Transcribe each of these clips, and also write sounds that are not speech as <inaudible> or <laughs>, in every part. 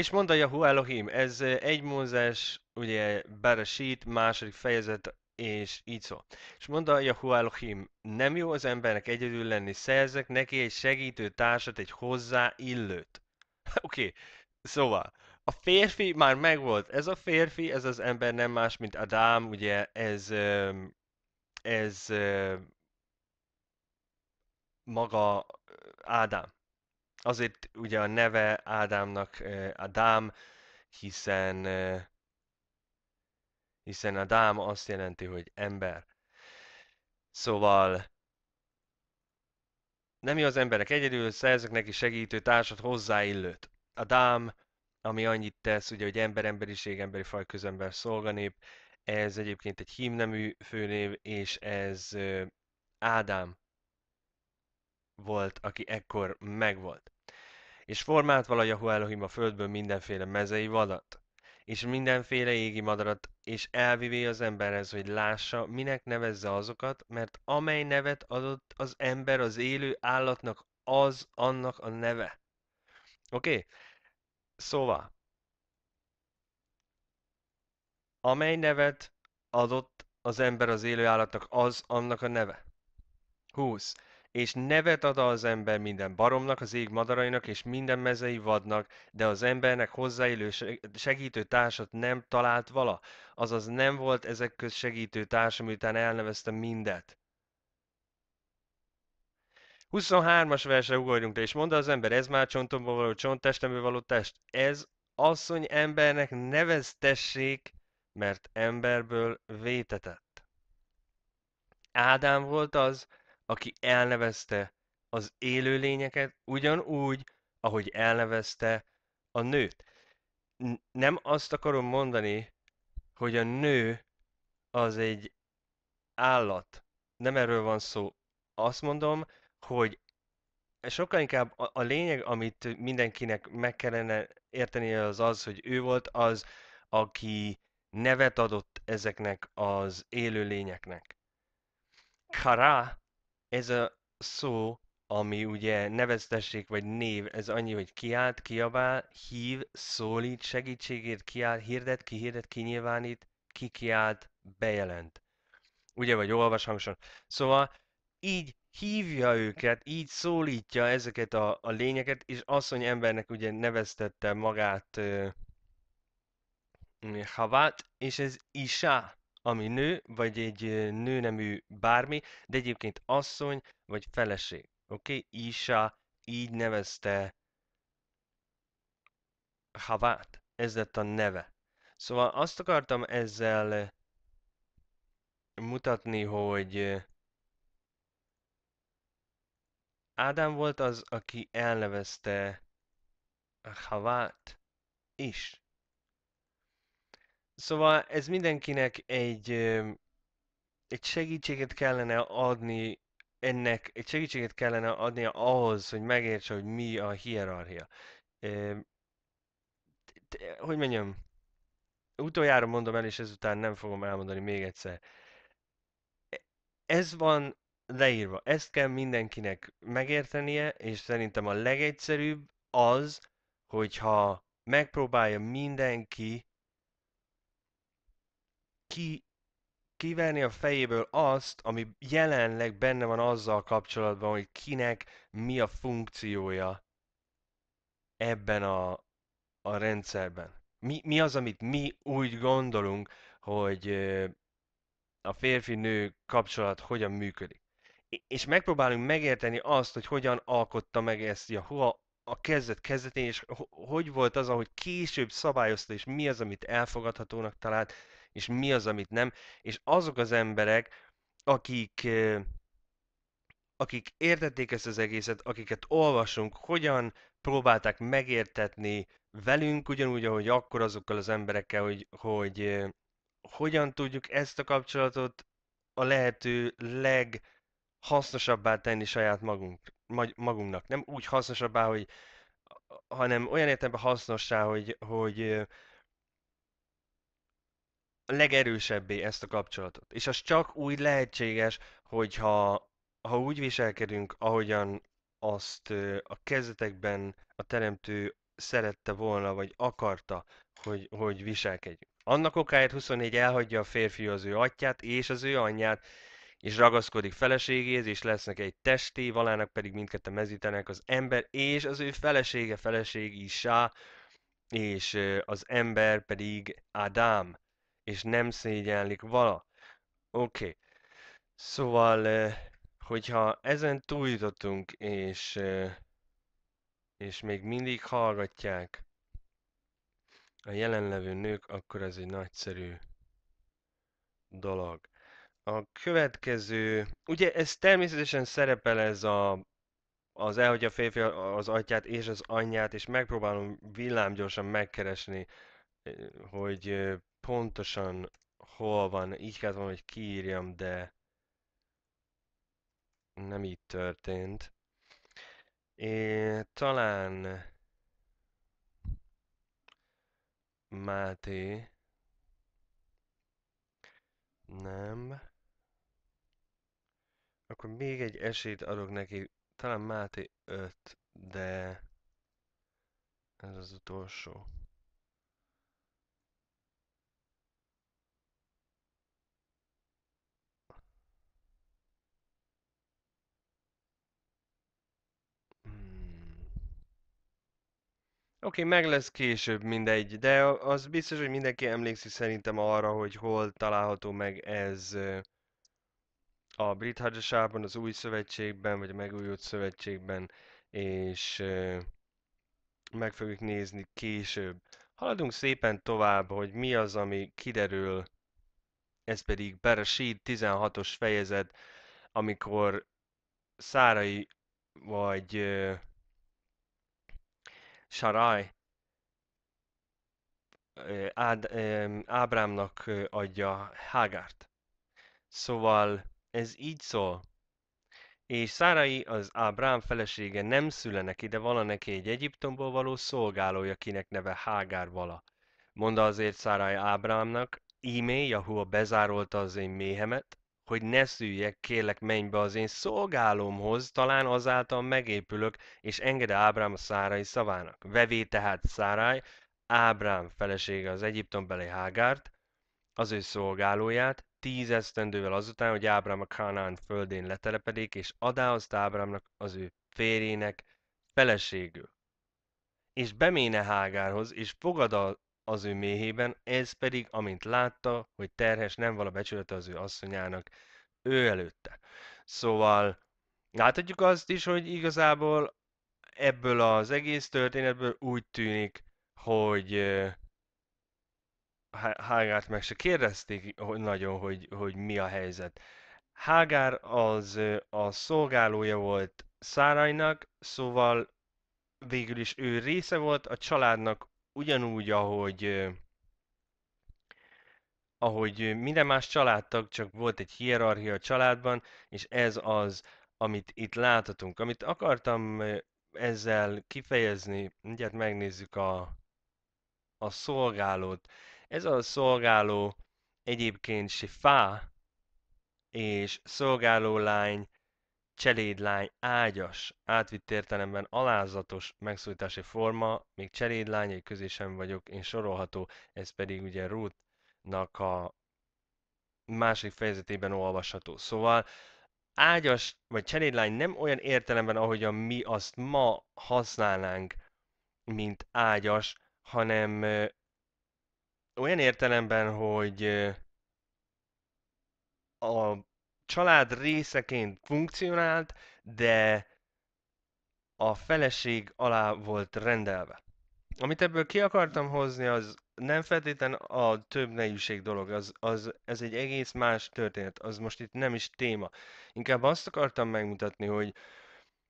És mondta Jahu Elohim, ez egy Mózes, ugye Bereshit, második fejezet, és így szó. És mondta Jahu Elohim, nem jó az embernek egyedül lenni, szerzek neki egy segítő társat, egy hozzá illőt <laughs> Oké, okay. szóval, a férfi már megvolt, ez a férfi, ez az ember nem más, mint Adám, ugye ez, ez maga Ádám. Azért ugye a neve Ádámnak Ádám, hiszen, hiszen Ádám azt jelenti, hogy ember. Szóval nem jó az emberek egyedül, szerzek neki segítő társat hozzáillőt. Ádám, ami annyit tesz, ugye, hogy ember, emberiség, emberi faj, közember, szolganép, ez egyébként egy hímnemű főnév, és ez Ádám volt, aki ekkor megvolt és formált vala Jahó Elohim a földből mindenféle mezei vadat, és mindenféle égi madarat, és elvivé az emberhez, hogy lássa, minek nevezze azokat, mert amely nevet adott az ember az élő állatnak, az annak a neve. Oké? Okay? Szóval, amely nevet adott az ember az élő állatnak, az annak a neve. 20 és nevet ad az ember minden baromnak, az ég madarainak és minden mezei vadnak, de az embernek hozzáélő segítő társat nem talált vala, azaz nem volt ezek köz segítő társa, miután elnevezte mindet. 23-as versre ugorjunk te, és mondta az ember, ez már csontomból való csont, testemből való test. Ez asszony embernek neveztessék, mert emberből vétetett. Ádám volt az, aki elnevezte az élőlényeket ugyanúgy, ahogy elnevezte a nőt. Nem azt akarom mondani, hogy a nő az egy állat. Nem erről van szó. Azt mondom, hogy sokkal inkább a, a lényeg, amit mindenkinek meg kellene értenie, az az, hogy ő volt az, aki nevet adott ezeknek az élőlényeknek. Kara ez a szó, ami ugye neveztessék, vagy név, ez annyi, hogy kiált, kiabál, hív, szólít, segítségét kiált, hirdet, kihirdet, kinyilvánít, kikiált, bejelent. Ugye, vagy olvas hangosan. Szóval így hívja őket, így szólítja ezeket a, a lényeket, és asszony embernek ugye neveztette magát uh, Havát, és ez Isá ami nő, vagy egy nőnemű bármi, de egyébként asszony, vagy feleség. Oké? Okay? Isa így nevezte Havát. Ez lett a neve. Szóval azt akartam ezzel mutatni, hogy Ádám volt az, aki elnevezte Havát is. Szóval ez mindenkinek egy, egy segítséget kellene adni ennek, egy segítséget kellene adnia ahhoz, hogy megértse, hogy mi a hierarchia. Hogy mondjam, utoljára mondom el, és ezután nem fogom elmondani még egyszer. E, ez van leírva. Ezt kell mindenkinek megértenie, és szerintem a legegyszerűbb az, hogyha megpróbálja mindenki ki, kiverni a fejéből azt, ami jelenleg benne van azzal kapcsolatban, hogy kinek mi a funkciója ebben a, a rendszerben. Mi, mi az, amit mi úgy gondolunk, hogy a férfi-nő kapcsolat hogyan működik. És megpróbálunk megérteni azt, hogy hogyan alkotta meg ezt a, a kezdet kezdetén, és hogy volt az, ahogy később szabályozta, és mi az, amit elfogadhatónak talált, és mi az, amit nem, és azok az emberek, akik akik értették ezt az egészet, akiket olvasunk, hogyan próbálták megértetni velünk, ugyanúgy, ahogy akkor azokkal az emberekkel, hogy, hogy hogyan tudjuk ezt a kapcsolatot a lehető leghasznosabbá tenni saját magunk, magunknak. Nem úgy hasznosabbá, hogy, hanem olyan értelemben hasznossá, hogy, hogy legerősebbé ezt a kapcsolatot. És az csak úgy lehetséges, hogyha ha úgy viselkedünk, ahogyan azt a kezdetekben a teremtő szerette volna, vagy akarta, hogy, hogy viselkedjünk. Annak okáért 24 elhagyja a férfi az ő atyát és az ő anyját, és ragaszkodik feleségéhez, és lesznek egy testi, valának pedig mindketten mezítenek az ember, és az ő felesége feleség isá, és az ember pedig Ádám és nem szégyellik vala. Oké. Okay. Szóval, hogyha ezen túljutottunk, és, és még mindig hallgatják a jelenlevő nők, akkor ez egy nagyszerű dolog. A következő, ugye ez természetesen szerepel ez a, az elhagyja a férfi az atyát és az anyját, és megpróbálom villámgyorsan megkeresni hogy pontosan hol van, így kellett volna, hogy kiírjam, de nem így történt. É, talán Máté. Nem. Akkor még egy esélyt adok neki. Talán Máté 5, de ez az utolsó. Oké, okay, meg lesz később mindegy, de az biztos, hogy mindenki emlékszik szerintem arra, hogy hol található meg ez a brit hagyaságban, az új szövetségben, vagy a megújult szövetségben, és meg fogjuk nézni később. Haladunk szépen tovább, hogy mi az, ami kiderül, ez pedig Bereshit 16-os fejezet, amikor Szárai vagy Sarai Ád, Ábrámnak adja Hágárt. Szóval ez így szól. És Szárai, az Ábrám felesége nem neki, de vala neki egy Egyiptomból való szolgálója, kinek neve Hágár vala. Mondta azért Szárai Ábrámnak, íme, Jahua bezárolta az én méhemet, hogy ne szüljek, kérlek menj be az én szolgálomhoz, talán azáltal megépülök, és engede Ábrám szárai szavának. Vevé tehát szárai. Ábrám felesége az belé Hágárt, az ő szolgálóját, tíz esztendővel azután, hogy Ábrám a Kánán földén letelepedik, és adá azt Ábrámnak az ő férjének feleségül. És beméne Hágárhoz, és fogad az ő méhében, ez pedig, amint látta, hogy terhes, nem vala becsülete az ő asszonyának, ő előtte. Szóval láthatjuk azt is, hogy igazából ebből az egész történetből úgy tűnik, hogy Hágárt meg se kérdezték hogy nagyon, hogy, hogy mi a helyzet. Hágár az a szolgálója volt Szárainak, szóval végül is ő része volt a családnak ugyanúgy, ahogy ahogy minden más családtag, csak volt egy hierarchia a családban, és ez az, amit itt láthatunk. Amit akartam ezzel kifejezni, mindjárt megnézzük a, a szolgálót. Ez a szolgáló egyébként fá, és szolgáló lány cselédlány ágyas, átvitt értelemben alázatos megszólítási forma, még cselédlányai közé sem vagyok, én sorolható, ez pedig ugye Ruth-nak a másik fejezetében olvasható. Szóval ágyas vagy cselédlány nem olyan értelemben, ahogyan mi azt ma használnánk, mint ágyas, hanem olyan értelemben, hogy a család részeként funkcionált, de a feleség alá volt rendelve. Amit ebből ki akartam hozni, az nem feltétlen a több nejűség dolog, az, az, ez egy egész más történet, az most itt nem is téma. Inkább azt akartam megmutatni, hogy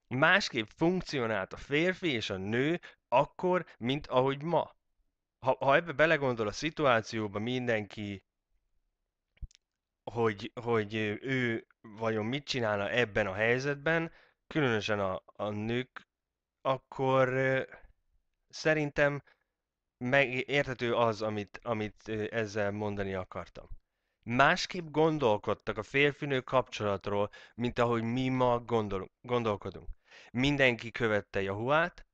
másképp funkcionált a férfi és a nő akkor, mint ahogy ma. Ha, ha ebbe belegondol a szituációba mindenki hogy, hogy ő vajon mit csinálna ebben a helyzetben, különösen a, a nők, akkor szerintem megértető az, amit, amit ezzel mondani akartam. Másképp gondolkodtak a férfinő kapcsolatról, mint ahogy mi ma gondol gondolkodunk. Mindenki követte Jahuát,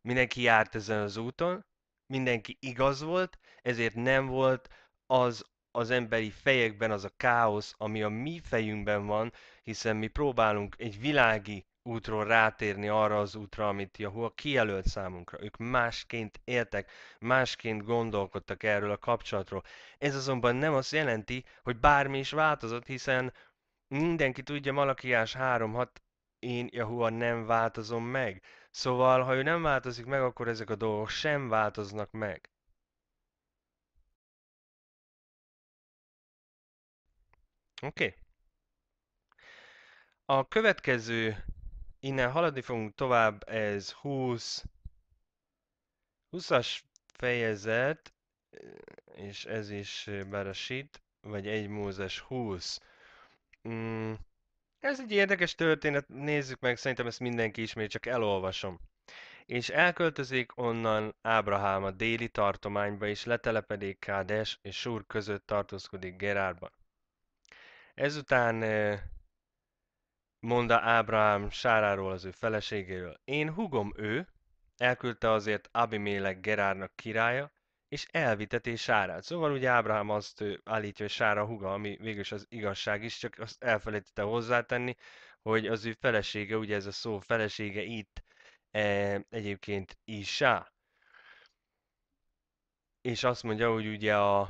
mindenki járt ezen az úton, mindenki igaz volt, ezért nem volt az az emberi fejekben az a káosz, ami a mi fejünkben van, hiszen mi próbálunk egy világi útról rátérni arra az útra, amit Jahua kijelölt számunkra. Ők másként éltek, másként gondolkodtak erről a kapcsolatról. Ez azonban nem azt jelenti, hogy bármi is változott, hiszen mindenki tudja Malakiás 3-6, én Jahua nem változom meg. Szóval, ha ő nem változik meg, akkor ezek a dolgok sem változnak meg. Oké. Okay. A következő, innen haladni fogunk tovább, ez 20, 20-as fejezet, és ez is Bereshit, vagy egy Mózes 20. Mm, ez egy érdekes történet, nézzük meg, szerintem ezt mindenki ismeri, csak elolvasom. És elköltözik onnan Ábrahám a déli tartományba, és letelepedik Kádes és Súr között tartózkodik Gerárban. Ezután mondta Ábrahám Sáráról az ő feleségéről. Én hugom ő, elküldte azért Abimélek Gerárnak királya, és elviteté Sárát. Szóval ugye Ábrahám azt állítja, hogy Sára huga, ami végül is az igazság is, csak azt elfelejtette hozzátenni, hogy az ő felesége, ugye ez a szó felesége itt e, egyébként Isá. És azt mondja, hogy ugye a,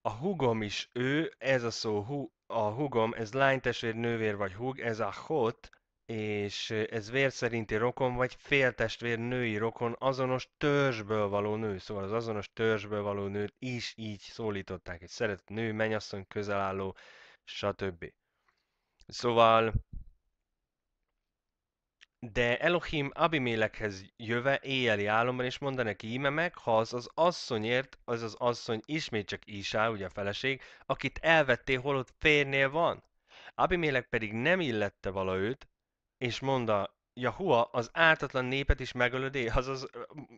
a hugom is ő, ez a szó hu, a hugom, ez lánytestvér, nővér vagy hug, ez a hot, és ez vér szerinti rokon, vagy féltestvér női rokon, azonos törzsből való nő. Szóval az azonos törzsből való nőt is így szólították, egy szeretett nő, mennyasszony közelálló, stb. Szóval de Elohim Abimélekhez jöve éjjeli álomban is mondta neki, íme ha az asszonyért, az az asszony ismét csak Isá, ugye a feleség, akit elvettél, holott férnél van. Abimélek pedig nem illette vala őt, és mondta, Jahua, az ártatlan népet is megölödé, azaz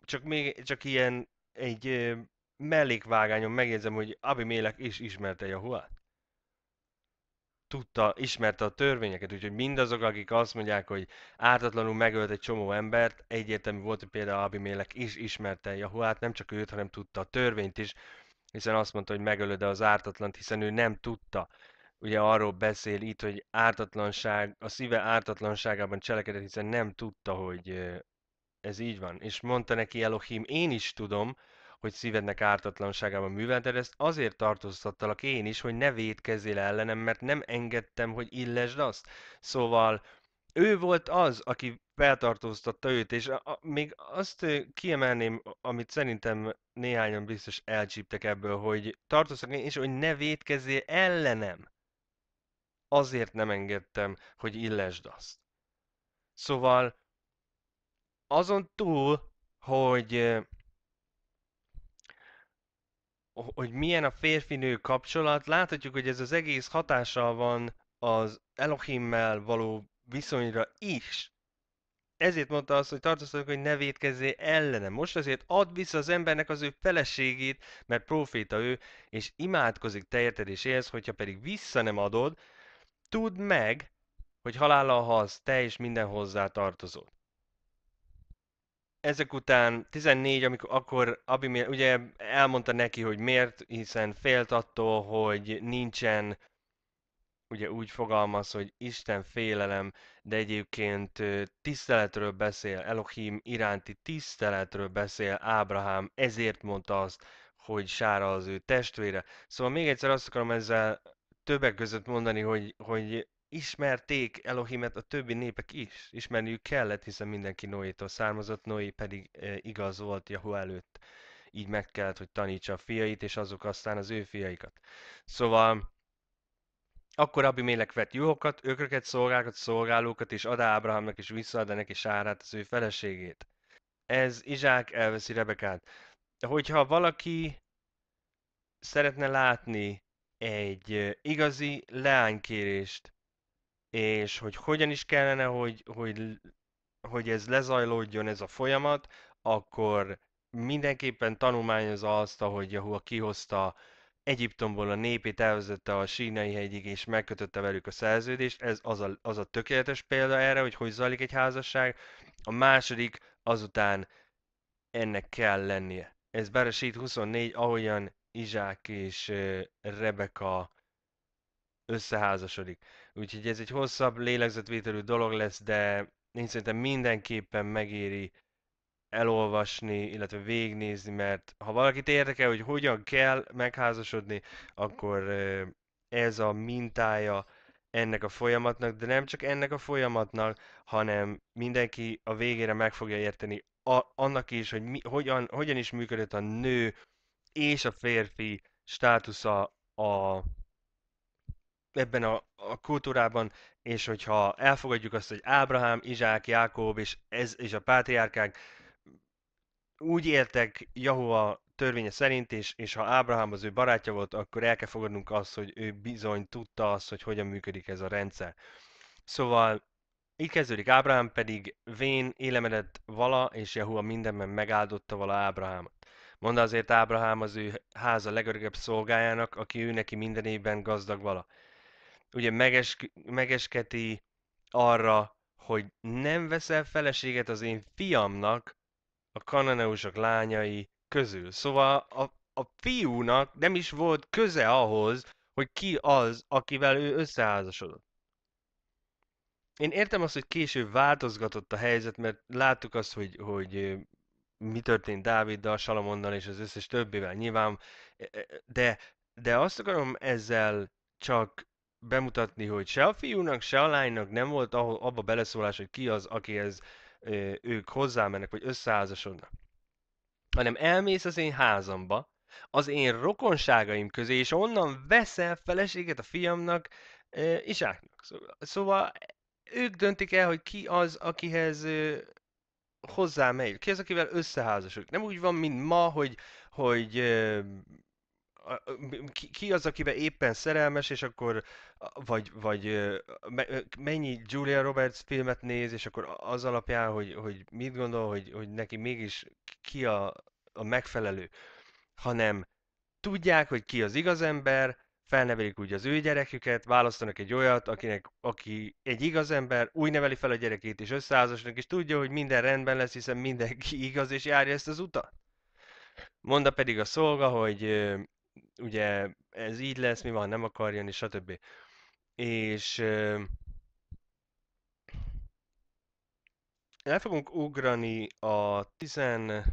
csak, még, csak ilyen egy mellékvágányon megjegyzem, hogy Abimélek is ismerte Jahuát tudta, ismerte a törvényeket, úgyhogy mindazok, akik azt mondják, hogy ártatlanul megölt egy csomó embert, egyértelmű volt, hogy például Abimélek is ismerte Jahuát, nem csak őt, hanem tudta a törvényt is, hiszen azt mondta, hogy megölöd az ártatlant, hiszen ő nem tudta. Ugye arról beszél itt, hogy ártatlanság, a szíve ártatlanságában cselekedett, hiszen nem tudta, hogy ez így van. És mondta neki Elohim, én is tudom, hogy szívednek ártatlanságában művelted, ezt azért tartóztattalak én is, hogy ne védkezzél ellenem, mert nem engedtem, hogy illesd azt. Szóval ő volt az, aki feltartóztatta őt, és a, a, még azt kiemelném, amit szerintem néhányan biztos elcsíptek ebből, hogy tartóztak és hogy ne védkezzél ellenem. Azért nem engedtem, hogy illesd azt. Szóval azon túl, hogy hogy milyen a férfinő kapcsolat, láthatjuk, hogy ez az egész hatással van az Elohimmel való viszonyra is. Ezért mondta azt, hogy tartozhatok, hogy ne védkezzél ellene. Most azért add vissza az embernek az ő feleségét, mert proféta ő, és imádkozik te érted és élsz, hogyha pedig vissza nem adod, tudd meg, hogy halállal halsz te és minden hozzá tartozod ezek után 14, amikor akkor Abimél, ugye elmondta neki, hogy miért, hiszen félt attól, hogy nincsen, ugye úgy fogalmaz, hogy Isten félelem, de egyébként tiszteletről beszél, Elohim iránti tiszteletről beszél Ábrahám, ezért mondta azt, hogy Sára az ő testvére. Szóval még egyszer azt akarom ezzel többek között mondani, hogy, hogy ismerték Elohimet a többi népek is. Ismerniük kellett, hiszen mindenki Noétól származott, Noé pedig e, igaz volt Jahu előtt. Így meg kellett, hogy tanítsa a fiait, és azok aztán az ő fiaikat. Szóval akkor Abimélek vett juhokat, ökröket, szolgákat, szolgálókat, és ad Ábrahamnak és visszaad neki Sárát, az ő feleségét. Ez Izsák elveszi Rebekát. Hogyha valaki szeretne látni egy e, igazi leánykérést, és hogy hogyan is kellene, hogy, hogy, hogy ez lezajlódjon ez a folyamat, akkor mindenképpen tanulmányozza azt, ahogy Yahua kihozta Egyiptomból a népét, elvezette a sínai hegyig, és megkötötte velük a szerződést. Ez az a, az a tökéletes példa erre, hogy hogy zajlik egy házasság. A második azután ennek kell lennie. Ez Beresít 24, ahogyan Izsák és Rebeka összeházasodik. Úgyhogy ez egy hosszabb lélegzetvételű dolog lesz, de én szerintem mindenképpen megéri elolvasni, illetve végignézni, mert ha valakit érdekel, hogy hogyan kell megházasodni, akkor ez a mintája ennek a folyamatnak, de nem csak ennek a folyamatnak, hanem mindenki a végére meg fogja érteni a, annak is, hogy mi, hogyan, hogyan is működött a nő és a férfi státusza a ebben a, a kultúrában, és hogyha elfogadjuk azt, hogy Ábrahám, Izsák, Jákob és, ez, és a pátriárkák úgy éltek Jahua törvénye szerint, és, és ha Ábrahám az ő barátja volt, akkor el kell fogadnunk azt, hogy ő bizony tudta azt, hogy hogyan működik ez a rendszer. Szóval így kezdődik, Ábrahám pedig vén élemedett vala, és Jehova mindenben megáldotta vala Ábrahámat. Mondta azért Ábrahám az ő háza legörögebb szolgájának, aki ő neki minden évben gazdag vala ugye megesk- megesketi arra, hogy nem veszel feleséget az én fiamnak a kananeusok lányai közül. Szóval a, a fiúnak nem is volt köze ahhoz, hogy ki az, akivel ő összeházasodott. Én értem azt, hogy később változgatott a helyzet, mert láttuk azt, hogy, hogy mi történt Dáviddal, Salamonnal és az összes többivel nyilván, e, e, de, de azt akarom ezzel csak bemutatni, hogy se a fiúnak, se a lánynak nem volt ahol, abba beleszólás, hogy ki az, akihez ők hozzámennek, vagy összeházasodnak. Hanem elmész az én házamba, az én rokonságaim közé, és onnan veszel feleséget a fiamnak, és Isáknak. Szóval ők döntik el, hogy ki az, akihez e, hozzá megy, ki az, akivel összeházasodik. Nem úgy van, mint ma, hogy, hogy ki, az, akiben éppen szerelmes, és akkor vagy, vagy mennyi Julia Roberts filmet néz, és akkor az alapján, hogy, hogy mit gondol, hogy, hogy neki mégis ki a, a megfelelő, hanem tudják, hogy ki az igaz ember, felnevelik úgy az ő gyereküket, választanak egy olyat, akinek, aki egy igaz ember, úgy neveli fel a gyerekét és összeházasnak, és tudja, hogy minden rendben lesz, hiszen mindenki igaz, és járja ezt az utat. Monda pedig a szolga, hogy ugye ez így lesz, mi van, nem akar jönni, stb. És el fogunk ugrani a 15-ös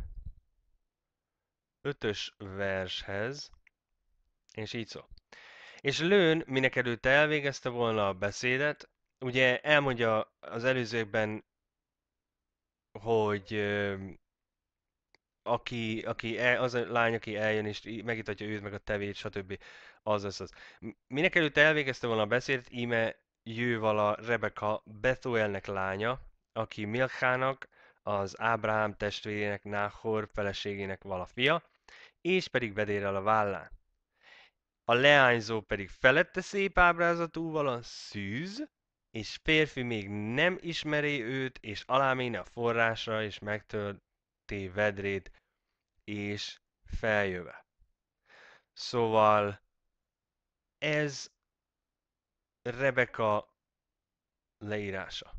vershez, és így szó. És Lőn, minek előtte elvégezte volna a beszédet, ugye elmondja az előzőkben, hogy aki, aki el, az a lány, aki eljön és megitatja őt, meg a tevét, stb. Az az az. Minek előtt elvégezte volna a beszédet, íme Jővala a Rebecca Bethuelnek lánya, aki Milchának, az Ábrahám testvérének, Náhor feleségének vala fia, és pedig vedérel a vállán. A leányzó pedig felette szép ábrázatúval a szűz, és férfi még nem ismeri őt, és aláméne a forrásra, és megtölt ketté vedrét, és feljöve. Szóval ez Rebeka leírása.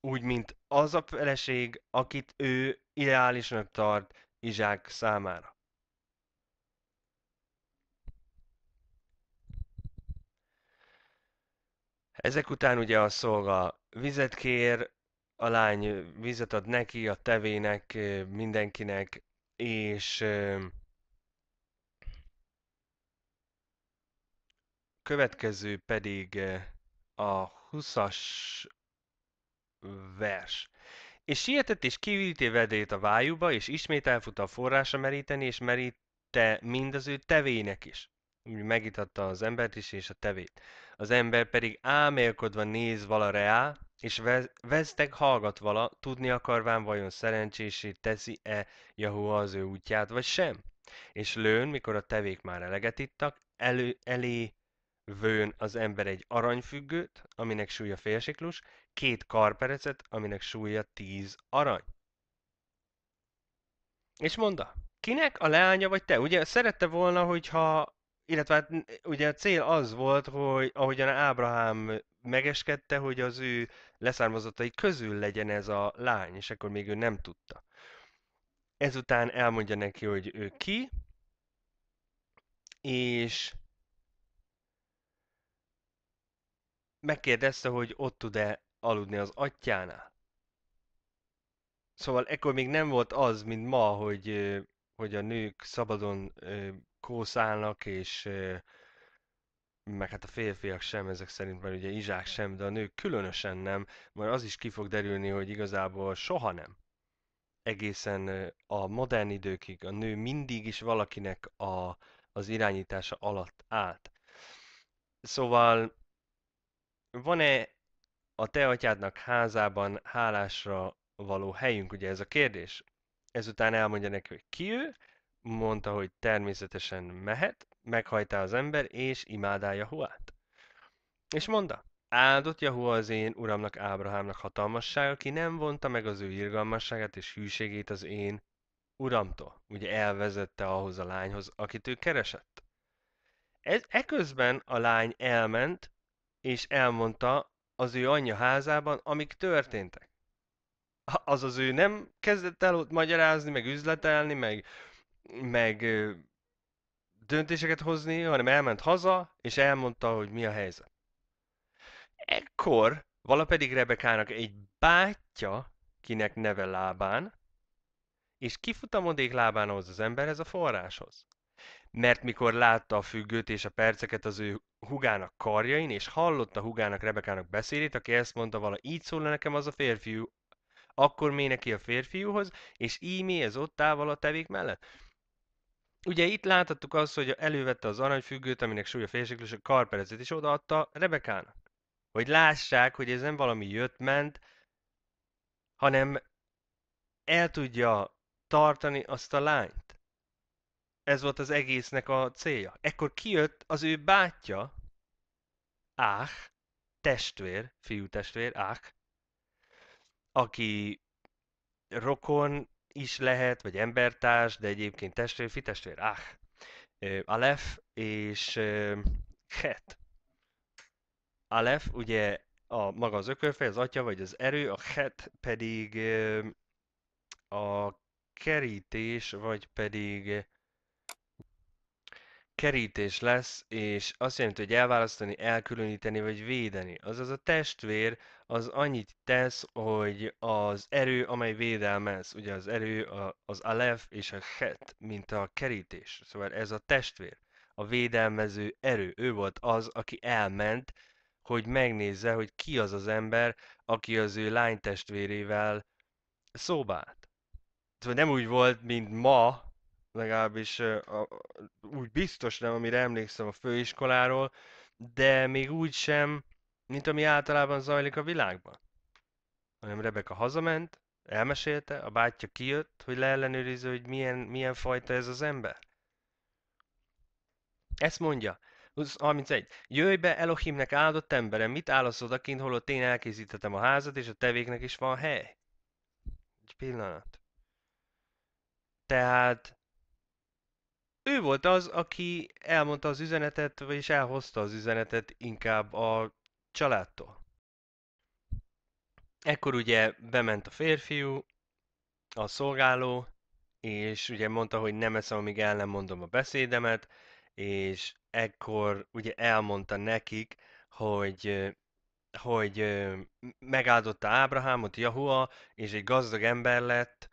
Úgy, mint az a feleség, akit ő ideálisnak tart Izsák számára. Ezek után ugye a szolga vizet kér, a lány vizet ad neki, a tevének, mindenkinek, és következő pedig a 20-as vers. És sietett és kiüti vedét a vájúba, és ismét elfut a forrása meríteni, és merítte mind az ő tevének is. Úgy megitatta az embert is, és a tevét. Az ember pedig ámélkodva néz reá, és vez, Vezdeg hallgat vala, tudni akarván vajon szerencsésé teszi-e Jahua az ő útját, vagy sem. És lőn, mikor a tevék már eleget ittak, elő, elé vőn az ember egy aranyfüggőt, aminek súlya félsiklus, két karperecet, aminek súlya tíz arany. És mondta, kinek a leánya vagy te? Ugye szerette volna, hogyha, illetve hát, ugye a cél az volt, hogy ahogyan Ábrahám megeskedte, hogy az ő leszármazottai közül legyen ez a lány, és akkor még ő nem tudta. Ezután elmondja neki, hogy ő ki, és megkérdezte, hogy ott tud-e aludni az atyánál. Szóval ekkor még nem volt az, mint ma, hogy, hogy a nők szabadon kószálnak, és meg hát a férfiak sem ezek szerint, mert ugye Izsák sem, de a nők különösen nem, mert az is ki fog derülni, hogy igazából soha nem. Egészen a modern időkig a nő mindig is valakinek a, az irányítása alatt állt. Szóval van-e a te atyádnak házában hálásra való helyünk, ugye ez a kérdés? Ezután elmondja neki, hogy ki ő, mondta, hogy természetesen mehet, meghajtá az ember, és imádá Jahuát. És mondta, áldott Jahua az én uramnak Ábrahámnak hatalmassága, ki nem vonta meg az ő irgalmasságát és hűségét az én uramtól. Ugye elvezette ahhoz a lányhoz, akit ő keresett. Ez, eközben a lány elment, és elmondta az ő anyja házában, amik történtek. Azaz ő nem kezdett el ott magyarázni, meg üzletelni, meg, meg döntéseket hozni, hanem elment haza, és elmondta, hogy mi a helyzet. Ekkor valapedig Rebekának egy bátyja, kinek neve lábán, és kifutamodék lábán ahhoz az emberhez a forráshoz. Mert mikor látta a függőt és a perceket az ő hugának karjain, és hallotta hugának Rebekának beszélét, aki ezt mondta vala, így szól nekem az a férfiú, akkor mély neki a férfiúhoz, és ímé ez ott áll a tevék mellett. Ugye itt láthattuk azt, hogy elővette az aranyfüggőt, aminek súlya félsiklő, és a karperezet is odaadta Rebekának. Hogy lássák, hogy ez nem valami jött-ment, hanem el tudja tartani azt a lányt. Ez volt az egésznek a célja. Ekkor kijött az ő bátyja, Áh, testvér, fiú testvér, Áh, aki rokon is lehet, vagy embertárs, de egyébként fi testvér, ah, Alef és Het. Alef ugye a maga az ökörfej, az atya vagy az erő, a het pedig a kerítés, vagy pedig kerítés lesz, és azt jelenti, hogy elválasztani, elkülöníteni vagy védeni. Azaz a testvér az annyit tesz, hogy az erő, amely védelmez, ugye az erő a, az alef és a het, mint a kerítés. Szóval ez a testvér, a védelmező erő. Ő volt az, aki elment, hogy megnézze, hogy ki az az ember, aki az ő lánytestvérével szóba állt. Szóval nem úgy volt, mint ma, legalábbis a, úgy biztos nem, amire emlékszem a főiskoláról, de még úgy sem, mint ami általában zajlik a világban. Hanem Rebeka hazament, elmesélte, a bátyja kijött, hogy leellenőriző, hogy milyen, milyen fajta ez az ember. Ezt mondja, 31. Jöjj be Elohimnek áldott emberem, mit állasz odakint, holott én elkészítettem a házat, és a tevéknek is van hely? Egy pillanat. Tehát ő volt az, aki elmondta az üzenetet, vagyis elhozta az üzenetet inkább a családtól. Ekkor ugye bement a férfiú, a szolgáló, és ugye mondta, hogy nem eszem, amíg el nem mondom a beszédemet, és ekkor ugye elmondta nekik, hogy hogy megáldotta Ábrahámot, Jahua, és egy gazdag ember lett,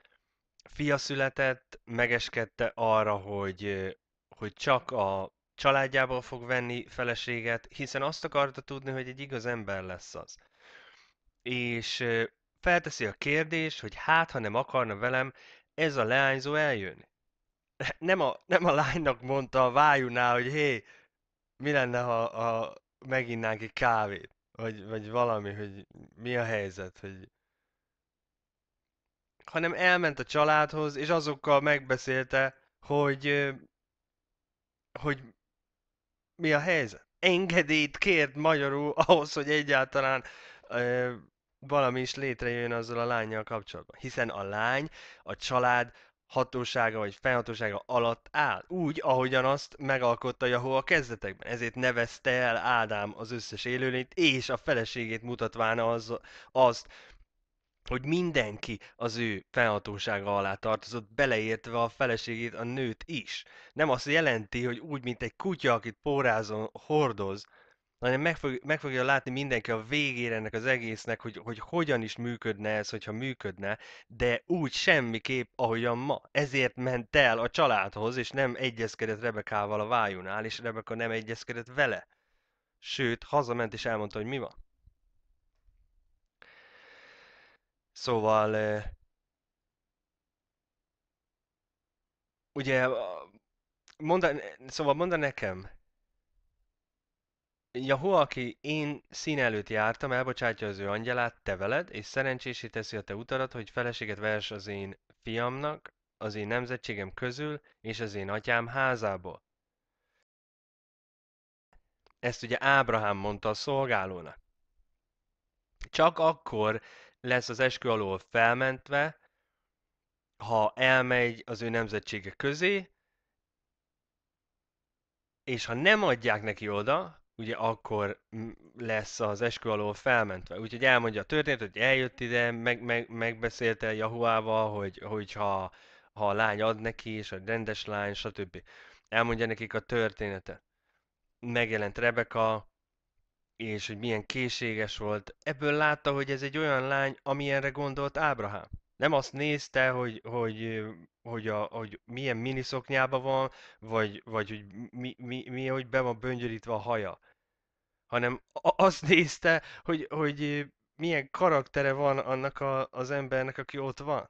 fia született, megeskedte arra, hogy, hogy csak a családjából fog venni feleséget, hiszen azt akarta tudni, hogy egy igaz ember lesz az. És felteszi a kérdés, hogy hát, ha nem akarna velem, ez a leányzó eljönni. <laughs> Nem a, nem a lánynak mondta a vájunál, hogy hé, mi lenne, ha, ha meginnánk egy kávét, vagy, vagy valami, hogy mi a helyzet, hogy hanem elment a családhoz, és azokkal megbeszélte, hogy, hogy mi a helyzet. Engedélyt kért magyarul ahhoz, hogy egyáltalán valami is létrejön azzal a lányjal kapcsolatban. Hiszen a lány a család hatósága vagy fennhatósága alatt áll, úgy, ahogyan azt megalkotta Jahó a kezdetekben. Ezért nevezte el Ádám az összes élőlényt és a feleségét mutatvána az, azt, hogy mindenki az ő felhatósága alá tartozott, beleértve a feleségét, a nőt is. Nem azt jelenti, hogy úgy, mint egy kutya, akit pórázon hordoz, hanem meg, fog, meg fogja látni mindenki a végére ennek az egésznek, hogy, hogy hogyan is működne ez, hogyha működne, de úgy semmiképp, ahogyan ma. Ezért ment el a családhoz, és nem egyezkedett Rebekával a vájunál, és Rebeka nem egyezkedett vele. Sőt, hazament és elmondta, hogy mi van. Szóval... Ugye, monda, szóval mondan nekem, Yahoo, aki én szín előtt jártam, elbocsátja az ő angyalát, te veled, és szerencsésé teszi a te utadat, hogy feleséget vers az én fiamnak, az én nemzetségem közül, és az én atyám házából. Ezt ugye Ábrahám mondta a szolgálónak. Csak akkor lesz az eskü alól felmentve, ha elmegy az ő nemzetsége közé, és ha nem adják neki oda, ugye akkor mm, lesz az eskü alól felmentve. Úgyhogy elmondja a történetet, hogy eljött ide, meg, meg, megbeszélte Jahuával, hogy, hogyha ha a lány ad neki, és a rendes lány, stb. Elmondja nekik a történetet. Megjelent Rebeka, és hogy milyen készséges volt. Ebből látta, hogy ez egy olyan lány, amilyenre gondolt Ábrahám. Nem azt nézte, hogy, hogy, hogy, a, hogy milyen miniszoknyában van, vagy, vagy hogy mi, mi, mi, hogy be van böngyörítve a haja. Hanem azt nézte, hogy, hogy milyen karaktere van annak a, az embernek, aki ott van.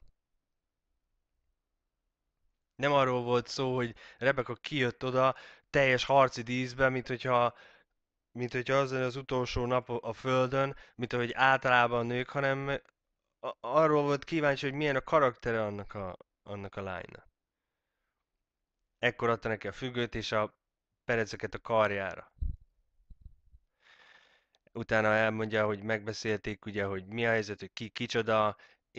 Nem arról volt szó, hogy Rebecca kijött oda teljes harci díszben, mint hogyha mint hogyha az lenne az utolsó nap a Földön, mint ahogy általában nők, hanem arról volt kíváncsi, hogy milyen a karaktere annak a, annak a lánynak. Ekkor adta neki a függőt és a pereceket a karjára. Utána elmondja, hogy megbeszélték ugye, hogy mi a helyzet, hogy ki kicsoda,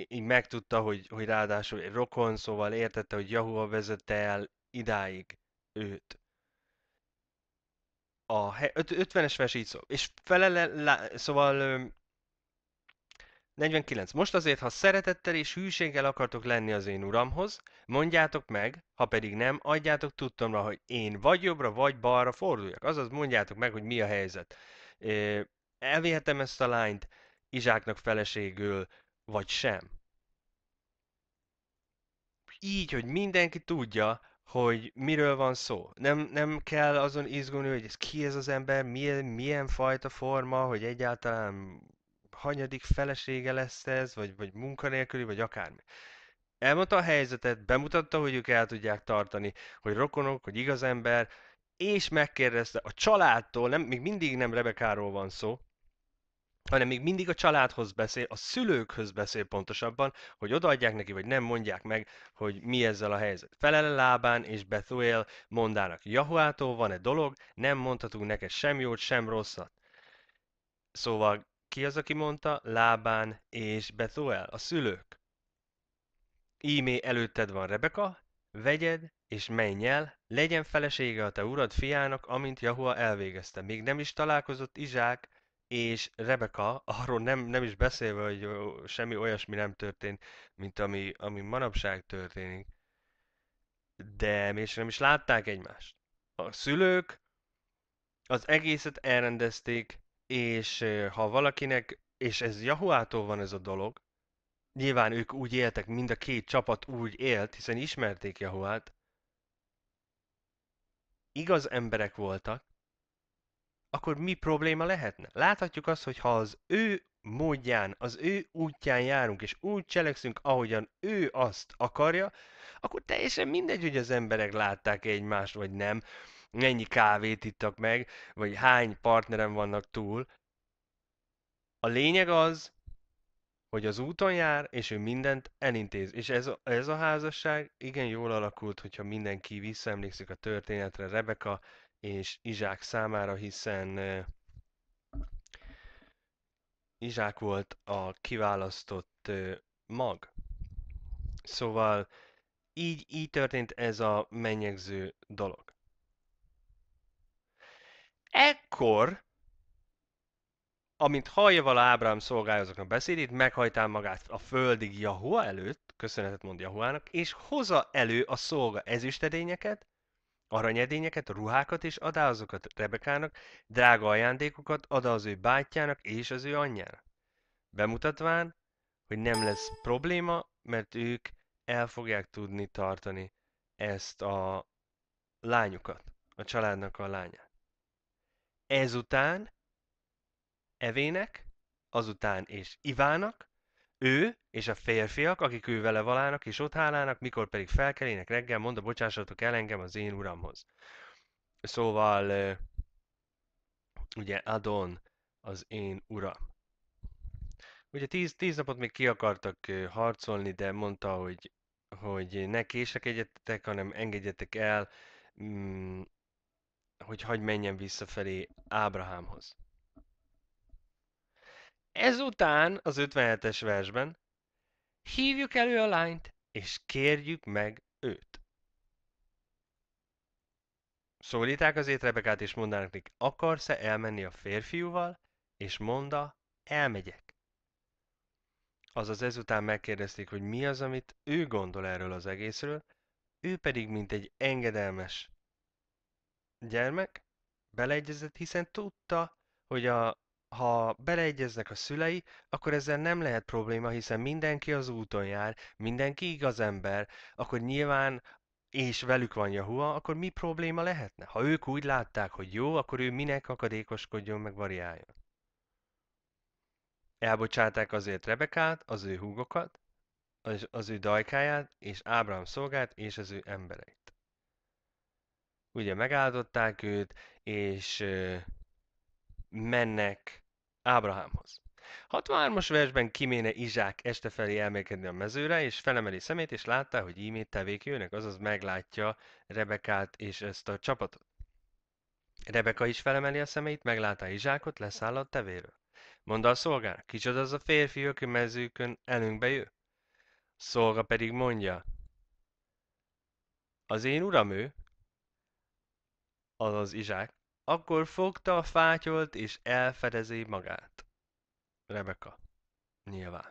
így megtudta, hogy, hogy ráadásul egy rokon, szóval értette, hogy Jahua vezette el idáig őt a 50-es vers így szól, és felele, lá, szóval 49. Most azért, ha szeretettel és hűséggel akartok lenni az én uramhoz, mondjátok meg, ha pedig nem, adjátok tudtomra, hogy én vagy jobbra, vagy balra forduljak. Azaz mondjátok meg, hogy mi a helyzet. Elvihetem ezt a lányt Izsáknak feleségül, vagy sem. Így, hogy mindenki tudja, hogy miről van szó. Nem, nem kell azon izgulni, hogy ez ki ez az ember, milyen, milyen fajta forma, hogy egyáltalán hanyadik felesége lesz ez, vagy, vagy munkanélküli, vagy akármi. Elmondta a helyzetet, bemutatta, hogy ők el tudják tartani, hogy rokonok, hogy igaz ember, és megkérdezte a családtól, nem, még mindig nem Rebekáról van szó, hanem még mindig a családhoz beszél, a szülőkhöz beszél pontosabban, hogy odaadják neki, vagy nem mondják meg, hogy mi ezzel a helyzet. Felele lábán és Bethuel mondának, Jahuától van-e dolog, nem mondhatunk neked sem jót, sem rosszat. Szóval ki az, aki mondta? Lábán és Bethuel, a szülők. Ímé előtted van Rebeka, vegyed és menj el, legyen felesége a te urad fiának, amint Jahua elvégezte. Még nem is találkozott Izsák és Rebecca, arról nem, nem is beszélve, hogy semmi olyasmi nem történt, mint ami, ami manapság történik, de még nem is látták egymást. A szülők az egészet elrendezték, és ha valakinek, és ez Jahuától van ez a dolog, nyilván ők úgy éltek, mind a két csapat úgy élt, hiszen ismerték Jahuát. igaz emberek voltak, akkor mi probléma lehetne? Láthatjuk azt, hogy ha az ő módján, az ő útján járunk, és úgy cselekszünk, ahogyan ő azt akarja, akkor teljesen mindegy, hogy az emberek látták -e egymást, vagy nem, mennyi kávét ittak meg, vagy hány partnerem vannak túl. A lényeg az, hogy az úton jár, és ő mindent elintéz. És ez a, ez a házasság igen jól alakult, hogyha mindenki visszaemlékszik a történetre. Rebecca és Izsák számára, hiszen Izsák volt a kiválasztott mag. Szóval így, így történt ez a mennyegző dolog. Ekkor, amint hallja vala Ábrám szolgálózoknak beszédét, meghajtál magát a földig Jahua előtt, köszönetet mond Jahuának, és hozza elő a szolga ezüstedényeket, Aranyedényeket, ruhákat is adá azokat Rebekának, drága ajándékokat adá az ő bátyjának és az ő anyjának. Bemutatván, hogy nem lesz probléma, mert ők el fogják tudni tartani ezt a lányukat, a családnak a lányát. Ezután Evének, azután és Ivának ő és a férfiak, akik ő vele valának és ott hálának, mikor pedig felkelének reggel, mondta, bocsássatok el engem az én uramhoz. Szóval, ugye Adon az én ura. Ugye tíz, tíz napot még ki akartak harcolni, de mondta, hogy, hogy ne késekedjetek, hanem engedjetek el, mm, hogy hagy menjen visszafelé Ábrahámhoz. Ezután az 57-es versben hívjuk elő a lányt, és kérjük meg őt. Szólíták az étrebekát, és mondanak neki, akarsz-e elmenni a férfiúval? És monda, elmegyek. Azaz ezután megkérdezték, hogy mi az, amit ő gondol erről az egészről, ő pedig, mint egy engedelmes gyermek, beleegyezett, hiszen tudta, hogy a ha beleegyeznek a szülei, akkor ezzel nem lehet probléma, hiszen mindenki az úton jár, mindenki igaz ember, akkor nyilván és velük van Jahua, akkor mi probléma lehetne? Ha ők úgy látták, hogy jó, akkor ő minek akadékoskodjon, meg variáljon. Elbocsáták azért Rebekát, az ő húgokat, az, az ő dajkáját, és Ábrám szolgát, és az ő embereit. Ugye megáldották őt, és mennek Ábrahámhoz. 63-as versben kiméne Izsák este felé elmélkedni a mezőre, és felemeli szemét, és látta, hogy ímét tevék jönnek, azaz meglátja Rebekát és ezt a csapatot. Rebeka is felemeli a szemeit, meglátta Izsákot, leszáll a tevéről. Mondta a szolgára, kicsoda az a férfi aki mezőkön elünkbe jő. Szolga pedig mondja, az én uram ő, azaz Izsák, akkor fogta a fátyolt, és elfedezi magát. Rebeka. Nyilván.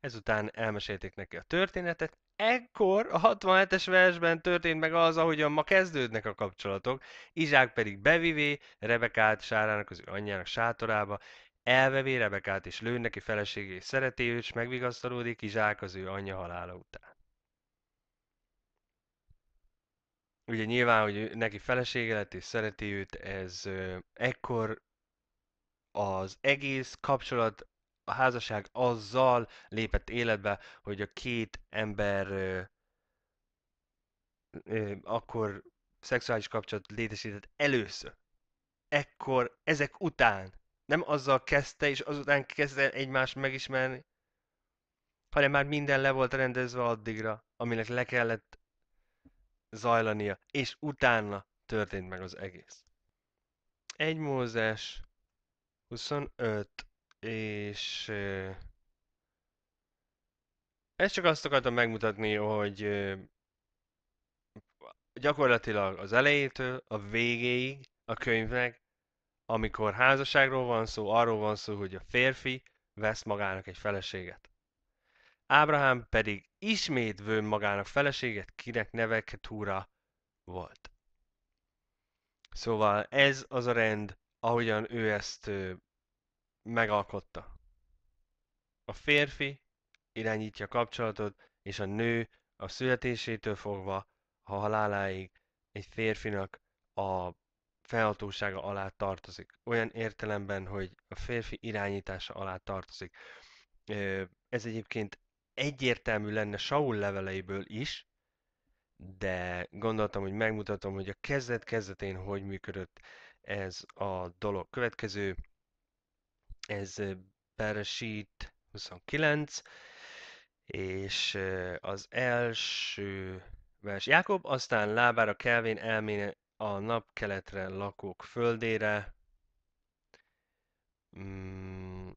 Ezután elmesélték neki a történetet, Ekkor a 67-es versben történt meg az, ahogyan ma kezdődnek a kapcsolatok, Izsák pedig bevivé Rebekát Sárának az ő anyjának sátorába, elvevé Rebekát és lő neki feleségé és és megvigasztalódik Izsák az ő anyja halála után. ugye nyilván, hogy neki felesége lett és szereti őt, ez ekkor az egész kapcsolat, a házasság azzal lépett életbe, hogy a két ember ö, ö, akkor szexuális kapcsolat létesített először. Ekkor, ezek után. Nem azzal kezdte, és azután kezdte egymást megismerni, hanem már minden le volt rendezve addigra, aminek le kellett zajlania, és utána történt meg az egész. Egy Mózes 25, és ezt csak azt akartam megmutatni, hogy gyakorlatilag az elejétől a végéig a könyvnek, amikor házasságról van szó, arról van szó, hogy a férfi vesz magának egy feleséget. Ábrahám pedig ismét vőn magának feleséget, kinek neve Ketúra volt. Szóval ez az a rend, ahogyan ő ezt ö, megalkotta. A férfi irányítja a kapcsolatot, és a nő a születésétől fogva a haláláig egy férfinak a felhatósága alá tartozik. Olyan értelemben, hogy a férfi irányítása alá tartozik. Ez egyébként egyértelmű lenne Saul leveleiből is, de gondoltam, hogy megmutatom, hogy a kezdet-kezdetén hogy működött ez a dolog. Következő, ez Beresít 29, és az első vers Jákob, aztán lábára kelvén elméne a napkeletre lakók földére, mm,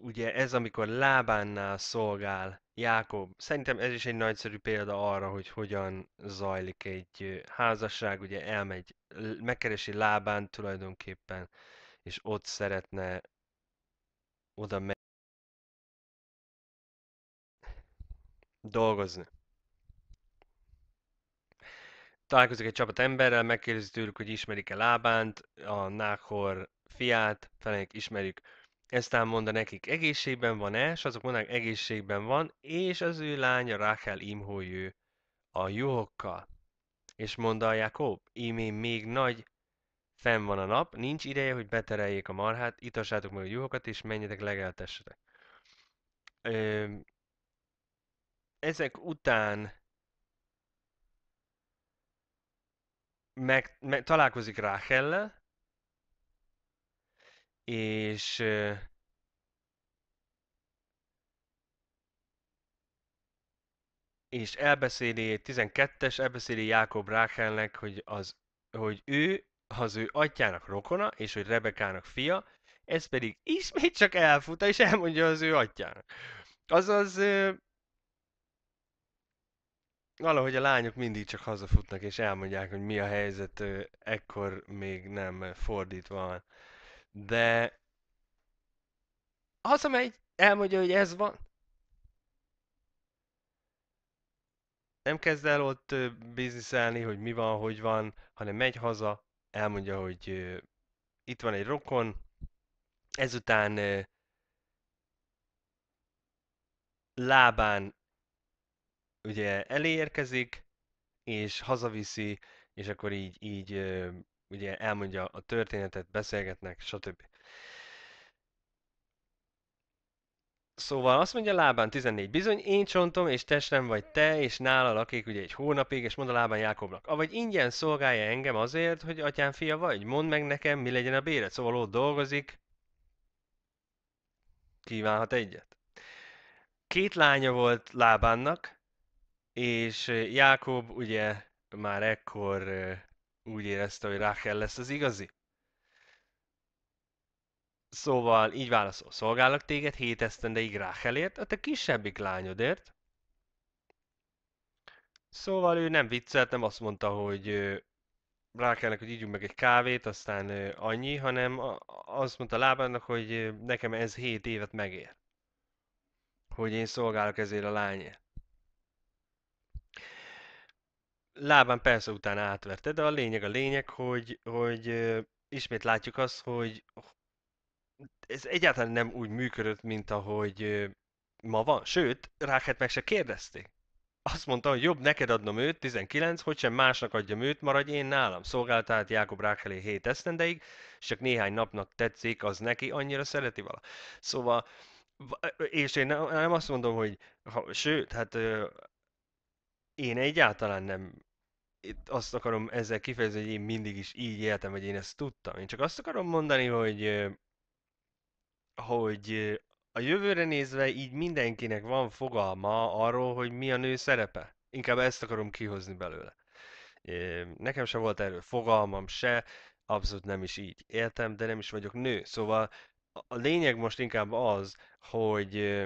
ugye ez, amikor lábánnál szolgál Jákob, szerintem ez is egy nagyszerű példa arra, hogy hogyan zajlik egy házasság, ugye elmegy, megkeresi lábán tulajdonképpen, és ott szeretne oda me- dolgozni. Találkozik egy csapat emberrel, megkérdezi tőlük, hogy ismerik-e lábánt, a nákhor fiát, felénk ismerjük, ezt ám mondta nekik, egészségben van-e, és azok mondanak, egészségben van, és az ő lánya Rachel imhójő a juhokkal. És mondta a Jakob: ímé még nagy fenn van a nap, nincs ideje, hogy betereljék a marhát, itassátok meg a juhokat, és menjetek legeltessetek. ezek után meg, meg, találkozik Rachel-le, és és elbeszéli 12-es, elbeszéli Jákob Ráhelnek, hogy, az, hogy ő az ő atyának rokona, és hogy Rebekának fia, ez pedig ismét csak elfut, és elmondja az ő atyának. Azaz valahogy a lányok mindig csak hazafutnak, és elmondják, hogy mi a helyzet, ekkor még nem fordítva van. De hazamegy, elmondja, hogy ez van. Nem kezd el ott bizniszelni, hogy mi van, hogy van, hanem megy haza, elmondja, hogy itt van egy rokon, ezután lábán ugye elérkezik, és hazaviszi, és akkor így, így ugye elmondja a történetet, beszélgetnek, stb. Szóval azt mondja Lábán 14, bizony én csontom és testem vagy te, és nála lakik ugye egy hónapig, és mond a Lábán Jákobnak, avagy ingyen szolgálja engem azért, hogy atyám fia vagy, mondd meg nekem, mi legyen a béred, szóval ott dolgozik, kívánhat egyet. Két lánya volt Lábánnak, és Jákob ugye már ekkor úgy érezte, hogy Rachel lesz az igazi. Szóval így válaszol, szolgálok téged hét esztendeig Rachelért, a te kisebbik lányodért. Szóval ő nem viccelt, nem azt mondta, hogy Rákelnek, hogy ígyunk meg egy kávét, aztán annyi, hanem azt mondta lábának, hogy nekem ez hét évet megér. Hogy én szolgálok ezért a lányért. lábán persze utána átverte, de a lényeg a lényeg, hogy, hogy ismét látjuk azt, hogy ez egyáltalán nem úgy működött, mint ahogy ma van. Sőt, Ráket meg se kérdezték. Azt mondta, hogy jobb neked adnom őt, 19, hogy sem másnak adjam őt, maradj én nálam. Szolgált át Jákob Rákelé 7 esztendeig, és csak néhány napnak tetszik, az neki annyira szereti vala. Szóval, és én nem azt mondom, hogy, ha, sőt, hát én egyáltalán nem itt azt akarom ezzel kifejezni, hogy én mindig is így éltem, hogy én ezt tudtam. Én csak azt akarom mondani, hogy hogy a jövőre nézve így mindenkinek van fogalma arról, hogy mi a nő szerepe. Inkább ezt akarom kihozni belőle. Nekem se volt erről fogalmam se, abszolút nem is így éltem, de nem is vagyok nő. Szóval a lényeg most inkább az, hogy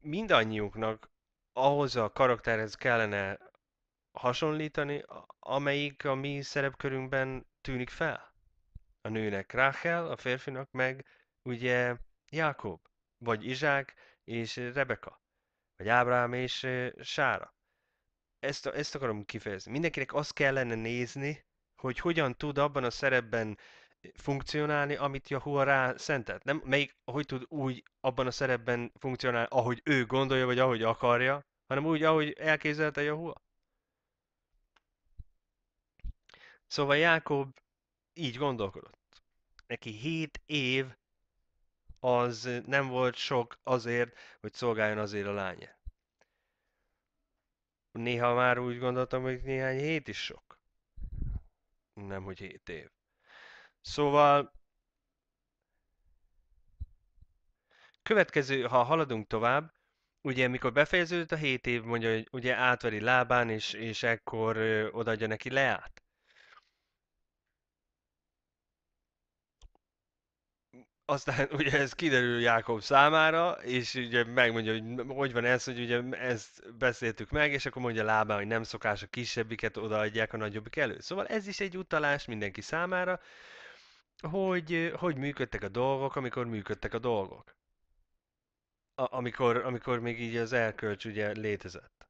mindannyiunknak ahhoz a karakterhez kellene hasonlítani, amelyik a mi szerepkörünkben tűnik fel. A nőnek Rachel, a férfinak meg ugye Jákob, vagy Izsák és Rebeka, vagy Ábrám és Sára. Ezt, ezt akarom kifejezni. Mindenkinek azt kellene nézni, hogy hogyan tud abban a szerepben funkcionálni, amit Jahua rá szentelt. Nem, melyik, hogy tud úgy abban a szerepben funkcionálni, ahogy ő gondolja, vagy ahogy akarja, hanem úgy, ahogy elképzelte Jahua. Szóval Jákob így gondolkodott. Neki hét év az nem volt sok azért, hogy szolgáljon azért a lánya. Néha már úgy gondoltam, hogy néhány hét is sok. Nem, hogy hét év. Szóval következő, ha haladunk tovább, ugye mikor befejeződött a hét év, mondja, hogy ugye átveri lábán, és, és ekkor ö, odaadja neki leát. aztán <laughs> ugye ez kiderül Jákob számára, és ugye megmondja, hogy hogy van ez, hogy ugye ezt beszéltük meg, és akkor mondja lábán, hogy nem szokás a kisebbiket odaadják a nagyobbik elő. Szóval ez is egy utalás mindenki számára, hogy hogy működtek a dolgok, amikor működtek a dolgok. A, amikor, amikor még így az elkölcs ugye létezett.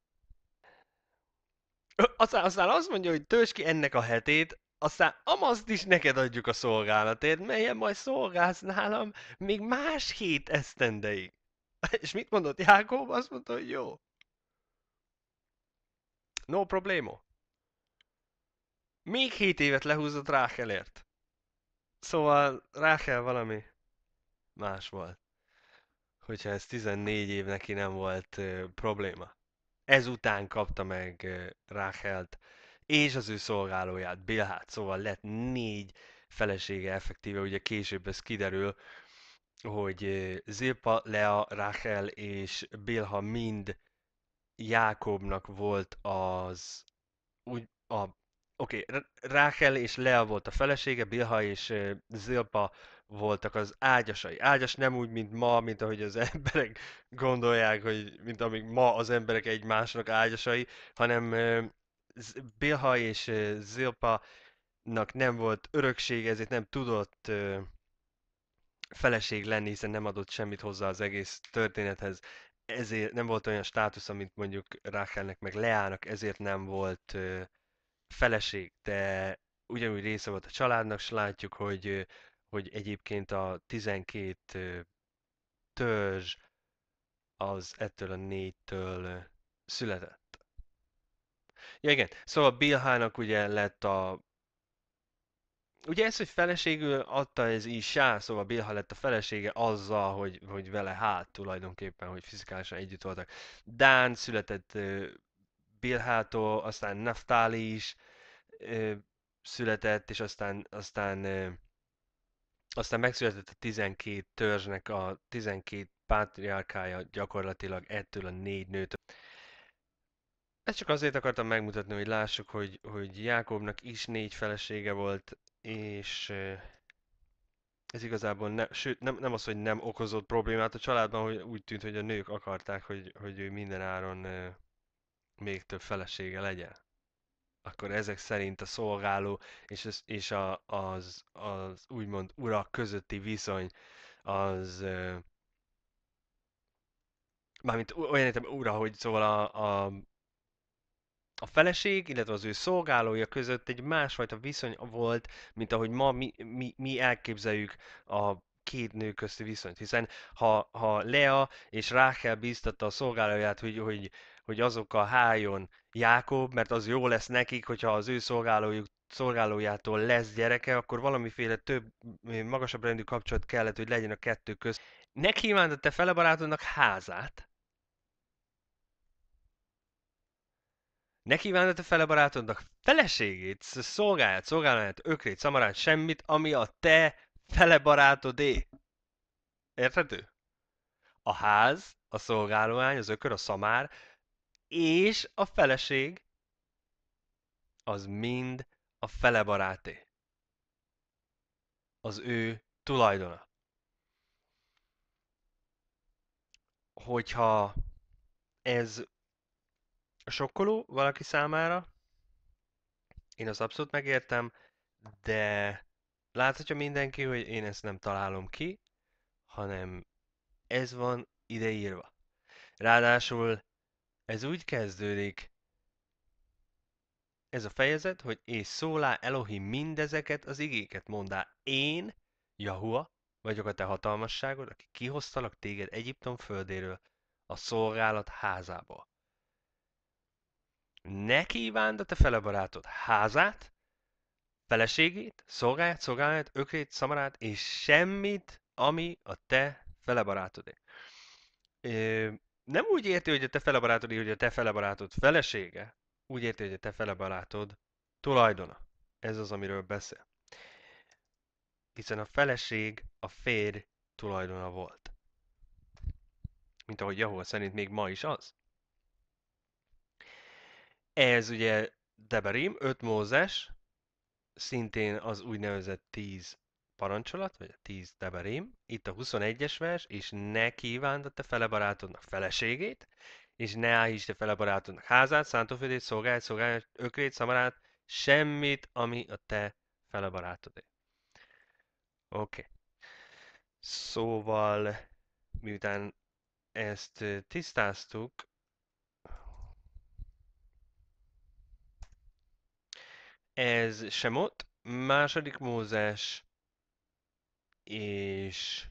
Aztán, aztán azt mondja, hogy tős ki ennek a hetét, aztán amazt is neked adjuk a szolgálatért, melyen majd szolgálsz nálam még más hét esztendeig. <laughs> És mit mondott Jákob? Azt mondta, hogy jó. No problémo. Még hét évet lehúzott Rákelért. Szóval Rákel valami más volt. Hogyha ez 14 év neki nem volt ö, probléma. Ezután kapta meg ráhelt. Rákelt és az ő szolgálóját, Bilhát, szóval lett négy felesége effektíve, ugye később ez kiderül, hogy Zilpa, Lea, Rachel és Bilha mind Jákobnak volt az úgy a Oké, okay, Rachel és Lea volt a felesége, Bilha és Zilpa voltak az ágyasai. Ágyas nem úgy, mint ma, mint ahogy az <laughs> emberek gondolják, hogy mint amíg ma az emberek egymásnak ágyasai, hanem Bilha és Zilpa-nak nem volt öröksége, ezért nem tudott feleség lenni, hiszen nem adott semmit hozzá az egész történethez. Ezért nem volt olyan státusz, mint mondjuk Rachelnek meg Leának, ezért nem volt feleség, de ugyanúgy része volt a családnak, és látjuk, hogy, hogy egyébként a 12 törzs az ettől a négytől született. Ja, igen. Szóval Bilhának ugye lett a... Ugye ez, hogy feleségül adta ez Isá, szóval Bilha lett a felesége azzal, hogy, hogy vele hát tulajdonképpen, hogy fizikálisan együtt voltak. Dán született Bilhától, aztán Naftali is született, és aztán, aztán, aztán megszületett a 12 törzsnek a 12 pátriárkája gyakorlatilag ettől a négy nőtől. Ezt csak azért akartam megmutatni, hogy lássuk, hogy, hogy Jákobnak is négy felesége volt, és ez igazából ne, sőt, nem, nem az, hogy nem okozott problémát a családban, hogy úgy tűnt, hogy a nők akarták, hogy, hogy ő minden áron még több felesége legyen. Akkor ezek szerint a szolgáló és, az, és a, az, az úgymond urak közötti viszony az mármint olyan értem ura, hogy szóval a, a a feleség, illetve az ő szolgálója között egy másfajta viszony volt, mint ahogy ma mi, mi, mi elképzeljük a két nő közti viszonyt, hiszen ha, ha Lea és Rachel bíztatta a szolgálóját, hogy, hogy, hogy azokkal háljon Jákob, mert az jó lesz nekik, hogyha az ő szolgálójuk szolgálójától lesz gyereke, akkor valamiféle több, magasabb rendű kapcsolat kellett, hogy legyen a kettő köz. Ne kívántad te fele barátodnak házát, Ne kívánod a fele barátodnak feleségét, szolgáját, szolgáját, ökrét, szamarát, semmit, ami a te fele barátodé. Érthető? A ház, a szolgálóány, az ökör, a szamár, és a feleség, az mind a fele baráté. Az ő tulajdona. Hogyha ez sokkoló valaki számára, én az abszolút megértem, de láthatja mindenki, hogy én ezt nem találom ki, hanem ez van ideírva. Ráadásul ez úgy kezdődik, ez a fejezet, hogy és szólá Elohi mindezeket az igéket mondá. Én, Jahua, vagyok a te hatalmasságod, aki kihoztalak téged Egyiptom földéről, a szolgálat házából ne kívánd a te fele barátod házát, feleségét, szolgáját, szolgáját, ökrét, szamarát, és semmit, ami a te fele barátodé. Nem úgy érti, hogy a te fele barátodé, hogy a te fele barátod felesége, úgy érti, hogy a te fele barátod tulajdona. Ez az, amiről beszél. Hiszen a feleség a férj tulajdona volt. Mint ahogy Jahol szerint még ma is az. Ez ugye Deberim, 5 Mózes, szintén az úgynevezett 10 parancsolat, vagy a 10 Deberim. Itt a 21-es vers, és ne kívánd a te fele barátodnak feleségét, és ne áhítsd te fele barátodnak házát, szántóföldét, szolgáját, szolgáját, ökrét, szamarát, semmit, ami a te fele barátodé. Oké. Okay. Szóval, miután ezt tisztáztuk, Ez Semot, második Mózes és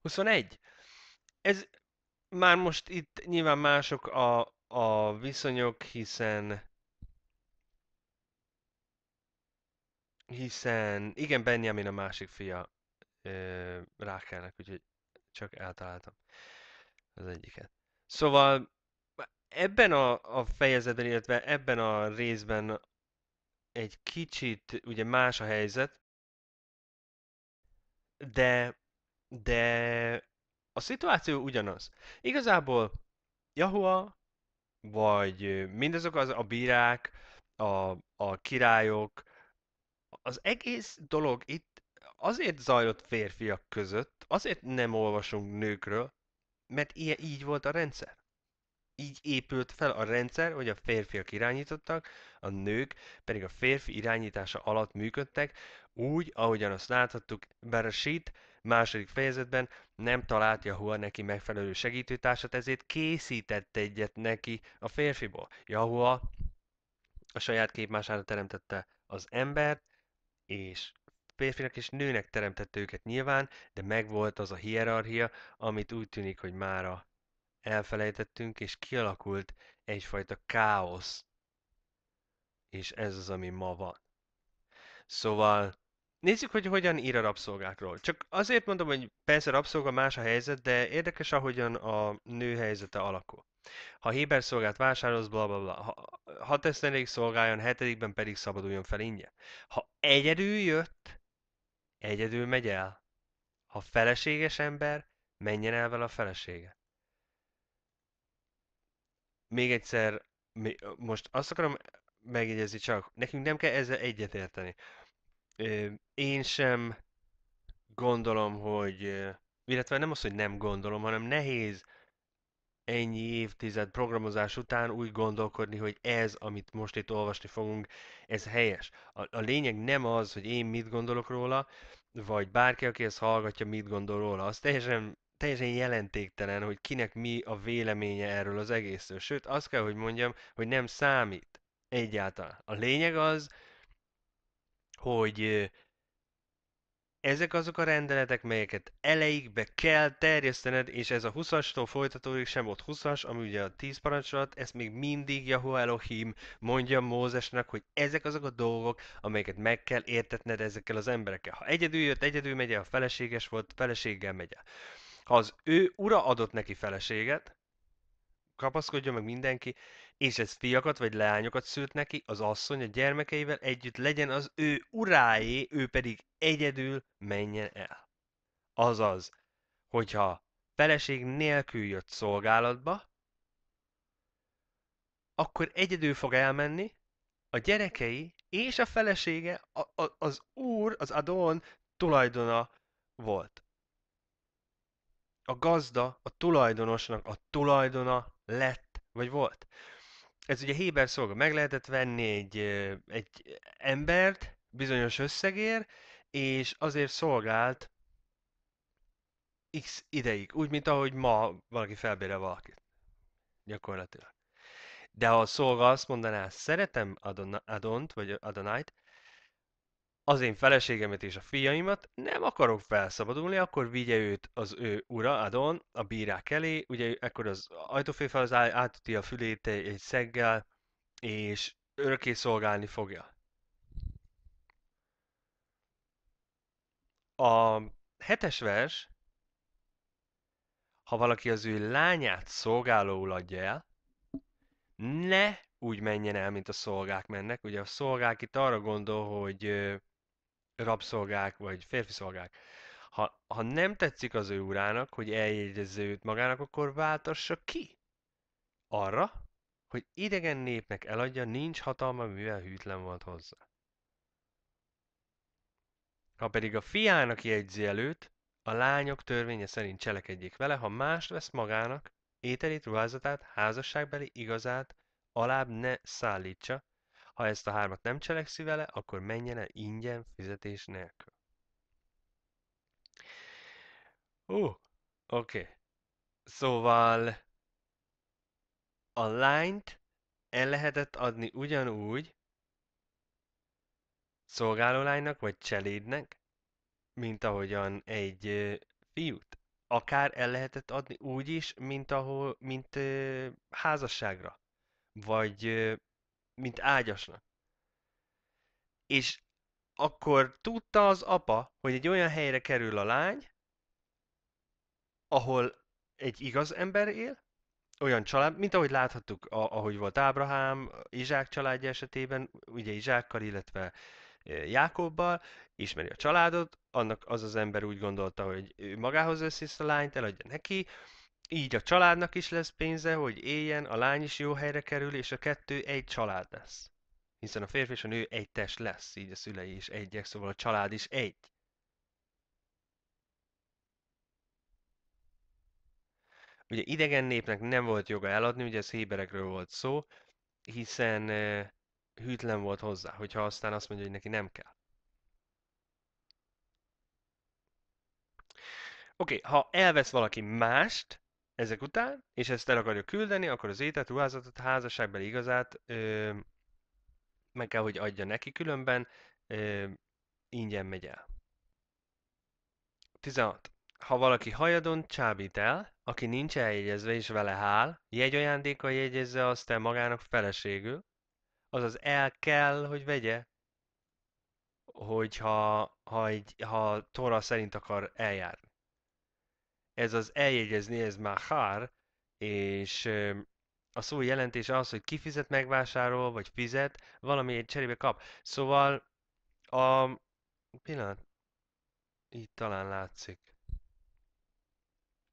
21. Ez már most itt nyilván mások a, a viszonyok, hiszen hiszen igen, Benjamin a másik fia rá Rákelnek, úgyhogy csak eltaláltam az egyiket. Szóval ebben a, a fejezetben, illetve ebben a részben egy kicsit ugye más a helyzet, de, de a szituáció ugyanaz. Igazából Jahua, vagy mindazok az, a bírák, a, a királyok, az egész dolog itt azért zajlott férfiak között, azért nem olvasunk nőkről, mert ilyen, így volt a rendszer így épült fel a rendszer, hogy a férfiak irányítottak, a nők pedig a férfi irányítása alatt működtek, úgy, ahogyan azt láthattuk Bereshit második fejezetben, nem talált Jahua neki megfelelő segítőtársat, ezért készített egyet neki a férfiból. Jahua a saját képmására teremtette az embert, és férfinak és nőnek teremtett őket nyilván, de megvolt az a hierarchia, amit úgy tűnik, hogy mára elfelejtettünk, és kialakult egyfajta káosz. És ez az, ami ma van. Szóval nézzük, hogy hogyan ír a rabszolgákról. Csak azért mondom, hogy persze rabszolga más a helyzet, de érdekes, ahogyan a nő helyzete alakul. Ha Héber szolgát vásárolsz, bla bla bla. Ha, ha szolgáljon, hetedikben pedig szabaduljon fel ingyen. Ha egyedül jött, egyedül megy el. Ha feleséges ember, menjen el vele a felesége még egyszer, most azt akarom eh, megjegyezni csak, nekünk nem kell ezzel egyetérteni. Én sem gondolom, hogy, illetve nem az, hogy nem gondolom, hanem nehéz ennyi évtized programozás után úgy gondolkodni, hogy ez, amit most itt olvasni fogunk, ez helyes. A, a lényeg nem az, hogy én mit gondolok róla, vagy bárki, aki ezt hallgatja, mit gondol róla. Az teljesen teljesen jelentéktelen, hogy kinek mi a véleménye erről az egészről. Sőt, azt kell, hogy mondjam, hogy nem számít egyáltalán. A lényeg az, hogy ezek azok a rendeletek, melyeket eleikbe kell terjesztened, és ez a 20-astól folytatódik, sem volt 20-as, ami ugye a 10 parancsolat, ezt még mindig Jahu Elohim mondja Mózesnek, hogy ezek azok a dolgok, amelyeket meg kell értetned ezekkel az emberekkel. Ha egyedül jött, egyedül megy ha feleséges volt, feleséggel megy el. Ha az ő ura adott neki feleséget, kapaszkodjon meg mindenki, és ez fiakat vagy leányokat szült neki, az asszony a gyermekeivel együtt legyen az ő uráé, ő pedig egyedül menjen el. Azaz, hogyha feleség nélkül jött szolgálatba, akkor egyedül fog elmenni, a gyerekei és a felesége a, a, az úr, az Adon tulajdona volt a gazda a tulajdonosnak a tulajdona lett, vagy volt. Ez ugye Héber szolga, meg lehetett venni egy, egy embert bizonyos összegért, és azért szolgált x ideig, úgy, mint ahogy ma valaki felbére valakit. Gyakorlatilag. De ha a szolga azt mondaná, szeretem Adon- Adont, vagy Adonait, az én feleségemet és a fiaimat, nem akarok felszabadulni, akkor vigye őt az ő ura, Adon, a bírák elé, ugye ekkor az ajtóféfel az átüti a fülét egy szeggel, és örökké szolgálni fogja. A hetes vers, ha valaki az ő lányát szolgálóul adja el, ne úgy menjen el, mint a szolgák mennek. Ugye a szolgák itt arra gondol, hogy rabszolgák, vagy férfi szolgák. Ha, ha nem tetszik az ő urának, hogy eljegyezze őt magának, akkor váltassa ki arra, hogy idegen népnek eladja, nincs hatalma, mivel hűtlen volt hozzá. Ha pedig a fiának jegyzi előtt, a lányok törvénye szerint cselekedjék vele, ha mást vesz magának, ételét, ruházatát, házasságbeli igazát alább ne szállítsa, ha ezt a hármat nem cselekszi vele, akkor menjen el ingyen, fizetés nélkül. Ó, uh, oké. Okay. Szóval a lányt el lehetett adni ugyanúgy szolgálólánynak vagy cselédnek, mint ahogyan egy fiút. Akár el lehetett adni úgy is, mint, ahol, mint ö, házasságra, vagy ö, mint ágyasnak. És akkor tudta az apa, hogy egy olyan helyre kerül a lány, ahol egy igaz ember él, olyan család, mint ahogy láthattuk, ahogy volt Ábrahám, Izsák családja esetében, ugye Izsákkal, illetve e, Jákobbal, ismeri a családot, annak az az ember úgy gondolta, hogy ő magához veszi a lányt, eladja neki, így a családnak is lesz pénze, hogy éljen, a lány is jó helyre kerül, és a kettő egy család lesz. Hiszen a férfi és a nő egy test lesz, így a szülei is egyek, szóval a család is egy. Ugye idegen népnek nem volt joga eladni, ugye ez héberekről volt szó, hiszen hűtlen volt hozzá, hogyha aztán azt mondja, hogy neki nem kell. Oké, okay, ha elvesz valaki mást, ezek után, és ezt el akarja küldeni, akkor az ételt, ruházatot, házasságbeli igazát ö, meg kell, hogy adja neki, különben ö, ingyen megy el. 16. Ha valaki hajadon csábít el, aki nincs eljegyezve és vele hál, jegyajándéka jegyezze azt el magának feleségül, azaz el kell, hogy vegye, hogyha ha egy, ha Tóra szerint akar eljárni. Ez az eljegyezni, ez hár, és a szó jelentése az, hogy kifizet, megvásárol, vagy fizet, valami egy cserébe kap. Szóval a... Pillanat. Így talán látszik.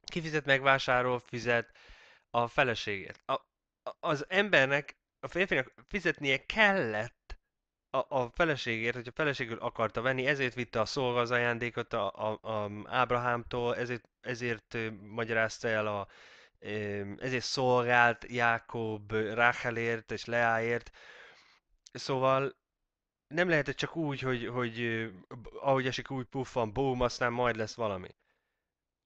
Kifizet, megvásárol, fizet a feleségét. A, az embernek, a férfinak fizetnie kellett a, a feleségért, hogyha feleségül akarta venni, ezért vitte a szolga az ajándékot a, a, a Ábrahámtól, ezért, ezért magyarázta el a, ezért szolgált Jákob Ráchelért és Leáért. Szóval nem lehetett csak úgy, hogy, hogy ahogy esik úgy puffan, boom, aztán majd lesz valami.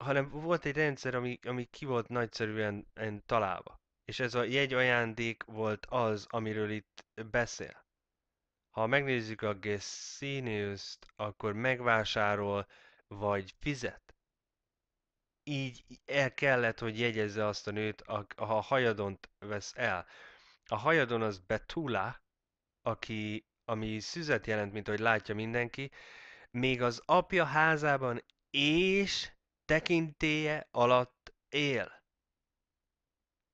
Hanem volt egy rendszer, ami, ami ki volt nagyszerűen találva. És ez a jegyajándék ajándék volt az, amiről itt beszél ha megnézzük a gesenius akkor megvásárol, vagy fizet. Így el kellett, hogy jegyezze azt a nőt, ha a hajadont vesz el. A hajadon az Betula, aki, ami szüzet jelent, mint ahogy látja mindenki, még az apja házában és tekintéje alatt él.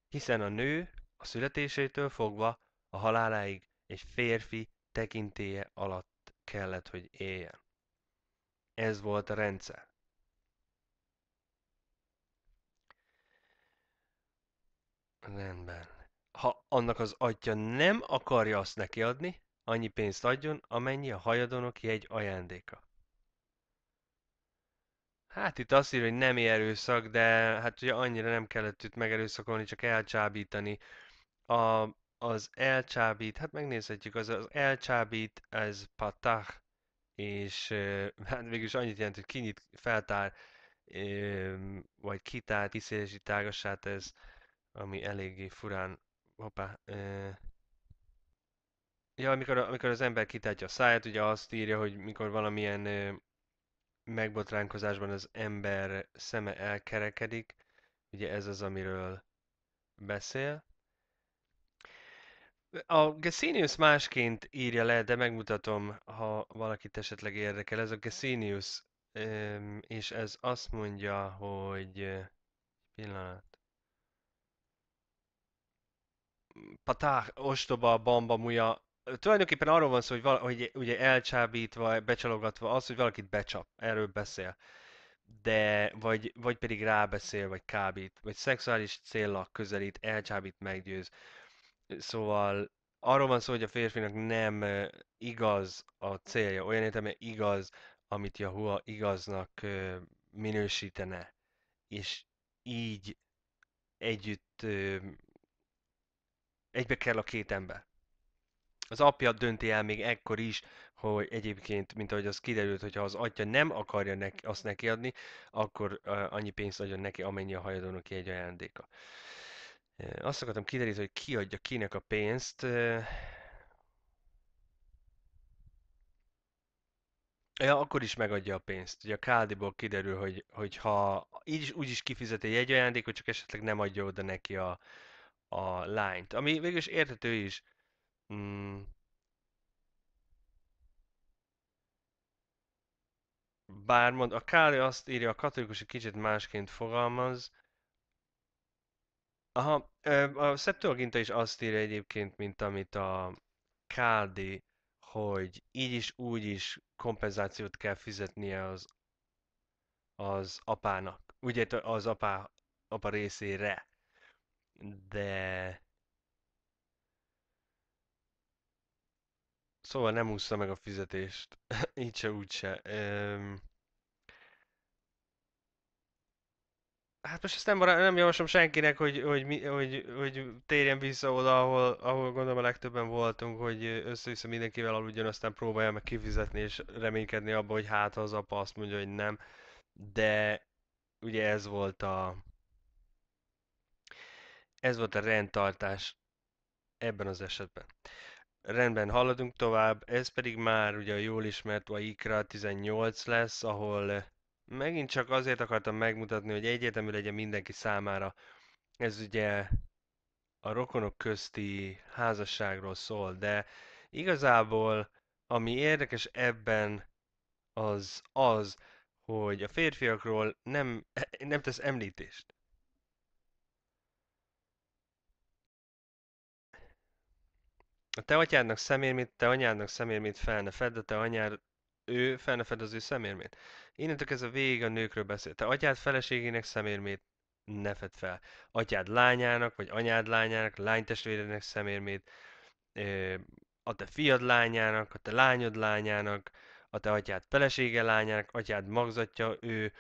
Hiszen a nő a születésétől fogva a haláláig egy férfi tekintéje alatt kellett, hogy éljen. Ez volt a rendszer. Rendben. Ha annak az atya nem akarja azt neki adni, annyi pénzt adjon, amennyi a hajadonok jegy ajándéka. Hát itt azt írja, hogy nem erőszak, de hát ugye annyira nem kellett itt megerőszakolni, csak elcsábítani. A az elcsábít, hát megnézhetjük, az, az elcsábít, ez patah, és <laughs> hát végülis annyit jelent, hogy kinyit, feltár, vagy kitár, kiszélesít tágasát, ez ami eléggé furán, hoppá, Ja, amikor, amikor az ember kitátja a száját, ugye azt írja, hogy mikor valamilyen megbotránkozásban az ember szeme elkerekedik, ugye ez az, amiről beszél. A Gesinius másként írja le, de megmutatom, ha valakit esetleg érdekel. Ez a Gesinius, és ez azt mondja, hogy... Pillanat. Patá, ostoba, bamba, muja. Tulajdonképpen arról van szó, hogy, vala, hogy ugye elcsábítva, becsalogatva, az, hogy valakit becsap, erről beszél. De, vagy, vagy pedig rábeszél, vagy kábít, vagy szexuális célra közelít, elcsábít, meggyőz. Szóval arról van szó, hogy a férfinak nem igaz a célja, olyan értelme igaz, amit Yahua igaznak minősítene, és így együtt egybe kell a két ember. Az apja dönti el még ekkor is, hogy egyébként, mint ahogy az kiderült, hogyha az atya nem akarja neki, azt neki adni, akkor annyi pénzt adjon neki, amennyi a hajadónak egy ajándéka. Azt akartam kideríteni, hogy ki adja kinek a pénzt. Ja, akkor is megadja a pénzt. Ugye a Káldiból kiderül, hogy, hogy ha így is, úgy is kifizeti egy jegyajándékot, csak esetleg nem adja oda neki a, a lányt. Ami végül is értető is. Mm. Bár mond, a Káli azt írja, a katolikus egy kicsit másként fogalmaz, Aha, a Septuaginta is azt írja egyébként, mint amit a KD, hogy így is, úgy is kompenzációt kell fizetnie az, az apának. Ugye az apá, apa részére. De... Szóval nem úszta meg a fizetést. <laughs> így se, úgy se. Öm... Hát most ezt nem, nem javaslom senkinek, hogy, hogy, hogy, hogy, hogy térjen vissza oda, ahol, ahol gondolom a legtöbben voltunk, hogy össze-vissza mindenkivel aludjon, aztán próbálja meg kifizetni és reménykedni abba, hogy hát az apa azt mondja, hogy nem. De ugye ez volt a ez volt a rendtartás ebben az esetben. Rendben, haladunk tovább, ez pedig már ugye a jól ismert Aikra 18 lesz, ahol Megint csak azért akartam megmutatni, hogy egyértelmű legyen mindenki számára. Ez ugye a rokonok közti házasságról szól, de igazából ami érdekes ebben az az, hogy a férfiakról nem, <clears throat> nem tesz említést. A te atyádnak szemér, te anyádnak szemér, mit fel ne fedd, a te anyád ő felnefedező szemérmét. ez kezdve végig a nőkről beszél. Te atyád feleségének szemérmét ne fed fel. Atyád lányának, vagy anyád lányának, lánytestvérednek szemérmét, a te fiad lányának, a te lányod lányának, a te atyád felesége lányának, atyád magzatja, ő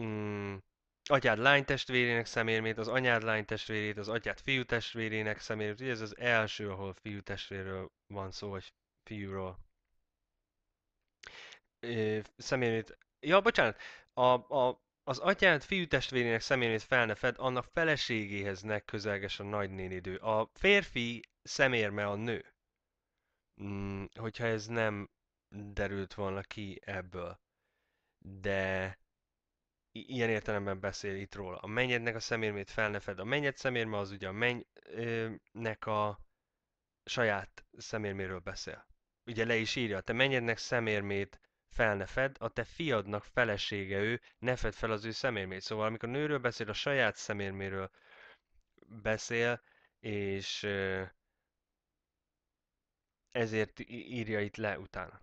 mm, atyád lánytestvérének szemérmét, az anyád lánytestvérét, az atyád fiútestvérének szemérmét. Ugye ez az első, ahol fiútestvérről van szó, vagy fiúról személyét... Ja, bocsánat, a, a, az atyát fiú testvérének személyét fel ne fed, annak feleségéhez ne közelges a nagynénidő. A férfi szemérme a nő. Mm, hogyha ez nem derült volna ki ebből. De ilyen értelemben beszél itt róla. A mennyednek a szemérmét fel ne fed. A mennyed szemérme az ugye a mennynek a saját szemérméről beszél. Ugye le is írja, te mennyednek szemérmét fel ne fedd, a te fiadnak felesége ő, ne fedd fel az ő szemérmét. Szóval amikor a nőről beszél, a saját szemérméről beszél, és ezért írja itt le utána.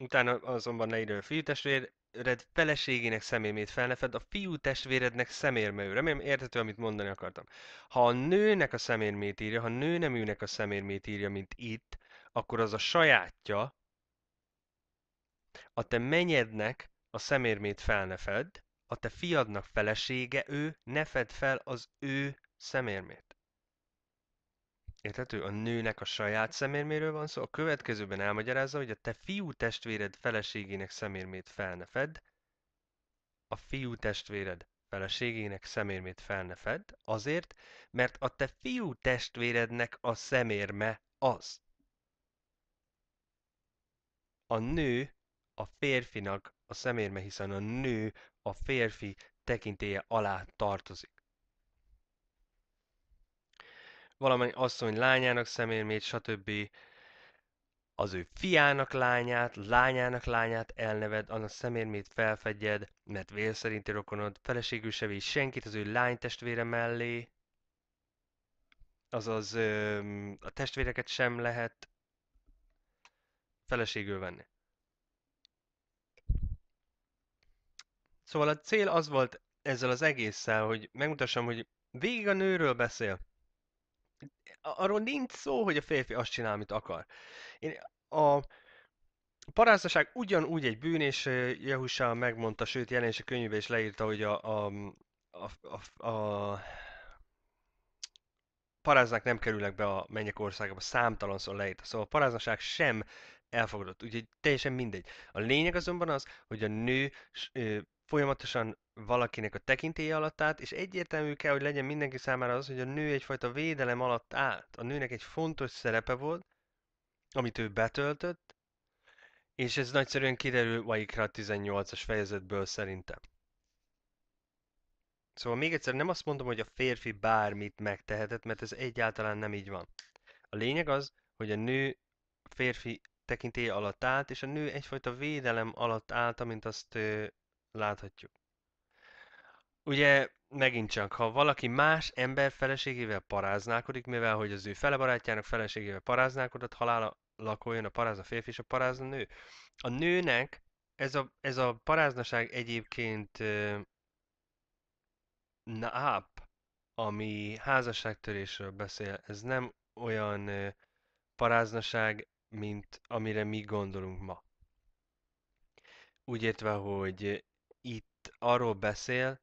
Utána azonban írja a fiú testvéred feleségének szemérmét fedd, a fiú testvérednek ő. Remélem érthető, amit mondani akartam. Ha a nőnek a szemérmét írja, ha a nő nem őnek a szemérmét írja, mint itt, akkor az a sajátja, a te menyednek a szemérmét fel ne fedd, a te fiadnak felesége ő, ne fedd fel az ő szemérmét. Érthető? A nőnek a saját szemérméről van szó. A következőben elmagyarázza, hogy a te fiú testvéred feleségének szemérmét fel ne fedd, a fiú testvéred feleségének szemérmét fel ne fedd, azért, mert a te fiú testvérednek a szemérme az. A nő a férfinak a szemérme, hiszen a nő a férfi tekintéje alá tartozik. Valamely asszony lányának szemérmét, stb. Az ő fiának lányát, lányának lányát elneved, annak szemérmét felfedjed, mert vél szerinti rokonod, feleségül se véj senkit az ő lány testvére mellé, azaz ö, a testvéreket sem lehet feleségül venni. Szóval a cél az volt ezzel az egésszel, hogy megmutassam, hogy végig a nőről beszél. Arról nincs szó, hogy a férfi azt csinál, amit akar. Én a parázdaság ugyanúgy egy bűn, és Jehusa megmondta, sőt jelenése könyvébe is leírta, hogy a, a, a, a, a paráznák nem kerülnek be a mennyek országába, szó leírta. Szóval a paráznaság sem elfogadott, úgyhogy teljesen mindegy. A lényeg azonban az, hogy a nő folyamatosan valakinek a tekintélye alatt állt, és egyértelmű kell, hogy legyen mindenki számára az, hogy a nő egyfajta védelem alatt állt. A nőnek egy fontos szerepe volt, amit ő betöltött, és ez nagyszerűen kiderül Vaikra 18-as fejezetből szerintem. Szóval még egyszer nem azt mondom, hogy a férfi bármit megtehetett, mert ez egyáltalán nem így van. A lényeg az, hogy a nő férfi tekintély alatt állt, és a nő egyfajta védelem alatt állt, amint azt Láthatjuk. Ugye megint csak, ha valaki más ember feleségével paráználkodik, mivel hogy az ő barátjának feleségével paráználkodott, halála lakoljon a parázna férfi és a parázna nő. A nőnek ez a, ez a paráznaság egyébként uh, naap, ami házasságtörésről beszél, ez nem olyan paráznaság, mint amire mi gondolunk ma. Úgy értve, hogy itt arról beszél,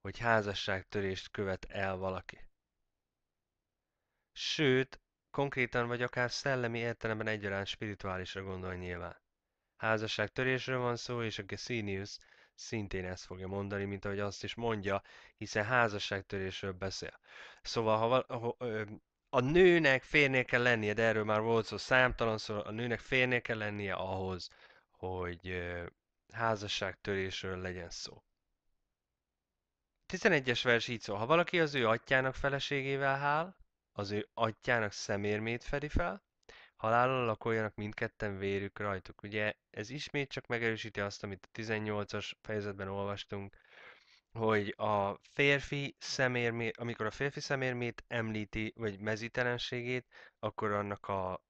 hogy házasságtörést követ el valaki. Sőt, konkrétan vagy akár szellemi értelemben egyaránt spirituálisra gondol nyilván. Házasságtörésről van szó, és a Gesinius szintén ezt fogja mondani, mint ahogy azt is mondja, hiszen házasságtörésről beszél. Szóval, ha, val- a nőnek férnél kell lennie, de erről már volt szó számtalanszor, a nőnek férnél kell lennie ahhoz, hogy házasságtörésről legyen szó. 11-es vers így szól, ha valaki az ő atyának feleségével hál, az ő atyának szemérmét fedi fel, halállal lakoljanak mindketten vérük rajtuk. Ugye ez ismét csak megerősíti azt, amit a 18-as fejezetben olvastunk, hogy a férfi szemérmét, amikor a férfi szemérmét említi, vagy mezítelenségét, akkor annak a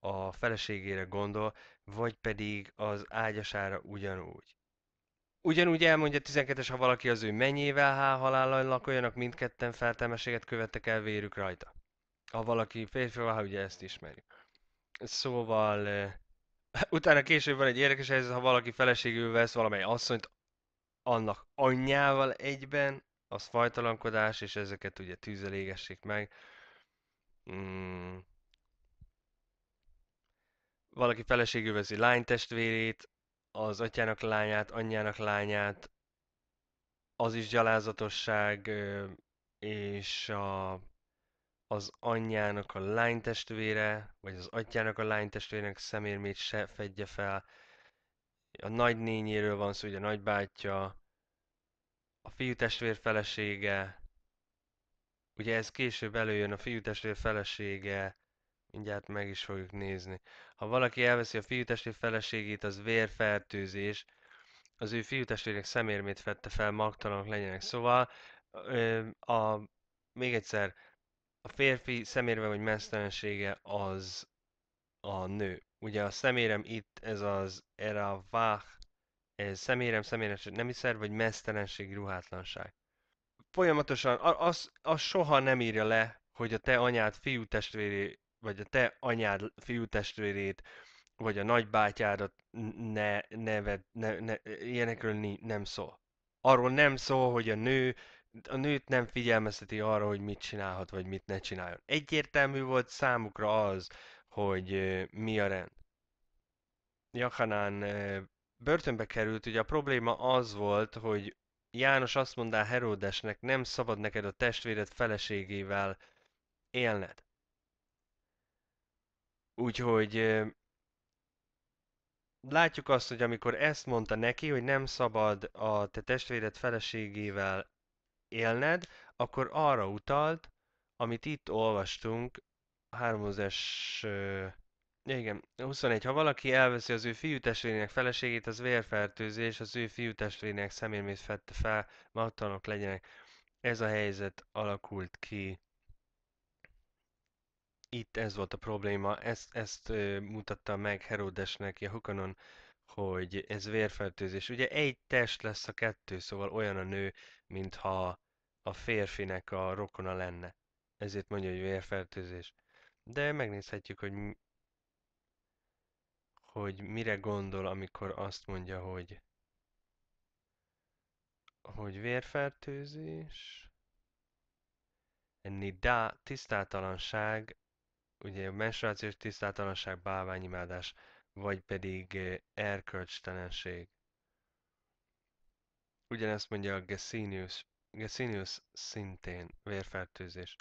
a feleségére gondol, vagy pedig az ágyasára ugyanúgy. Ugyanúgy elmondja 12-es, ha valaki az ő mennyével hál halállal lakoljanak, mindketten feltelmességet követtek el vérük rajta. Ha valaki férfi, ha ugye ezt ismerjük. Szóval, <laughs> utána később van egy érdekes helyzet, ha valaki feleségül vesz valamely asszonyt, annak anyjával egyben, az fajtalankodás, és ezeket ugye tűzelégessék meg. Mm valaki feleségül lány lánytestvérét, az atyának lányát, anyjának lányát, az is gyalázatosság, és a, az anyjának a lánytestvére, vagy az atyának a lánytestvérének szemérmét se fedje fel. A nagynényéről van szó, ugye a nagybátyja, a fiútestvér felesége, ugye ez később előjön, a fiútestvér felesége, Mindjárt meg is fogjuk nézni. Ha valaki elveszi a fiútestvér feleségét, az vérfertőzés. Az ő fiútestvérek szemérmét fette fel, magtalanok legyenek. Szóval, a, a, még egyszer, a férfi szemérve vagy mesztelensége az a nő. Ugye a szemérem itt, ez az eravach, ez szemérem, nem is szerv, vagy mesztelenség, ruhátlanság. Folyamatosan, az, az soha nem írja le, hogy a te anyád fiú testvéré vagy a te anyád fiútestvérét, vagy a nagybátyádat ne, neved, ne, ne, ilyenekről nem szól. Arról nem szól, hogy a nő a nőt nem figyelmezteti arra, hogy mit csinálhat, vagy mit ne csináljon. Egyértelmű volt számukra az, hogy mi a rend. Jakanán börtönbe került, ugye a probléma az volt, hogy János azt mondta Herodesnek, nem szabad neked a testvéred feleségével élned. Úgyhogy látjuk azt, hogy amikor ezt mondta neki, hogy nem szabad a te testvéred feleségével élned, akkor arra utalt, amit itt olvastunk, 3 igen, 21. Ha valaki elveszi az ő fiú testvérének feleségét, az vérfertőzés, az ő fiú testvérének szemérmét fette fel, mattanok legyenek. Ez a helyzet alakult ki itt ez volt a probléma, ezt, ezt mutatta meg Herodesnek Jehukanon, hogy ez vérfertőzés. Ugye egy test lesz a kettő, szóval olyan a nő, mintha a férfinek a rokona lenne. Ezért mondja, hogy vérfertőzés. De megnézhetjük, hogy, hogy mire gondol, amikor azt mondja, hogy hogy vérfertőzés, nida, tisztátalanság, ugye a menstruációs tisztátalanság, bálványimádás, vagy pedig erkölcstelenség. Ugyanezt mondja a Gesinius, Gesinius szintén vérfertőzés.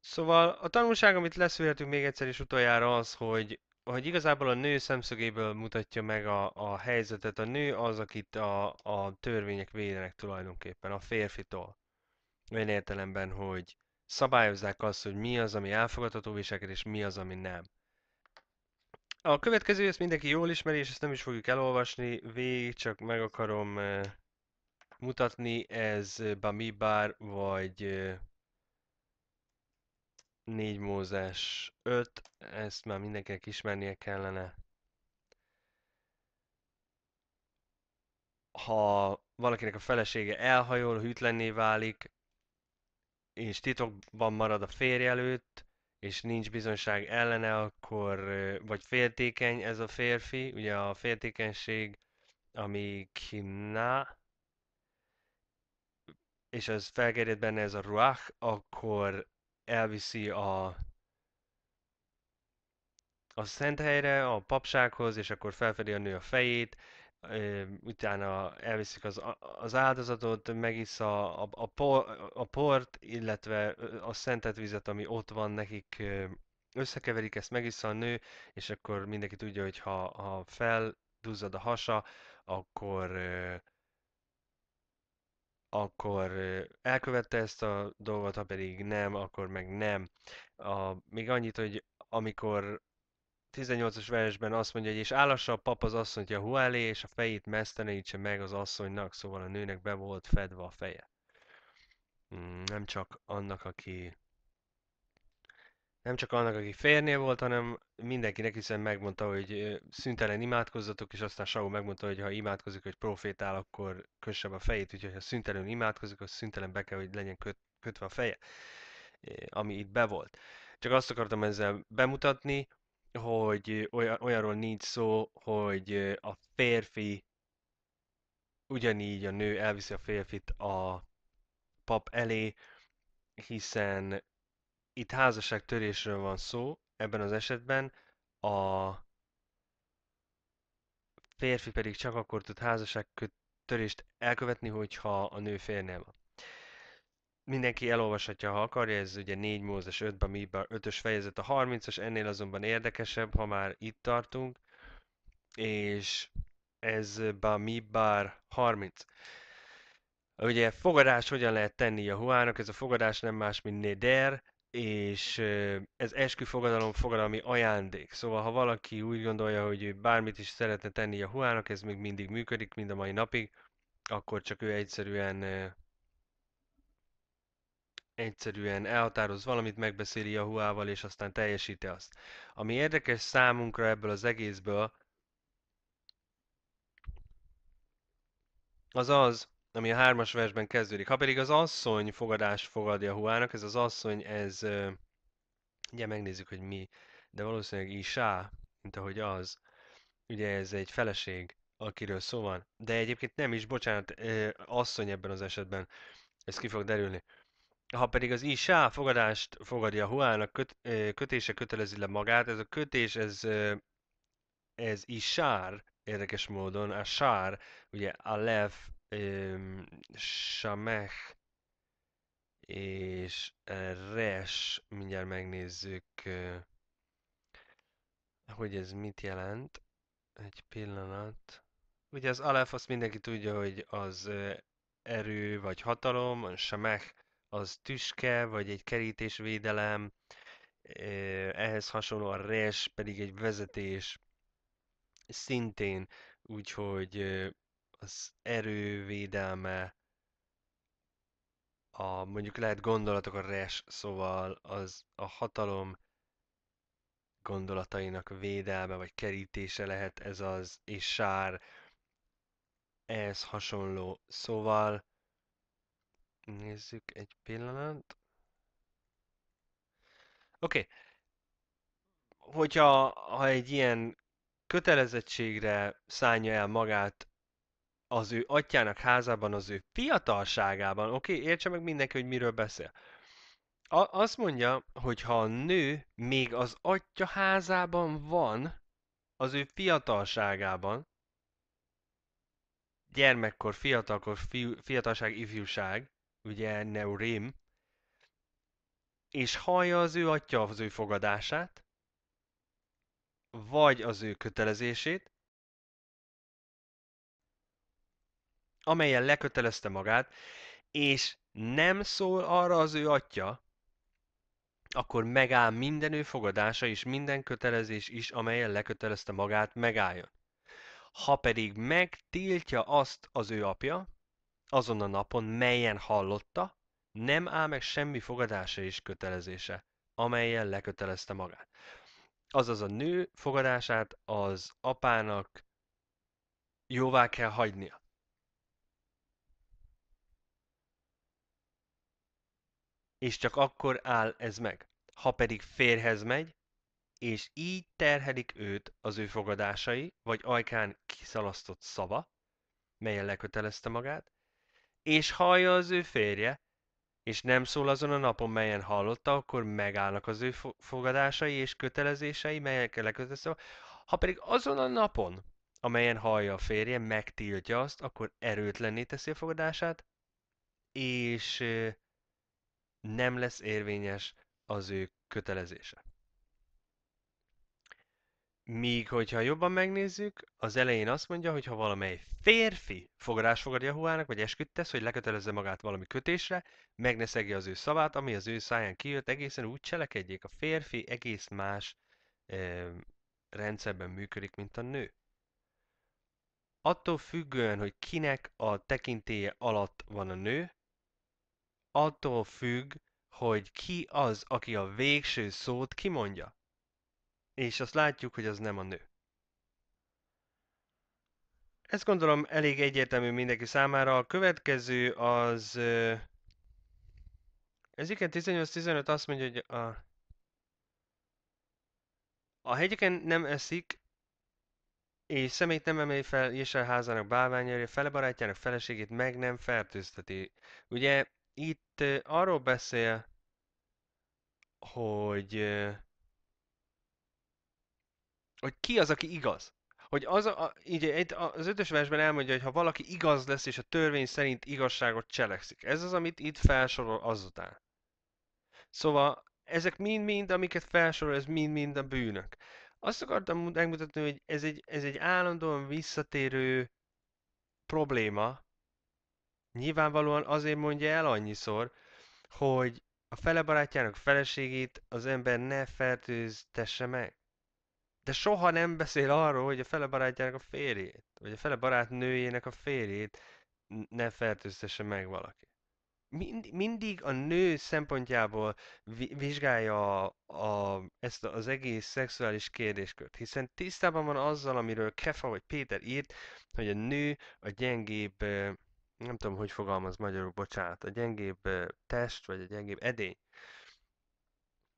Szóval a tanulság, amit leszűrhetünk még egyszer is utoljára az, hogy, hogy igazából a nő szemszögéből mutatja meg a, a helyzetet. A nő az, akit a, a törvények védenek tulajdonképpen, a férfitól. Olyan értelemben, hogy, szabályozzák azt, hogy mi az, ami elfogadható viselkedés, mi az, ami nem. A következő, ezt mindenki jól ismeri, és ezt nem is fogjuk elolvasni, végig csak meg akarom uh, mutatni, ez Bamibár vagy uh, 4 Mózes 5, ezt már mindenkinek ismernie kellene. Ha valakinek a felesége elhajol, hűtlenné válik, és titokban marad a férj előtt, és nincs bizonyság ellene, akkor, vagy féltékeny ez a férfi, ugye a féltékenység, ami kinná, és az felgerjed benne ez a ruach, akkor elviszi a a szent helyre, a papsághoz, és akkor felfedi a nő a fejét, utána elviszik az, az áldozatot, megisz a, a, a, por, a port, illetve a szentett vizet, ami ott van nekik, összekeverik, ezt megissza a nő, és akkor mindenki tudja, hogy ha, ha felduzzad a hasa, akkor akkor elkövette ezt a dolgot, ha pedig nem, akkor meg nem. A, még annyit, hogy amikor 18-as versben azt mondja, hogy és állassa a pap az asszonyt a elé, és a fejét mesztenítse meg az asszonynak, szóval a nőnek be volt fedve a feje. Hmm, nem csak annak, aki nem csak annak, aki férnél volt, hanem mindenkinek, hiszen megmondta, hogy szüntelen imádkozzatok, és aztán Saul megmondta, hogy ha imádkozik, hogy profétál, akkor kössebb a fejét, úgyhogy ha szüntelen imádkozik, az szüntelen be kell, hogy legyen köt, kötve a feje, eh, ami itt be volt. Csak azt akartam ezzel bemutatni, hogy olyan, olyanról nincs szó, hogy a férfi ugyanígy a nő elviszi a férfit a pap elé, hiszen itt házasságtörésről van szó, ebben az esetben a férfi pedig csak akkor tud házasságtörést elkövetni, hogyha a nő férnél van mindenki elolvashatja, ha akarja, ez ugye 4 Mózes 5-ben, miben 5-ös fejezet a 30-as, ennél azonban érdekesebb, ha már itt tartunk, és ez Bamibár 30. Ugye fogadás hogyan lehet tenni a huának, ez a fogadás nem más, mint Neder, és ez esküfogadalom fogadalmi ajándék. Szóval ha valaki úgy gondolja, hogy ő bármit is szeretne tenni a huának, ez még mindig működik, mind a mai napig, akkor csak ő egyszerűen egyszerűen elhatároz valamit, megbeszéli a huával, és aztán teljesíti azt. Ami érdekes számunkra ebből az egészből, az az, ami a hármas versben kezdődik. Ha pedig az asszony fogadás fogadja Huának, ez az asszony, ez, ugye megnézzük, hogy mi, de valószínűleg Isá, mint ahogy az, ugye ez egy feleség, akiről szó van, de egyébként nem is, bocsánat, asszony ebben az esetben, ez ki fog derülni. Ha pedig az isá fogadást fogadja a huának köt, kötése kötelezi le magát, ez a kötés, ez, ez isár, érdekes módon, a sár, ugye alef, samech, és res, mindjárt megnézzük, hogy ez mit jelent. Egy pillanat. Ugye az alef, azt mindenki tudja, hogy az erő vagy hatalom, a samech, az tüske, vagy egy kerítésvédelem, ehhez hasonló a res, pedig egy vezetés szintén, úgyhogy az erővédelme a, mondjuk lehet gondolatok a res, szóval az a hatalom gondolatainak védelme vagy kerítése lehet ez az, és sár ehhez hasonló. Szóval Nézzük egy pillanat. Oké. Okay. Hogyha ha egy ilyen kötelezettségre szállja el magát az ő atyának házában, az ő fiatalságában, oké, okay, értse meg mindenki, hogy miről beszél. A- azt mondja, hogy ha a nő még az atya házában van, az ő fiatalságában, gyermekkor, fiatalkor, fi- fiatalság, ifjúság, ugye Neurim, és hallja az ő atya az ő fogadását, vagy az ő kötelezését, amelyen lekötelezte magát, és nem szól arra az ő atya, akkor megáll minden ő fogadása és minden kötelezés is, amelyen lekötelezte magát, megálljon. Ha pedig megtiltja azt az ő apja, azon a napon, melyen hallotta, nem áll meg semmi fogadása és kötelezése, amelyen lekötelezte magát. Azaz a nő fogadását az apának jóvá kell hagynia. És csak akkor áll ez meg. Ha pedig férhez megy, és így terhelik őt az ő fogadásai, vagy ajkán kiszalasztott szava, melyen lekötelezte magát, és hallja az ő férje, és nem szól azon a napon, melyen hallotta, akkor megállnak az ő fogadásai és kötelezései, melyekkel szóval. Ha pedig azon a napon, amelyen hallja a férje, megtiltja azt, akkor erőtlenné teszi a fogadását, és nem lesz érvényes az ő kötelezése. Míg, hogyha jobban megnézzük, az elején azt mondja, hogy ha valamely férfi fogadás fogad Jahuának, vagy esküdtesz, hogy lekötelezze magát valami kötésre, meg ne szegje az ő szavát, ami az ő száján kijött, egészen úgy cselekedjék. A férfi egész más eh, rendszerben működik, mint a nő. Attól függően, hogy kinek a tekintéje alatt van a nő, attól függ, hogy ki az, aki a végső szót kimondja és azt látjuk, hogy az nem a nő. Ezt gondolom elég egyértelmű mindenki számára. A következő az... Ez igen, 18-15 azt mondja, hogy a... A hegyeken nem eszik, és szemét nem emeli fel Jésel házának a fele barátjának feleségét meg nem fertőzteti. Ugye itt arról beszél, hogy hogy ki az, aki igaz. Hogy az, a, így, az ötös versben elmondja, hogy ha valaki igaz lesz, és a törvény szerint igazságot cselekszik. Ez az, amit itt felsorol azután. Szóval ezek mind-mind, amiket felsorol, ez mind-mind a bűnök. Azt akartam megmutatni, hogy ez egy, ez egy állandóan visszatérő probléma. Nyilvánvalóan azért mondja el annyiszor, hogy a fele barátjának feleségét az ember ne fertőztesse meg de soha nem beszél arról, hogy a fele barátjának a férjét, vagy a fele barátnőjének a férjét ne fertőztesse meg valaki. Mind, mindig a nő szempontjából vi, vizsgálja a, a, ezt az egész szexuális kérdéskört, hiszen tisztában van azzal, amiről Kefa vagy Péter írt, hogy a nő a gyengébb, nem tudom, hogy fogalmaz magyarul, bocsánat, a gyengébb test, vagy a gyengébb edény.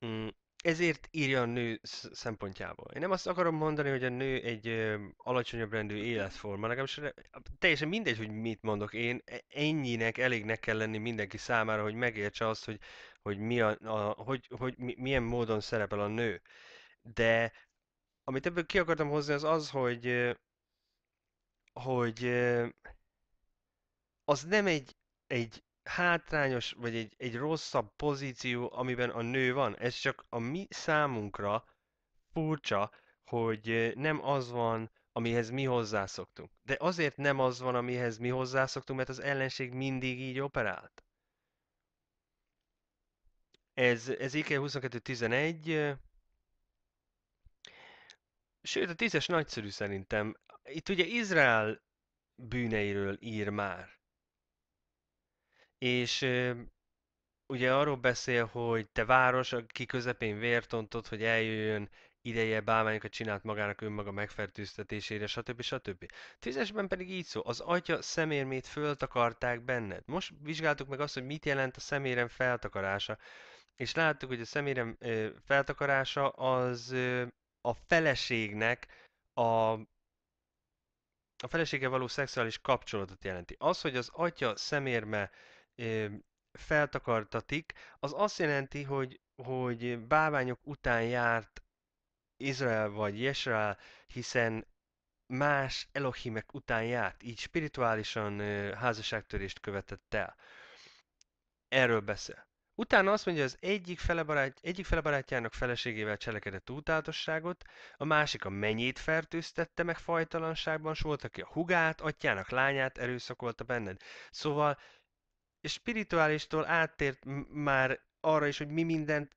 Mm, ezért írja a nő szempontjából. Én nem azt akarom mondani, hogy a nő egy ö, alacsonyabb rendű életforma, legalábbis teljesen mindegy, hogy mit mondok én, e-, ennyinek elégnek kell lenni mindenki számára, hogy megértse azt, hogy, hogy, mi a, a, hogy, hogy milyen módon szerepel a nő. De amit ebből ki akartam hozni, az az, hogy, hogy az nem egy, egy hátrányos, vagy egy, egy rosszabb pozíció, amiben a nő van. Ez csak a mi számunkra furcsa, hogy nem az van, amihez mi hozzászoktunk. De azért nem az van, amihez mi hozzászoktunk, mert az ellenség mindig így operált. Ez, ez IK 2211. Sőt, a tízes nagyszerű szerintem. Itt ugye Izrael bűneiről ír már és ugye arról beszél, hogy te város, aki közepén vértontott, hogy eljöjjön ideje bálványokat csinált magának önmaga megfertőztetésére, stb. stb. Tízesben pedig így szó, az atya szemérmét föltakarták benned. Most vizsgáltuk meg azt, hogy mit jelent a szemérem feltakarása, és láttuk, hogy a szemérem ö, feltakarása az ö, a feleségnek a a felesége való szexuális kapcsolatot jelenti. Az, hogy az atya szemérme feltakartatik, az azt jelenti, hogy, hogy báványok után járt Izrael vagy Jesrael, hiszen más Elohimek után járt, így spirituálisan házasságtörést követett el. Erről beszél. Utána azt mondja, az egyik fele, barát, egyik fele barátjának feleségével cselekedett útátosságot, a másik a mennyét fertőztette meg fajtalanságban, s volt, aki a hugát, atyának lányát erőszakolta benned. Szóval és spirituálistól áttért már arra is, hogy mi mindent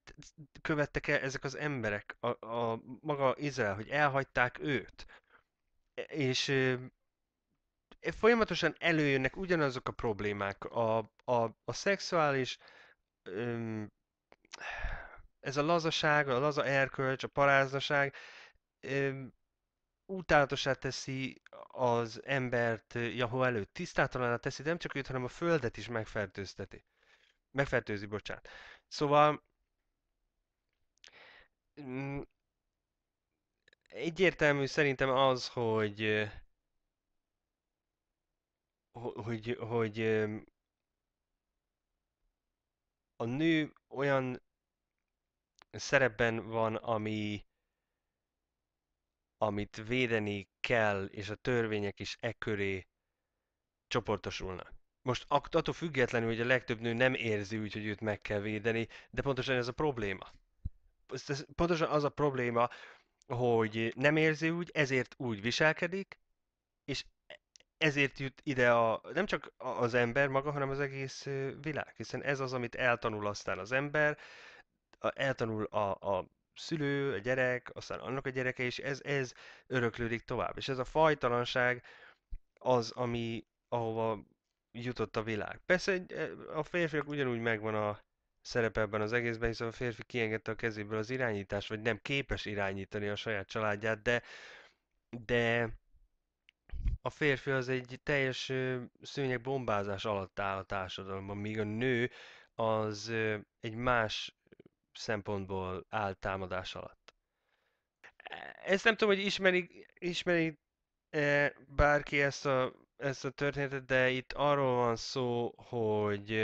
követtek el ezek az emberek, a, a maga Izrael, hogy elhagyták őt. E, és e, folyamatosan előjönnek ugyanazok a problémák, a, a, a szexuális, ez a lazaság, a laza erkölcs, a paráznaság, utálatosá teszi az embert Jahó előtt, tisztátalaná teszi nem csak őt, hanem a földet is megfertőzteti. Megfertőzi, bocsánat. Szóval mm, egyértelmű szerintem az, hogy hogy, hogy a nő olyan szerepben van, ami amit védeni kell, és a törvények is e köré csoportosulnak. Most attól függetlenül, hogy a legtöbb nő nem érzi úgy, hogy őt meg kell védeni, de pontosan ez a probléma. Pontosan az a probléma, hogy nem érzi úgy, ezért úgy viselkedik, és ezért jut ide a, nem csak az ember maga, hanem az egész világ, hiszen ez az, amit eltanul aztán az ember, eltanul a, a szülő, a gyerek, aztán annak a gyereke, és ez, ez öröklődik tovább. És ez a fajtalanság az, ami, ahova jutott a világ. Persze e, a férfiak ugyanúgy megvan a szerepe ebben az egészben, hiszen a férfi kiengedte a kezéből az irányítást, vagy nem képes irányítani a saját családját, de, de a férfi az egy teljes szőnyeg bombázás alatt áll a társadalomban, míg a nő az egy más szempontból áll támadás alatt. Ezt nem tudom, hogy ismeri, ismeri -e bárki ezt a, ezt a történetet, de itt arról van szó, hogy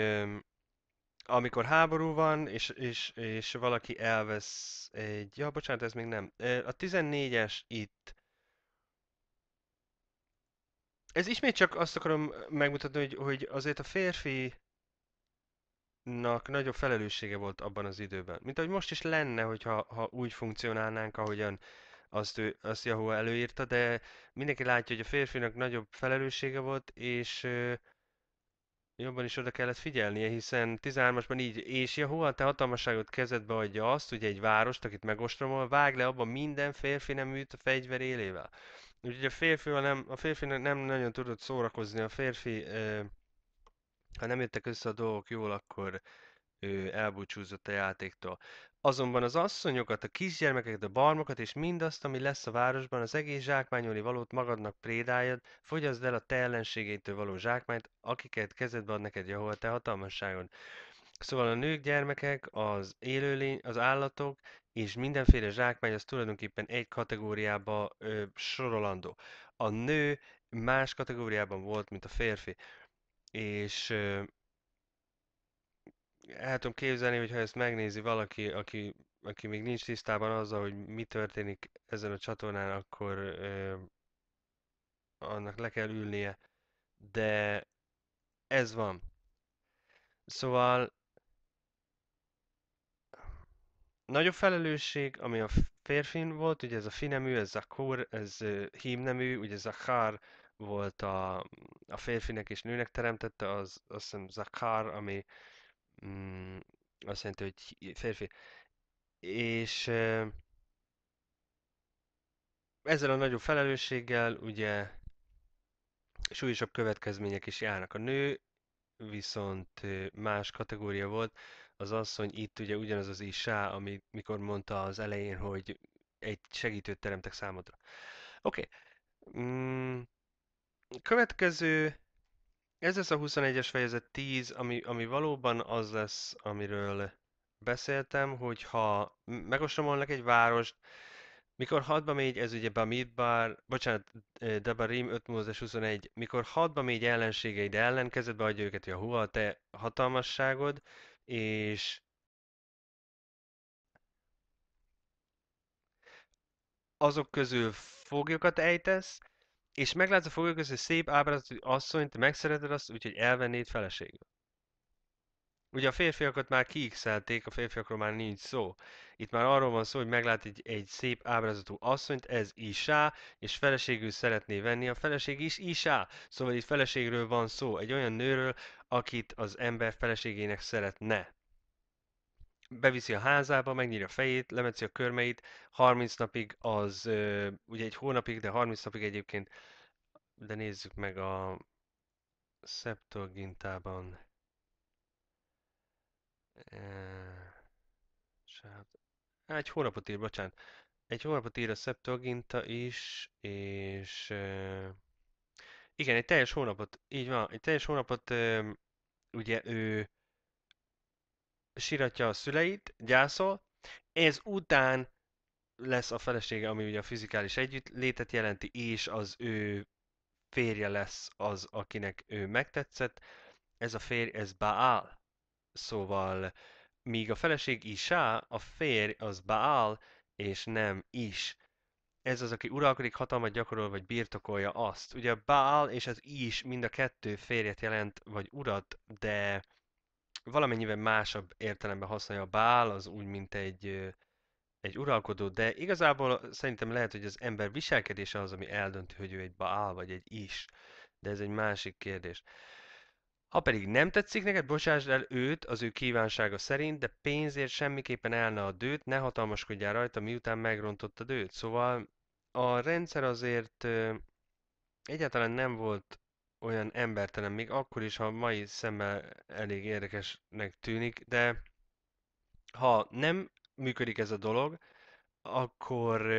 amikor háború van, és, és, és valaki elvesz egy... Ja, bocsánat, ez még nem. E, a 14-es itt... Ez ismét csak azt akarom megmutatni, hogy, hogy azért a férfi nak nagyobb felelőssége volt abban az időben. Mint ahogy most is lenne, hogyha ha úgy funkcionálnánk, ahogyan azt, ő, azt Yahoo előírta, de mindenki látja, hogy a férfinak nagyobb felelőssége volt, és ö, jobban is oda kellett figyelnie, hiszen 13-asban így, és Yahoo a te hatalmasságot kezedbe adja azt, ugye egy várost, akit megostromol, vág le abban minden férfi nem üt a fegyver élével. Úgyhogy a férfi nem, a férfi nem nagyon tudott szórakozni, a férfi ö, ha nem jöttek össze a dolgok jól, akkor ő elbúcsúzott a játéktól. Azonban az asszonyokat, a kisgyermekeket, a barmokat és mindazt, ami lesz a városban, az egész zsákmányolni valót magadnak prédáljad, fogyaszd el a te ellenségétől való zsákmányt, akiket kezedbe ad neked jahol te hatalmasságon. Szóval a nők, gyermekek, az élőlény, az állatok és mindenféle zsákmány az tulajdonképpen egy kategóriába ö, sorolandó. A nő más kategóriában volt, mint a férfi és el tudom képzelni, hogy ha ezt megnézi valaki, aki, aki még nincs tisztában azzal, hogy mi történik ezen a csatornán, akkor ö, annak le kell ülnie. De ez van. Szóval nagyobb felelősség, ami a férfin volt, ugye ez a finemű, ez a kor, ez hímnemű, ugye ez a Zakár, volt a, a férfinek és nőnek teremtette, az azt hiszem Zakar, ami mm, azt jelenti, hogy férfi. És ezzel a nagyobb felelősséggel ugye súlyosabb következmények is járnak. A nő viszont más kategória volt, az asszony itt ugye ugyanaz az isá, ami mikor mondta az elején, hogy egy segítőt teremtek számodra. Oké. Okay. Mm, következő, ez lesz a 21-es fejezet 10, ami, ami valóban az lesz, amiről beszéltem, hogy ha megostromolnak egy várost, mikor hadba megy, ez ugye Bamidbar, bocsánat, eh, Debarim 5 Mózes 21, mikor hadba megy ellenségeid ellen, kezedbe adja őket Jahua, te hatalmasságod, és azok közül foglyokat ejtesz, és a fogja között, hogy szép ábrázatú asszonyt, megszereted azt, úgyhogy elvennéd feleségül. Ugye a férfiakat már kiixelték, a férfiakról már nincs szó. Itt már arról van szó, hogy meglát egy, egy szép ábrázatú asszonyt, ez Isá, és feleségül szeretné venni, a feleség is Isá. Szóval itt feleségről van szó, egy olyan nőről, akit az ember feleségének szeretne beviszi a házába, megnyírja a fejét, lemetszi a körmeit, 30 napig az, ugye egy hónapig, de 30 napig egyébként, de nézzük meg a Septuagintában. Hát, hát egy hónapot ír, bocsánat. Egy hónapot ír a Septuaginta is, és igen, egy teljes hónapot, így van, egy teljes hónapot ugye ő siratja a szüleit, gyászol, ez után lesz a felesége, ami ugye a fizikális együttlétet jelenti, és az ő férje lesz az, akinek ő megtetszett. Ez a férj, ez Baál. Szóval, míg a feleség Isá, a férj az Baál, és nem is. Ez az, aki uralkodik, hatalmat gyakorol, vagy birtokolja azt. Ugye Baál és az is mind a kettő férjet jelent, vagy urat, de valamennyivel másabb értelemben használja a bál, az úgy, mint egy, egy uralkodó, de igazából szerintem lehet, hogy az ember viselkedése az, ami eldönti, hogy ő egy bál vagy egy is. De ez egy másik kérdés. Ha pedig nem tetszik neked, bocsásd el őt az ő kívánsága szerint, de pénzért semmiképpen el ne dőt, őt, ne hatalmaskodjál rajta, miután megrontottad őt. Szóval a rendszer azért egyáltalán nem volt olyan embertelen, még akkor is, ha mai szemmel elég érdekesnek tűnik, de ha nem működik ez a dolog, akkor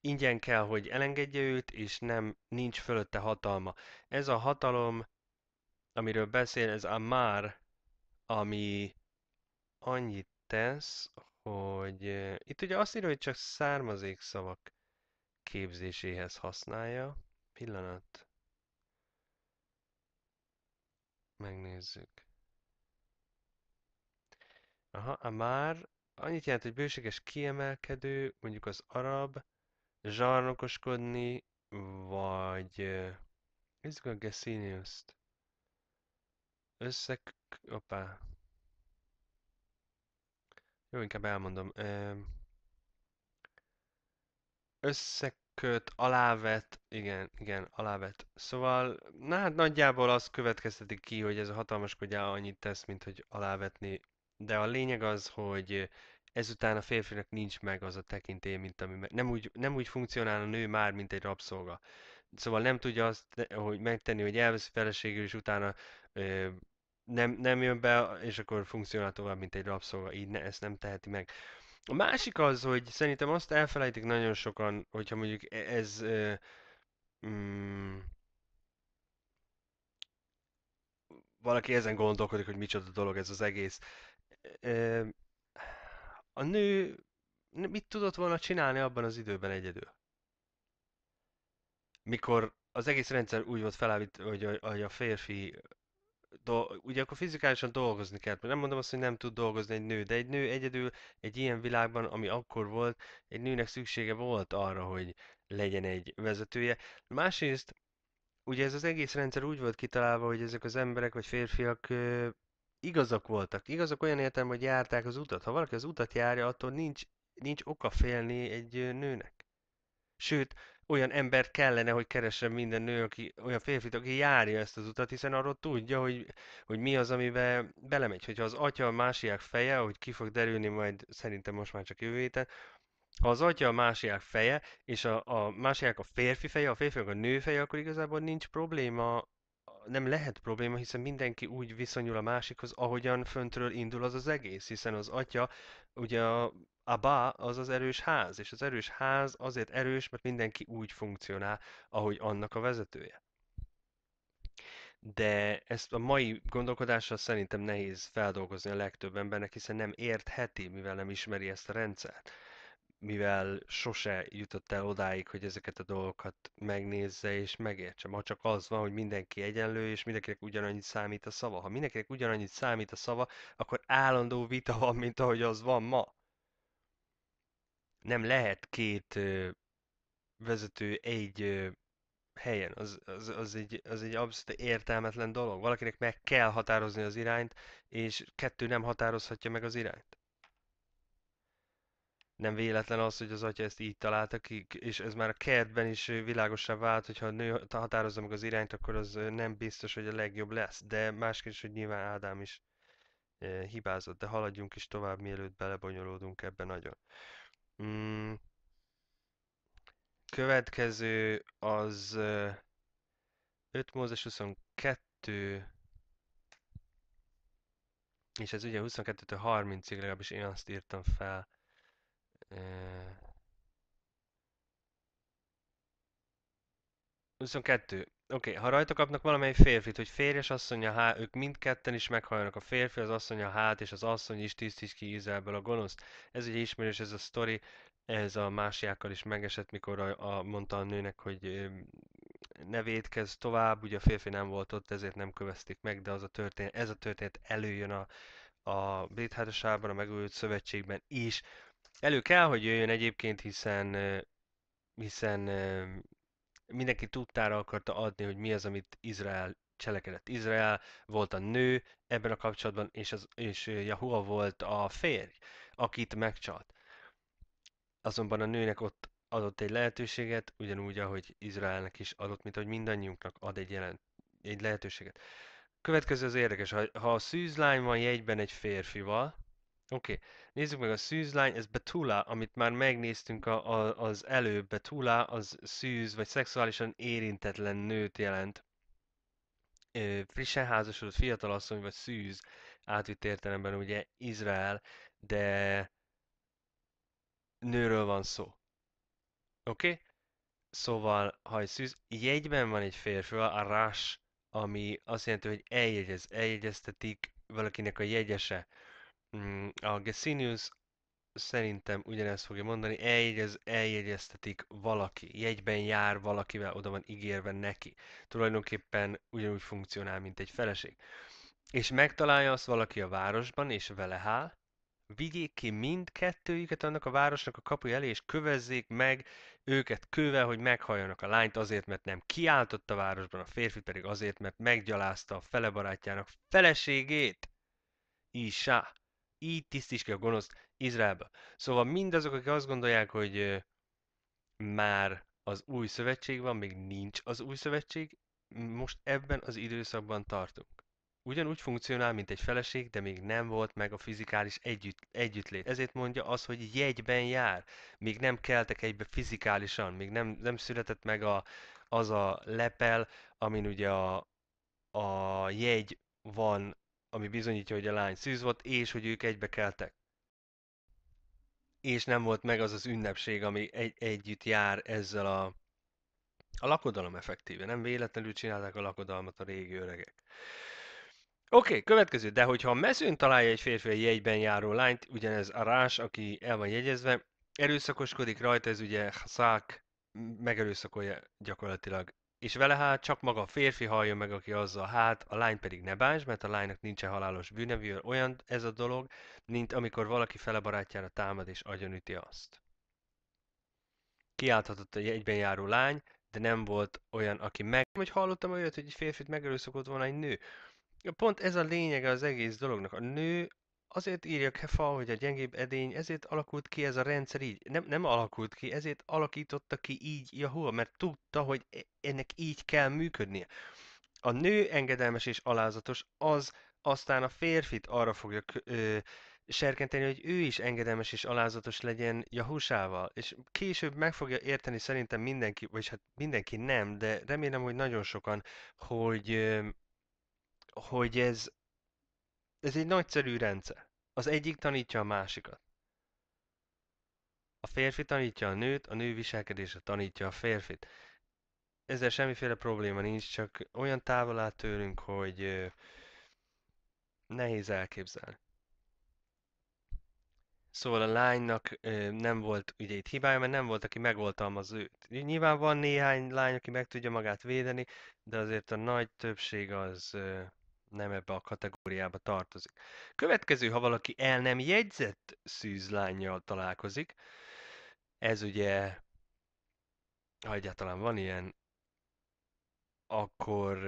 ingyen kell, hogy elengedje őt, és nem nincs fölötte hatalma. Ez a hatalom, amiről beszél, ez a már, ami annyit tesz, hogy itt ugye azt írja, hogy csak származékszavak képzéséhez használja. Pillanat. Megnézzük. Aha, a már annyit jelent, hogy bőséges kiemelkedő, mondjuk az arab, zsarnokoskodni, vagy... Nézzük a Gessinius-t. Összek... Opá. Jó, inkább elmondom. Összek köt, alávet, igen, igen, alávet. Szóval, na hát nagyjából az következtetik ki, hogy ez a hatalmas kogyá annyit tesz, mint hogy alávetni. De a lényeg az, hogy ezután a férfinak nincs meg az a tekintély, mint ami meg... nem, úgy, nem úgy funkcionál a nő már, mint egy rabszolga. Szóval nem tudja azt, hogy megtenni, hogy elveszi feleségül, és utána ö, nem, nem jön be, és akkor funkcionál tovább, mint egy rabszolga. Így ne, ezt nem teheti meg. A másik az, hogy szerintem azt elfelejtik nagyon sokan, hogyha mondjuk e, ez... Mm, valaki ezen gondolkodik, hogy micsoda dolog ez az egész. a nő mit tudott volna csinálni abban az időben egyedül? Mikor az egész rendszer úgy volt felállítva, hogy a férfi do, ugye akkor fizikálisan dolgozni kell. Nem mondom azt, hogy nem tud dolgozni egy nő, de egy nő egyedül egy ilyen világban, ami akkor volt, egy nőnek szüksége volt arra, hogy legyen egy vezetője. Másrészt, ugye ez az egész rendszer úgy volt kitalálva, hogy ezek az emberek vagy férfiak ö, igazak voltak. Igazak olyan értem, hogy járták az utat. Ha valaki az utat járja, attól nincs, nincs oka félni egy nőnek. Sőt, olyan ember kellene, hogy keressen minden nő, aki, olyan férfit, aki járja ezt az utat, hiszen arról tudja, hogy, hogy mi az, amiben belemegy. Hogyha az atya a másiák feje, hogy ki fog derülni majd szerintem most már csak jövő héten, ha az atya a másiák feje, és a, a másiák a férfi feje, a férfiak a nő feje, akkor igazából nincs probléma, nem lehet probléma, hiszen mindenki úgy viszonyul a másikhoz, ahogyan föntről indul az az egész, hiszen az atya ugye a Abba az az erős ház, és az erős ház azért erős, mert mindenki úgy funkcionál, ahogy annak a vezetője. De ezt a mai gondolkodással szerintem nehéz feldolgozni a legtöbb embernek, hiszen nem értheti, mivel nem ismeri ezt a rendszert mivel sose jutott el odáig, hogy ezeket a dolgokat megnézze és megértse. Ma csak az van, hogy mindenki egyenlő, és mindenkinek ugyanannyit számít a szava. Ha mindenkinek ugyanannyit számít a szava, akkor állandó vita van, mint ahogy az van ma nem lehet két vezető egy helyen, az, az, az, egy, az egy abszolút értelmetlen dolog. Valakinek meg kell határozni az irányt, és kettő nem határozhatja meg az irányt. Nem véletlen az, hogy az atya ezt így találta ki, és ez már a kertben is világosabb vált, hogyha a nő határozza meg az irányt, akkor az nem biztos, hogy a legjobb lesz. De másképp is, hogy nyilván Ádám is hibázott, de haladjunk is tovább, mielőtt belebonyolódunk ebben nagyon. Mm. Következő az 5 Mózes 22, és ez ugye 22-től 30-ig legalábbis én azt írtam fel. E... 22. Oké, okay, ha rajta kapnak valamely férfit, hogy férj és asszonya hát, ők mindketten is meghajolnak, A férfi, az asszonya hát, és az asszony is tisztíts ki a gonoszt. Ez ugye ismerős, ez a sztori, ez a másiákkal is megesett, mikor a, a, mondta a nőnek, hogy ne védkezz tovább, ugye a férfi nem volt ott, ezért nem kövezték meg, de az a történet, ez a történet előjön a, a brit házasában, a megújult szövetségben is. Elő kell, hogy jöjjön egyébként, hiszen, hiszen mindenki tudtára akarta adni, hogy mi az, amit Izrael cselekedett. Izrael volt a nő ebben a kapcsolatban, és, az, és Jahua volt a férj, akit megcsalt. Azonban a nőnek ott adott egy lehetőséget, ugyanúgy, ahogy Izraelnek is adott, mint ahogy mindannyiunknak ad egy, jelent, egy lehetőséget. Következő az érdekes, ha, ha a szűzlány van jegyben egy férfival, Oké, okay. nézzük meg a szűzlány, ez Betula, amit már megnéztünk a, a, az előbb. Betula az szűz vagy szexuálisan érintetlen nőt jelent. Ö, frissen házasodott fiatalasszony vagy szűz, átvitt értelemben ugye Izrael, de nőről van szó. Oké? Okay? Szóval, ha egy szűz, jegyben van egy férfi, a rás, ami azt jelenti, hogy eljegyez, eljegyeztetik valakinek a jegyese. Mm, a Gesinius szerintem ugyanezt fogja mondani, eljegyez, eljegyeztetik valaki, jegyben jár valakivel, oda van ígérve neki. Tulajdonképpen ugyanúgy funkcionál, mint egy feleség. És megtalálja azt valaki a városban, és vele hál, vigyék ki mindkettőjüket annak a városnak a kapu elé, és kövezzék meg őket kővel, hogy meghalljanak a lányt azért, mert nem kiáltott a városban, a férfi pedig azért, mert meggyalázta a felebarátjának feleségét. Isá így tisztíts ki a gonoszt Izraelbe. Szóval mindazok, akik azt gondolják, hogy már az új szövetség van, még nincs az új szövetség, most ebben az időszakban tartunk. Ugyanúgy funkcionál, mint egy feleség, de még nem volt meg a fizikális együtt, együttlét. Ezért mondja az, hogy jegyben jár. Még nem keltek egybe fizikálisan, még nem, nem született meg a, az a lepel, amin ugye a, a jegy van ami bizonyítja, hogy a lány szűz volt, és hogy ők egybe keltek. És nem volt meg az az ünnepség, ami egy- együtt jár ezzel a, a lakodalom effektíve. Nem véletlenül csinálták a lakodalmat a régi öregek. Oké, okay, következő, de hogyha a mezőn találja egy férfi a jegyben járó lányt, ugyanez a rás, aki el van jegyezve, erőszakoskodik rajta, ez ugye szák megerőszakolja gyakorlatilag és vele hát csak maga a férfi halljon meg, aki azzal hát, a lány pedig ne bánts, mert a lánynak nincsen halálos bűne, olyan ez a dolog, mint amikor valaki fele barátjára támad és agyonüti azt. Kiálthatott egy egyben járó lány, de nem volt olyan, aki meg... Hogy hallottam olyat, hogy egy férfit megerőszakott volna egy nő. Pont ez a lényege az egész dolognak. A nő Azért írja Kefa, hogy a gyengébb edény, ezért alakult ki ez a rendszer így. Nem, nem alakult ki, ezért alakította ki így Yahoo, mert tudta, hogy e, ennek így kell működnie. A nő engedelmes és alázatos, az aztán a férfit arra fogja ö, serkenteni, hogy ő is engedelmes és alázatos legyen Jahusával, és később meg fogja érteni szerintem mindenki, vagy hát mindenki nem, de remélem, hogy nagyon sokan, hogy, hogy ez ez egy nagyszerű rendszer. Az egyik tanítja a másikat. A férfi tanítja a nőt, a nő viselkedése tanítja a férfit. Ezzel semmiféle probléma nincs, csak olyan távol áll tőlünk, hogy nehéz elképzelni. Szóval a lánynak nem volt ugye itt hibája, mert nem volt, aki megoltalmaz őt. Nyilván van néhány lány, aki meg tudja magát védeni, de azért a nagy többség az nem ebbe a kategóriába tartozik. Következő, ha valaki el nem jegyzett szűzlányjal találkozik, ez ugye, ha egyáltalán van ilyen, akkor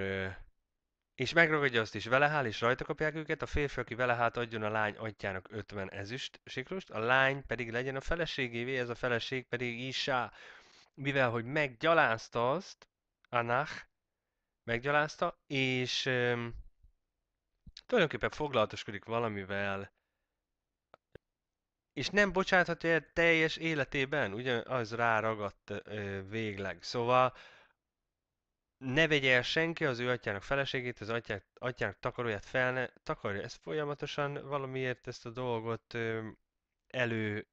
és megragadja azt is vele hál, és rajta kapják őket, a férfi, aki vele hát adjon a lány atyának 50 ezüst siklust, a lány pedig legyen a feleségévé, ez a feleség pedig Isá. Mivel, hogy meggyalázta azt, Anach meggyalázta, és öm, tulajdonképpen foglalatoskodik valamivel, és nem bocsáthatja el teljes életében, ugye az ráragadt ö, végleg. Szóval ne vegye el senki az ő atyának feleségét, az atyák, atyának takaróját fel ne takarja. Ez folyamatosan valamiért ezt a dolgot ö, elő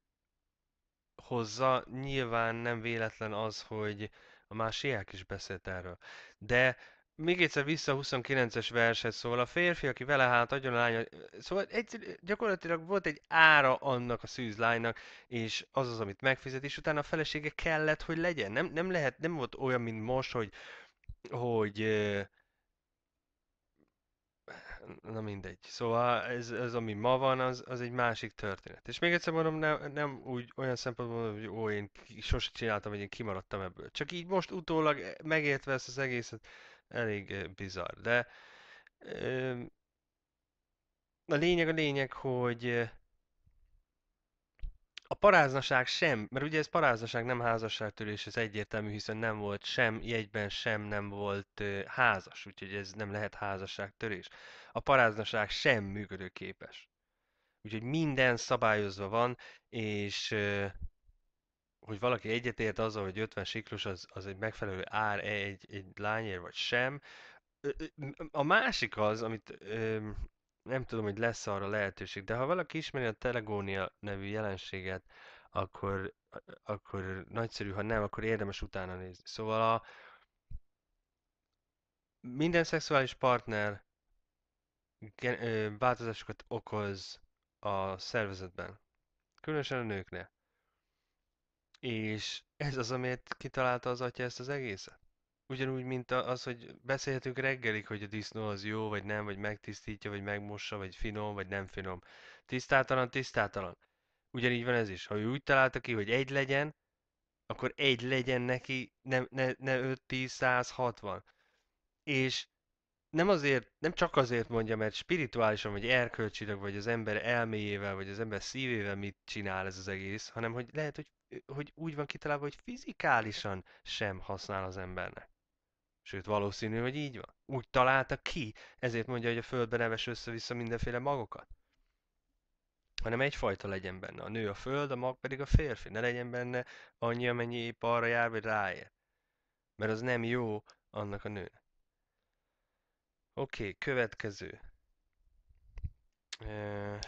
hozza. Nyilván nem véletlen az, hogy a másiák is beszélt erről. De még egyszer vissza a 29-es verset szól, a férfi, aki vele hát adjon a lánya, szóval egy, gyakorlatilag volt egy ára annak a szűzlánynak, és az az, amit megfizet, és utána a felesége kellett, hogy legyen. Nem, nem lehet, nem volt olyan, mint most, hogy, hogy na mindegy. Szóval ez, ez ami ma van, az, az egy másik történet. És még egyszer mondom, nem, nem úgy olyan szempontból, hogy ó, én sose csináltam, hogy én kimaradtam ebből. Csak így most utólag megértve ezt az egészet, elég bizarr. De a lényeg a lényeg, hogy a paráznaság sem, mert ugye ez paráznaság nem házasságtörés, ez egyértelmű, hiszen nem volt sem jegyben, sem nem volt házas, úgyhogy ez nem lehet házasságtörés. A paráznaság sem működőképes. Úgyhogy minden szabályozva van, és hogy valaki egyetért azzal, hogy 50 siklus az, az egy megfelelő ár -e egy, egy lányért, vagy sem. A másik az, amit nem tudom, hogy lesz arra lehetőség, de ha valaki ismeri a telegónia nevű jelenséget, akkor, akkor nagyszerű, ha nem, akkor érdemes utána nézni. Szóval a minden szexuális partner változásokat okoz a szervezetben. Különösen a nőknél. És ez az, amit kitalálta az atya ezt az egészet? Ugyanúgy, mint az, hogy beszélhetünk reggelig, hogy a disznó az jó, vagy nem, vagy megtisztítja, vagy megmossa, vagy finom, vagy nem finom. Tisztátalan, tisztátalan. Ugyanígy van ez is. Ha ő úgy találta ki, hogy egy legyen, akkor egy legyen neki, nem, ne, ne 5, 10, 160. És nem azért, nem csak azért mondja, mert spirituálisan, vagy erkölcsileg, vagy az ember elméjével, vagy az ember szívével mit csinál ez az egész, hanem hogy lehet, hogy hogy úgy van kitalálva, hogy fizikálisan sem használ az embernek. Sőt, valószínű, hogy így van. Úgy találta ki, ezért mondja, hogy a földbe neves össze-vissza mindenféle magokat. Hanem egyfajta legyen benne. A nő a föld, a mag pedig a férfi. Ne legyen benne annyi, amennyi épp arra jár, vagy ráér. Mert az nem jó annak a nőnek. Oké, okay, következő. Uh...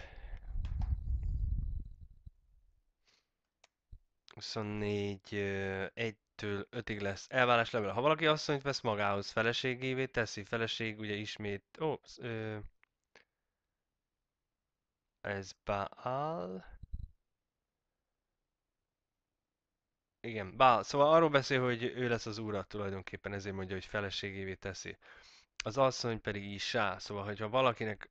24, 1-től 5-ig lesz elvállás level. Ha valaki asszonyt vesz magához feleségévé, teszi feleség, ugye ismét... Ó, ö... Ez Baal... Igen, Baal. Szóval arról beszél, hogy ő lesz az úra tulajdonképpen, ezért mondja, hogy feleségévé teszi. Az asszony pedig sá. szóval hogyha valakinek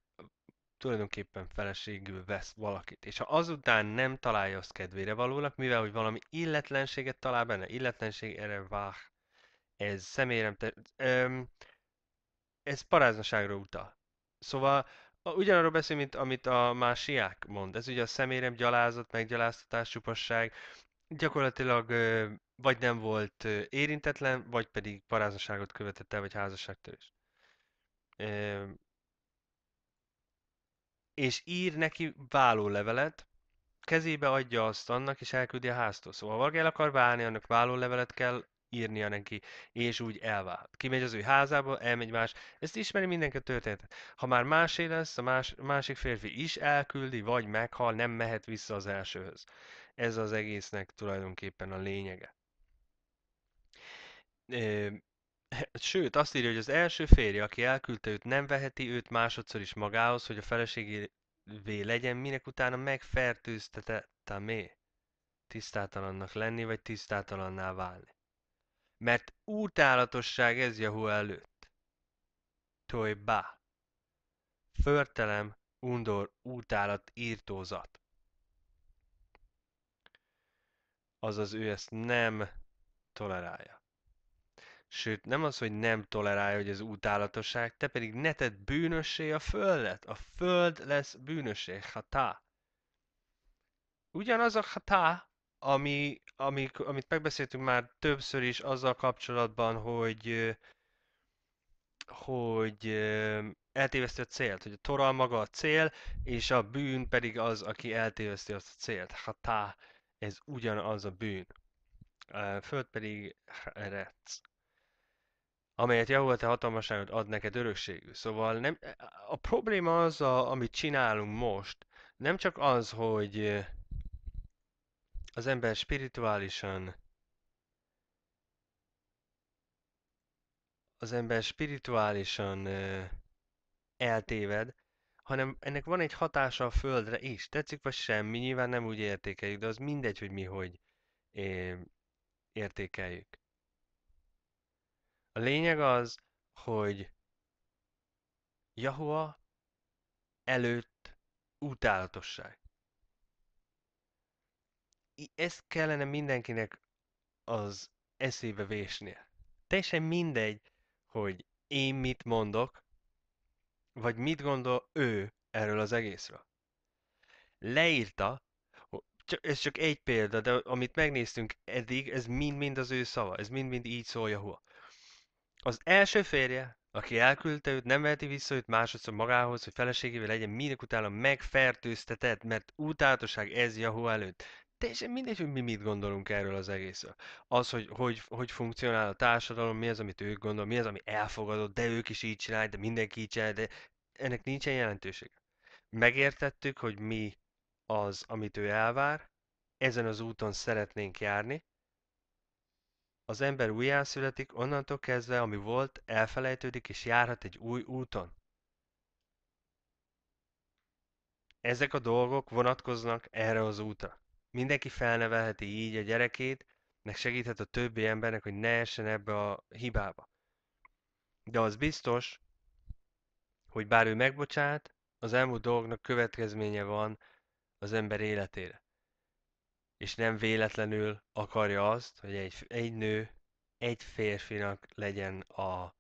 tulajdonképpen feleségül vesz valakit, és ha azután nem találja azt kedvére valónak, mivel hogy valami illetlenséget talál benne, illetlenség erre vár, ez személyem, ez paráznaságra utal. Szóval ugyanarról beszél, mint amit a másiák mond, ez ugye a személyem gyalázat, meggyaláztatás, csupasság, gyakorlatilag vagy nem volt érintetlen, vagy pedig paráznaságot követett el, vagy házasságtörés és ír neki vállólevelet, kezébe adja azt annak, és elküldi a háztól. Szóval valaki el akar válni, annak vállólevelet kell írnia neki, és úgy elvált. Kimegy az ő házába, elmegy más. Ezt ismeri mindenki a történetet. Ha már másé lesz, a más, másik férfi is elküldi, vagy meghal, nem mehet vissza az elsőhöz. Ez az egésznek tulajdonképpen a lényege. <laughs> Sőt, azt írja, hogy az első férje, aki elküldte őt, nem veheti őt másodszor is magához, hogy a feleségévé legyen, minek utána megfertőztetette-mé tisztátalannak lenni, vagy tisztátalanná válni. Mert útállatosság ez Jahu előtt. Toj bá. Förtelem, undor, útállat írtózat. Azaz ő ezt nem tolerálja. Sőt, nem az, hogy nem tolerálja, hogy ez utálatosság, te pedig ne tedd bűnössé a földet. A föld lesz bűnössé, hatá. Ugyanaz a hatá, ami, ami, amit megbeszéltünk már többször is azzal kapcsolatban, hogy hogy eltéveszti a célt, hogy a Tora maga a cél, és a bűn pedig az, aki eltéveszti azt a célt. Hatá, ez ugyanaz a bűn. A föld pedig rec amelyet Jehova te hatalmaságot ad neked örökségül. Szóval nem, e, a probléma az, a, amit csinálunk most, nem csak az, hogy az ember spirituálisan az ember spirituálisan eltéved, hanem ennek van egy hatása a földre is. Tetszik vagy semmi, nyilván nem úgy értékeljük, de az mindegy, hogy mi hogy értékeljük. A lényeg az, hogy Jahua előtt utálatosság. Ezt kellene mindenkinek az eszébe vésnie. Teljesen mindegy, hogy én mit mondok, vagy mit gondol ő erről az egészről. Leírta, ez csak egy példa, de amit megnéztünk eddig, ez mind-mind az ő szava, ez mind-mind így szól Jahua. Az első férje, aki elküldte őt, nem veheti vissza őt másodszor magához, hogy feleségével legyen minek utána megfertőztetett, mert utálatosság ez Jahu előtt. Teljesen mindegy, hogy mi mit gondolunk erről az egészről. Az, hogy, hogy hogy funkcionál a társadalom, mi az, amit ők gondol, mi az, ami elfogadott, de ők is így csinálják, de mindenki így csinálja, de ennek nincsen jelentősége. Megértettük, hogy mi az, amit ő elvár, ezen az úton szeretnénk járni, az ember újjászületik, onnantól kezdve, ami volt, elfelejtődik és járhat egy új úton. Ezek a dolgok vonatkoznak erre az útra. Mindenki felnevelheti így a gyerekét, meg segíthet a többi embernek, hogy ne essen ebbe a hibába. De az biztos, hogy bár ő megbocsát, az elmúlt dolgnak következménye van az ember életére és nem véletlenül akarja azt, hogy egy, egy nő egy férfinak legyen a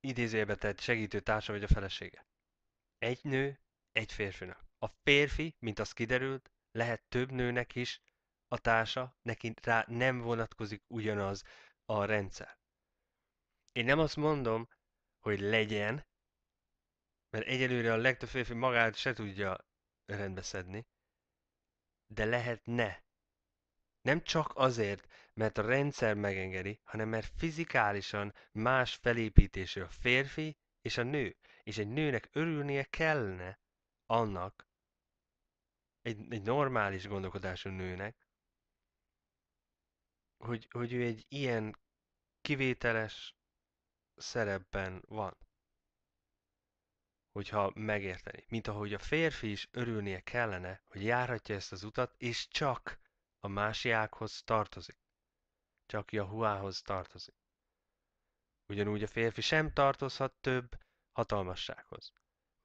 idézőjebe tett segítő társa vagy a felesége. Egy nő, egy férfinak. A férfi, mint az kiderült, lehet több nőnek is a társa, neki rá nem vonatkozik ugyanaz a rendszer. Én nem azt mondom, hogy legyen, mert egyelőre a legtöbb férfi magát se tudja rendbe szedni, de lehet ne. Nem csak azért, mert a rendszer megengedi, hanem mert fizikálisan más felépítésű a férfi és a nő, és egy nőnek örülnie kellene annak, egy, egy normális gondolkodású nőnek, hogy, hogy ő egy ilyen kivételes szerepben van hogyha megérteni. Mint ahogy a férfi is örülnie kellene, hogy járhatja ezt az utat, és csak a másiákhoz tartozik. Csak Jahuához tartozik. Ugyanúgy a férfi sem tartozhat több hatalmassághoz.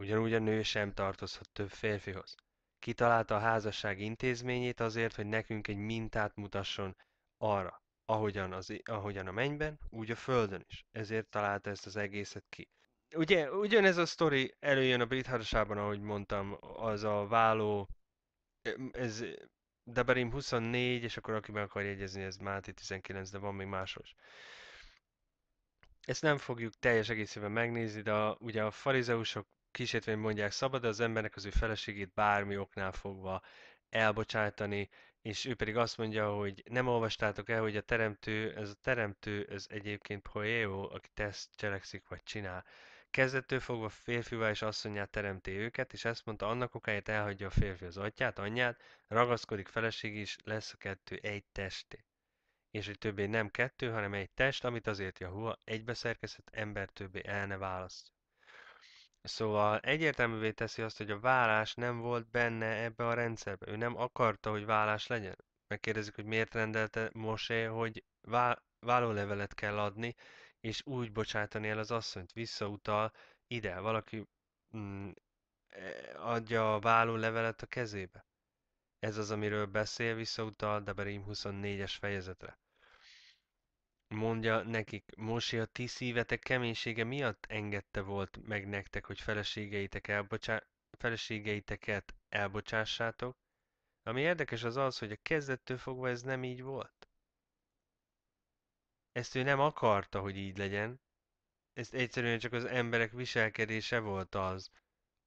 Ugyanúgy a nő sem tartozhat több férfihoz. Kitalálta a házasság intézményét azért, hogy nekünk egy mintát mutasson arra, ahogyan, az, ahogyan a mennyben, úgy a földön is. Ezért találta ezt az egészet ki ugye, ugyanez a sztori előjön a brit hárosában, ahogy mondtam, az a váló, ez Deberim 24, és akkor aki meg akar jegyezni, ez Máté 19, de van még másos. Ezt nem fogjuk teljes egészében megnézni, de a, ugye a farizeusok kísértvény mondják szabad, de az embernek az ő feleségét bármi oknál fogva elbocsátani, és ő pedig azt mondja, hogy nem olvastátok el, hogy a teremtő, ez a teremtő, ez egyébként poéo, aki tesz, cselekszik vagy csinál. Kezdettől fogva férfivá és asszonyát teremté őket, és ezt mondta, annak okáért elhagyja a férfi az atyát, anyját, ragaszkodik feleség is, lesz a kettő egy testé. És hogy többé nem kettő, hanem egy test, amit azért Jahua egybeszerkezett ember többé el ne választ. Szóval egyértelművé teszi azt, hogy a vállás nem volt benne ebbe a rendszerbe. Ő nem akarta, hogy vállás legyen. Megkérdezik, hogy miért rendelte Mosé, hogy vá- vállólevelet kell adni, és úgy bocsátani el az asszonyt, visszautal ide, valaki mm, e, adja a vállólevelet a kezébe. Ez az, amiről beszél, visszautal Deberim 24-es fejezetre. Mondja nekik, Mósi a ti szívetek keménysége miatt engedte volt meg nektek, hogy feleségeitek elbocsá... feleségeiteket elbocsássátok. Ami érdekes az az, hogy a kezdettől fogva ez nem így volt. Ezt ő nem akarta, hogy így legyen. Ezt egyszerűen csak az emberek viselkedése volt az,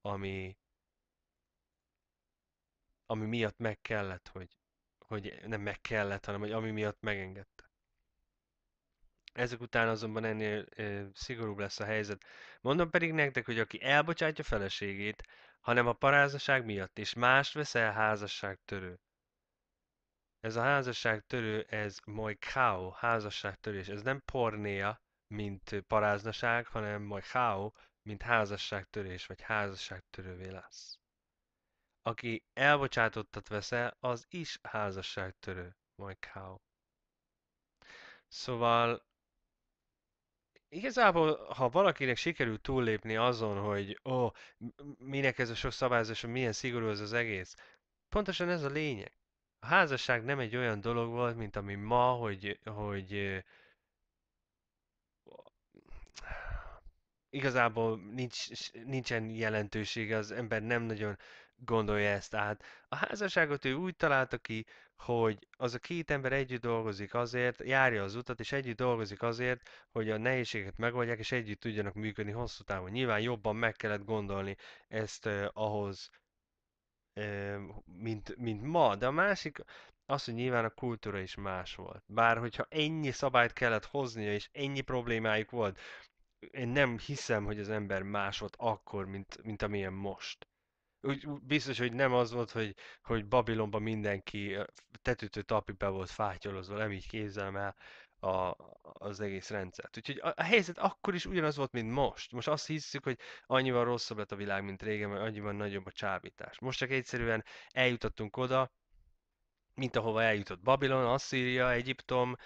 ami, ami miatt meg kellett, hogy, hogy nem meg kellett, hanem hogy ami miatt megengedte. Ezek után azonban ennél ö, szigorúbb lesz a helyzet. Mondom pedig nektek, hogy aki elbocsátja feleségét, hanem a parázaság miatt, és mást veszel házasságtörő, ez a házasságtörő, ez moikao, házasságtörés. Ez nem pornéa, mint paráznaság, hanem moikao, mint házasságtörés, vagy házasságtörővé lesz. Aki elbocsátottat veszel, az is házasságtörő, moikao. Szóval Igazából, ha valakinek sikerül túllépni azon, hogy ó, oh, minek ez a sok szabályozás, milyen szigorú ez az egész, pontosan ez a lényeg. A házasság nem egy olyan dolog volt, mint ami ma, hogy, hogy igazából nincs, nincsen jelentősége, az ember nem nagyon gondolja ezt át. A házasságot ő úgy találta ki, hogy az a két ember együtt dolgozik azért, járja az utat, és együtt dolgozik azért, hogy a nehézséget megoldják, és együtt tudjanak működni hosszú távon. Nyilván jobban meg kellett gondolni ezt eh, ahhoz, mint, mint ma, de a másik az, hogy nyilván a kultúra is más volt. Bár hogyha ennyi szabályt kellett hoznia, és ennyi problémájuk volt, én nem hiszem, hogy az ember más volt akkor, mint, mint amilyen most. Úgy, biztos, hogy nem az volt, hogy, hogy Babilonban mindenki tetőtől tapipe volt fátyolozva, nem így képzelem el, a, az egész rendszert. Úgyhogy a, a helyzet akkor is ugyanaz volt, mint most. Most azt hiszük, hogy annyival rosszabb lett a világ, mint régen, mert annyival nagyobb a csábítás. Most csak egyszerűen eljutottunk oda, mint ahova eljutott Babilon, Asszíria, Egyiptom,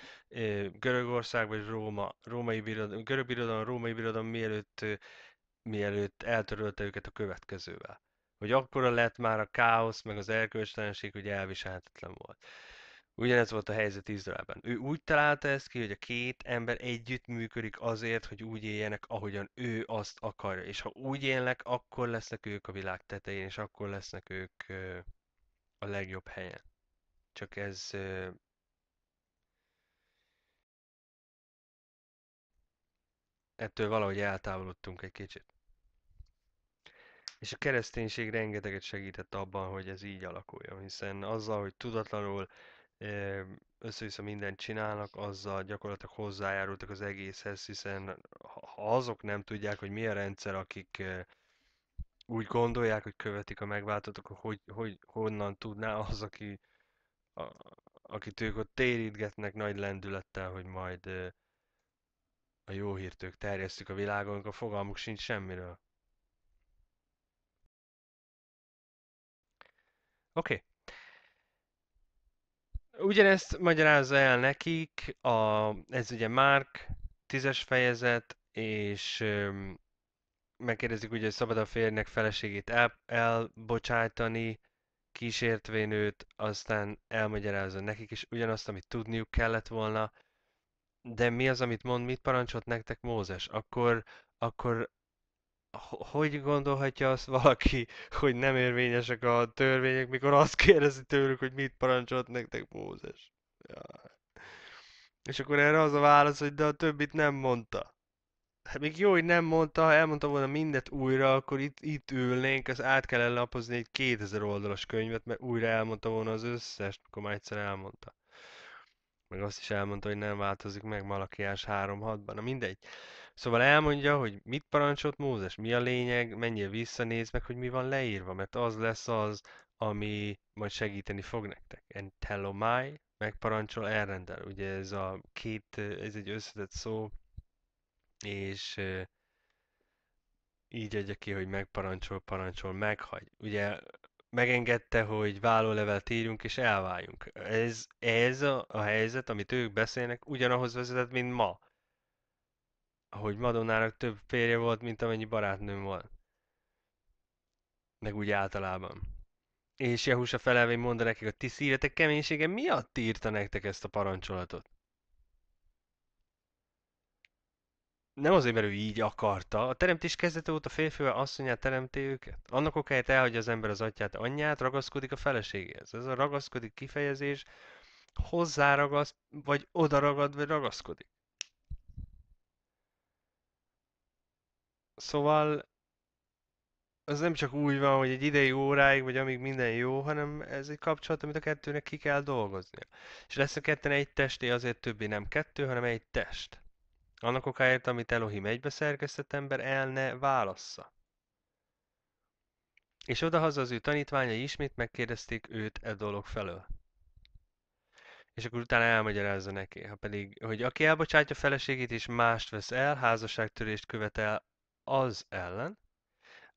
Görögország vagy Róma, Római Birodalom, Görög Birodalom, Római Birodalom mielőtt, mielőtt eltörölte őket a következővel. Hogy akkora lett már a káosz, meg az erkölcstelenség, hogy elviselhetetlen volt. Ugyanez volt a helyzet Izraelben. Ő úgy találta ezt ki, hogy a két ember együtt működik azért, hogy úgy éljenek, ahogyan ő azt akarja. És ha úgy élnek, akkor lesznek ők a világ tetején, és akkor lesznek ők a legjobb helyen. Csak ez... Ettől valahogy eltávolodtunk egy kicsit. És a kereszténység rengeteget segített abban, hogy ez így alakuljon, hiszen azzal, hogy tudatlanul össze-vissza mindent csinálnak, azzal gyakorlatilag hozzájárultak az egészhez, hiszen ha azok nem tudják, hogy mi a rendszer, akik eh, úgy gondolják, hogy követik a megváltót, akkor hogy, hogy, honnan tudná az, aki, a, akit ők ott térítgetnek nagy lendülettel, hogy majd eh, a jó hírtők terjesztik a világon, a fogalmuk sincs semmiről. Oké, okay. Ugyanezt magyarázza el nekik, a, ez ugye Márk, tízes fejezet, és megkérdezik, ugye, hogy szabad a férjnek feleségét el, elbocsájtani, kísértvén őt, aztán elmagyarázza nekik is ugyanazt, amit tudniuk kellett volna, de mi az, amit mond, mit parancsolt nektek Mózes? Akkor, akkor hogy gondolhatja azt valaki, <laughs> hogy nem érvényesek a törvények, mikor azt kérdezi tőlük, hogy mit parancsolt nektek Mózes? Ja. És akkor erre az a válasz, hogy de a többit nem mondta. Hát még jó, hogy nem mondta, ha elmondta volna mindet újra, akkor itt, itt ülnénk, az át kellene lapozni egy 2000 oldalas könyvet, mert újra elmondta volna az összes, akkor már egyszer elmondta. Meg azt is elmondta, hogy nem változik meg Malakiás 6 ban na mindegy. Szóval elmondja, hogy mit parancsolt Mózes, mi a lényeg, menjél vissza, nézd meg, hogy mi van leírva, mert az lesz az, ami majd segíteni fog nektek. En telomai megparancsol, elrendel. Ugye ez a két, ez egy összetett szó, és így adja ki, hogy megparancsol, parancsol, meghagy. Ugye megengedte, hogy vállólevelet írjunk és elváljunk. Ez, ez a, a helyzet, amit ők beszélnek, ugyanahoz vezetett, mint ma hogy Madonnának több férje volt, mint amennyi barátnőm volt, Meg úgy általában. És Jehusa felelvén mondta nekik, a ti szívetek keménysége miatt írta nektek ezt a parancsolatot. Nem azért, mert ő így akarta. A teremtés kezdete óta férfővel asszonyát teremté őket. Annak okáért elhagyja az ember az atyát, anyját, ragaszkodik a feleségéhez. Ez a ragaszkodik kifejezés hozzáragaszt, vagy odaragad, vagy ragaszkodik. Szóval az nem csak úgy van, hogy egy idei óráig, vagy amíg minden jó, hanem ez egy kapcsolat, amit a kettőnek ki kell dolgoznia. És lesz a ketten egy testé, azért többi nem kettő, hanem egy test. Annak okáért, amit Elohim egybe szerkesztett ember, el ne válassza. És odahaza az ő tanítványai ismét megkérdezték őt e dolog felől. És akkor utána elmagyarázza neki, ha pedig, hogy aki elbocsátja feleségét és mást vesz el, házasságtörést követel az ellen,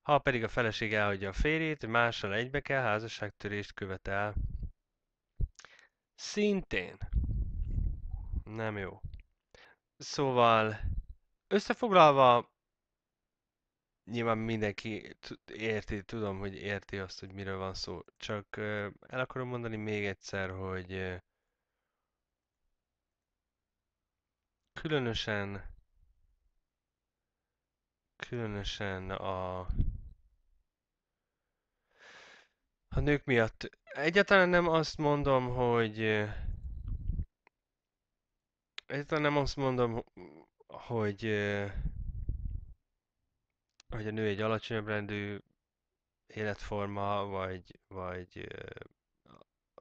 ha pedig a feleség elhagyja a férjét, mással egybe kell házasságtörést követel. Szintén. Nem jó. Szóval, összefoglalva, nyilván mindenki érti, tudom, hogy érti azt, hogy miről van szó. Csak el akarom mondani még egyszer, hogy különösen különösen a, a nők miatt. Egyáltalán nem azt mondom, hogy egyáltalán nem azt mondom, hogy hogy a nő egy alacsonyabb rendű életforma, vagy, vagy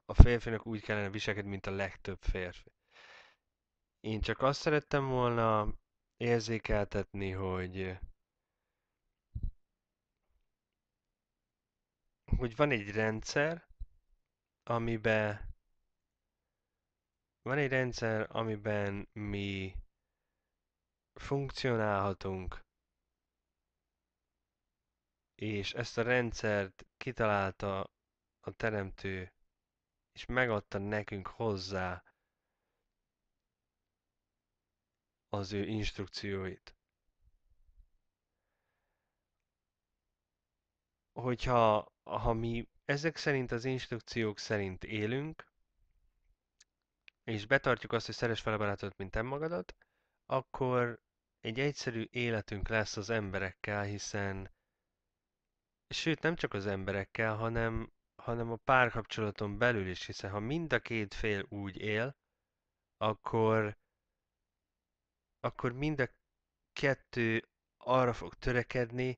a férfinak úgy kellene viselkedni, mint a legtöbb férfi. Én csak azt szerettem volna érzékeltetni, hogy, hogy van egy rendszer, amiben van egy rendszer, amiben mi funkcionálhatunk, és ezt a rendszert kitalálta a teremtő, és megadta nekünk hozzá az ő instrukcióit. hogyha ha mi ezek szerint az instrukciók szerint élünk, és betartjuk azt, hogy szeres a barátot, mint te magadat, akkor egy egyszerű életünk lesz az emberekkel, hiszen sőt, nem csak az emberekkel, hanem, hanem a párkapcsolaton belül is, hiszen ha mind a két fél úgy él, akkor, akkor mind a kettő arra fog törekedni,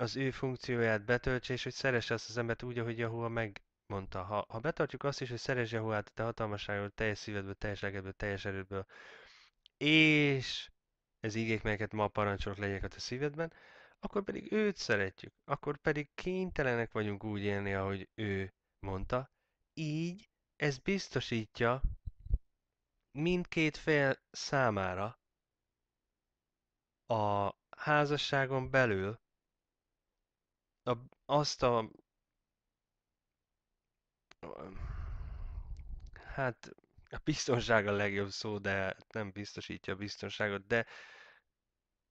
az ő funkcióját betöltse, és hogy szeresse azt az embert úgy, ahogy Jahova megmondta. Ha, ha betartjuk azt is, hogy szeress a te hatalmaságról, teljes szívedből, teljes legedből, teljes erőből, és ez ígék, melyeket ma parancsolok legyek a te szívedben, akkor pedig őt szeretjük, akkor pedig kénytelenek vagyunk úgy élni, ahogy ő mondta. Így ez biztosítja mindkét fél számára a házasságon belül a, azt a... Hát a biztonság a legjobb szó, de nem biztosítja a biztonságot, de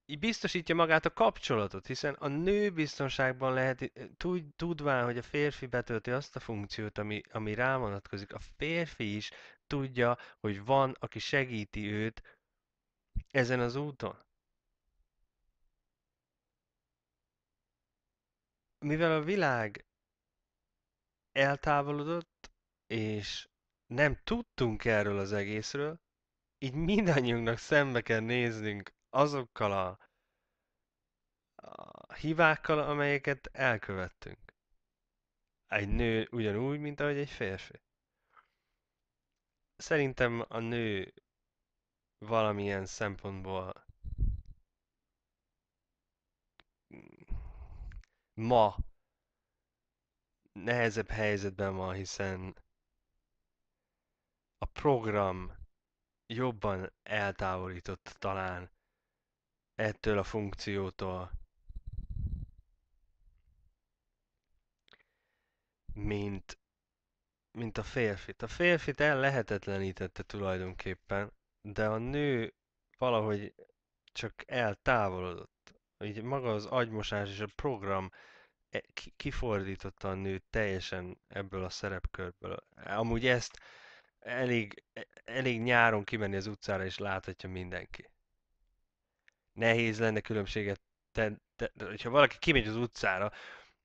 így biztosítja magát a kapcsolatot, hiszen a nő biztonságban lehet, eh, tud, tudván, hogy a férfi betölti azt a funkciót, ami, ami rá vonatkozik, a férfi is tudja, hogy van, aki segíti őt ezen az úton. mivel a világ eltávolodott, és nem tudtunk erről az egészről, így mindannyiunknak szembe kell néznünk azokkal a, a hivákkal, amelyeket elkövettünk. Egy nő ugyanúgy, mint ahogy egy férfi. Szerintem a nő valamilyen szempontból ma nehezebb helyzetben van, hiszen a program jobban eltávolított talán ettől a funkciótól, mint, mint a férfit. A férfit el lehetetlenítette tulajdonképpen, de a nő valahogy csak eltávolodott így maga az agymosás és a program e, kifordította a nőt teljesen ebből a szerepkörből. Amúgy ezt elég, e, elég nyáron kimenni az utcára, és láthatja mindenki. Nehéz lenne különbséget te, te, hogyha valaki kimegy az utcára,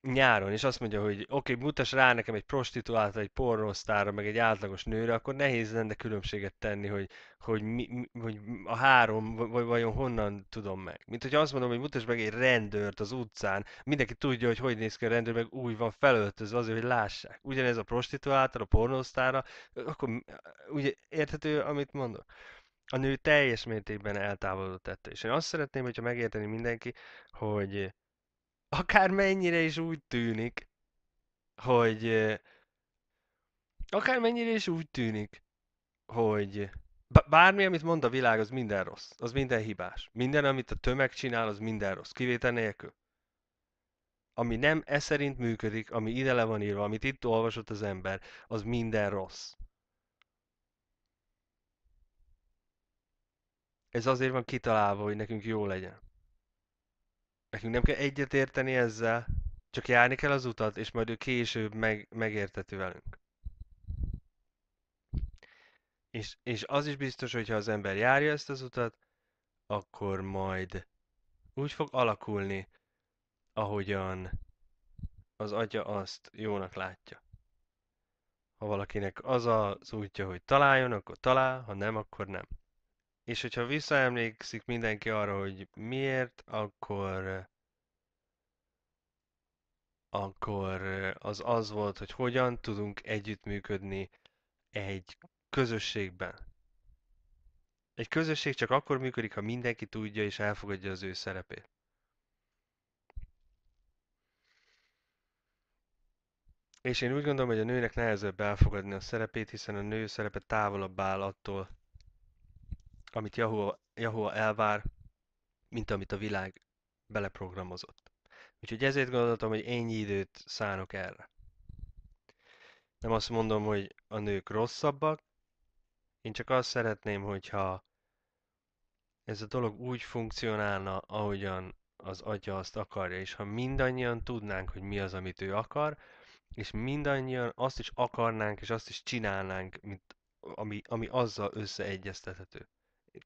nyáron, és azt mondja, hogy oké, okay, mutass rá nekem egy prostituáltra, egy pornosztára, meg egy átlagos nőre, akkor nehéz lenne különbséget tenni, hogy, hogy, mi, mi, hogy a három, vagy vajon honnan tudom meg. Mint hogy azt mondom, hogy mutass meg egy rendőrt az utcán, mindenki tudja, hogy hogy néz ki a rendőr, meg úgy van felöltözve azért, hogy lássák. Ugyanez a prostituáltra, a pornosztára, akkor ugye érthető, amit mondok? A nő teljes mértékben eltávolodott ettől. És én azt szeretném, hogyha megérteni mindenki, hogy akár mennyire is úgy tűnik, hogy akár mennyire is úgy tűnik, hogy bármi, amit mond a világ, az minden rossz, az minden hibás. Minden, amit a tömeg csinál, az minden rossz, kivétel nélkül. Ami nem e szerint működik, ami ide le van írva, amit itt olvasott az ember, az minden rossz. Ez azért van kitalálva, hogy nekünk jó legyen. Nekünk nem kell egyet érteni ezzel, csak járni kell az utat, és majd ő később meg, megérteti velünk. És, és az is biztos, hogy ha az ember járja ezt az utat, akkor majd úgy fog alakulni, ahogyan az atya azt jónak látja. Ha valakinek az az útja, hogy találjon, akkor talál, ha nem, akkor nem. És hogyha visszaemlékszik mindenki arra, hogy miért, akkor akkor az az volt, hogy hogyan tudunk együttműködni egy közösségben. Egy közösség csak akkor működik, ha mindenki tudja és elfogadja az ő szerepét. És én úgy gondolom, hogy a nőnek nehezebb elfogadni a szerepét, hiszen a nő szerepe távolabb áll attól, amit Yahoo, Yahoo elvár, mint amit a világ beleprogramozott. Úgyhogy ezért gondoltam, hogy ennyi időt szánok erre. Nem azt mondom, hogy a nők rosszabbak, én csak azt szeretném, hogyha ez a dolog úgy funkcionálna, ahogyan az agya azt akarja, és ha mindannyian tudnánk, hogy mi az, amit ő akar, és mindannyian azt is akarnánk, és azt is csinálnánk, mint ami, ami azzal összeegyeztethető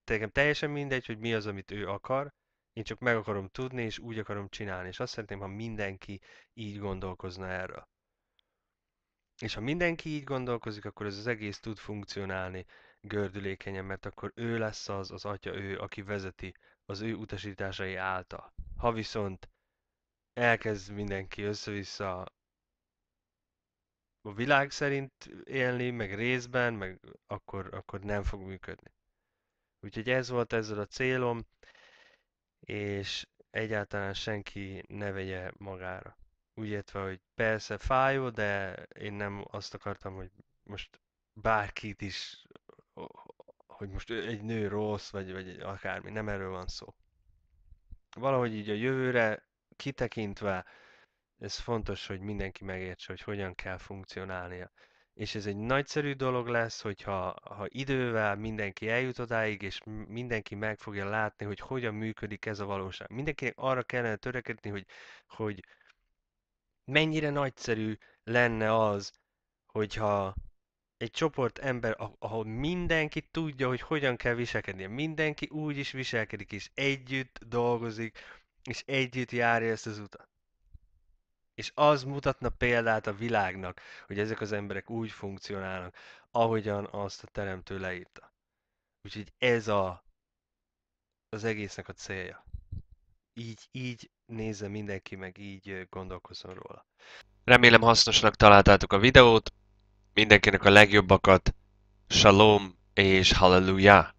nekem teljesen mindegy, hogy mi az, amit ő akar, én csak meg akarom tudni, és úgy akarom csinálni. És azt szeretném, ha mindenki így gondolkozna erről. És ha mindenki így gondolkozik, akkor ez az egész tud funkcionálni gördülékenyen, mert akkor ő lesz az, az atya ő, aki vezeti az ő utasításai által. Ha viszont elkezd mindenki össze-vissza a világ szerint élni, meg részben, meg akkor, akkor nem fog működni. Úgyhogy ez volt ezzel a célom, és egyáltalán senki ne vegye magára. Úgy értve, hogy persze fájó, de én nem azt akartam, hogy most bárkit is, hogy most egy nő rossz, vagy, vagy akármi, nem erről van szó. Valahogy így a jövőre kitekintve, ez fontos, hogy mindenki megértse, hogy hogyan kell funkcionálnia és ez egy nagyszerű dolog lesz, hogyha ha idővel mindenki eljut odáig, és mindenki meg fogja látni, hogy hogyan működik ez a valóság. Mindenkinek arra kellene törekedni, hogy, hogy mennyire nagyszerű lenne az, hogyha egy csoport ember, ahol mindenki tudja, hogy hogyan kell viselkednie, mindenki úgy is viselkedik, és együtt dolgozik, és együtt járja ezt az utat. És az mutatna példát a világnak, hogy ezek az emberek úgy funkcionálnak, ahogyan azt a teremtő leírta. Úgyhogy ez a, az egésznek a célja. Így, így nézze mindenki, meg így gondolkozzon róla. Remélem hasznosnak találtátok a videót. Mindenkinek a legjobbakat. Shalom és hallelujah!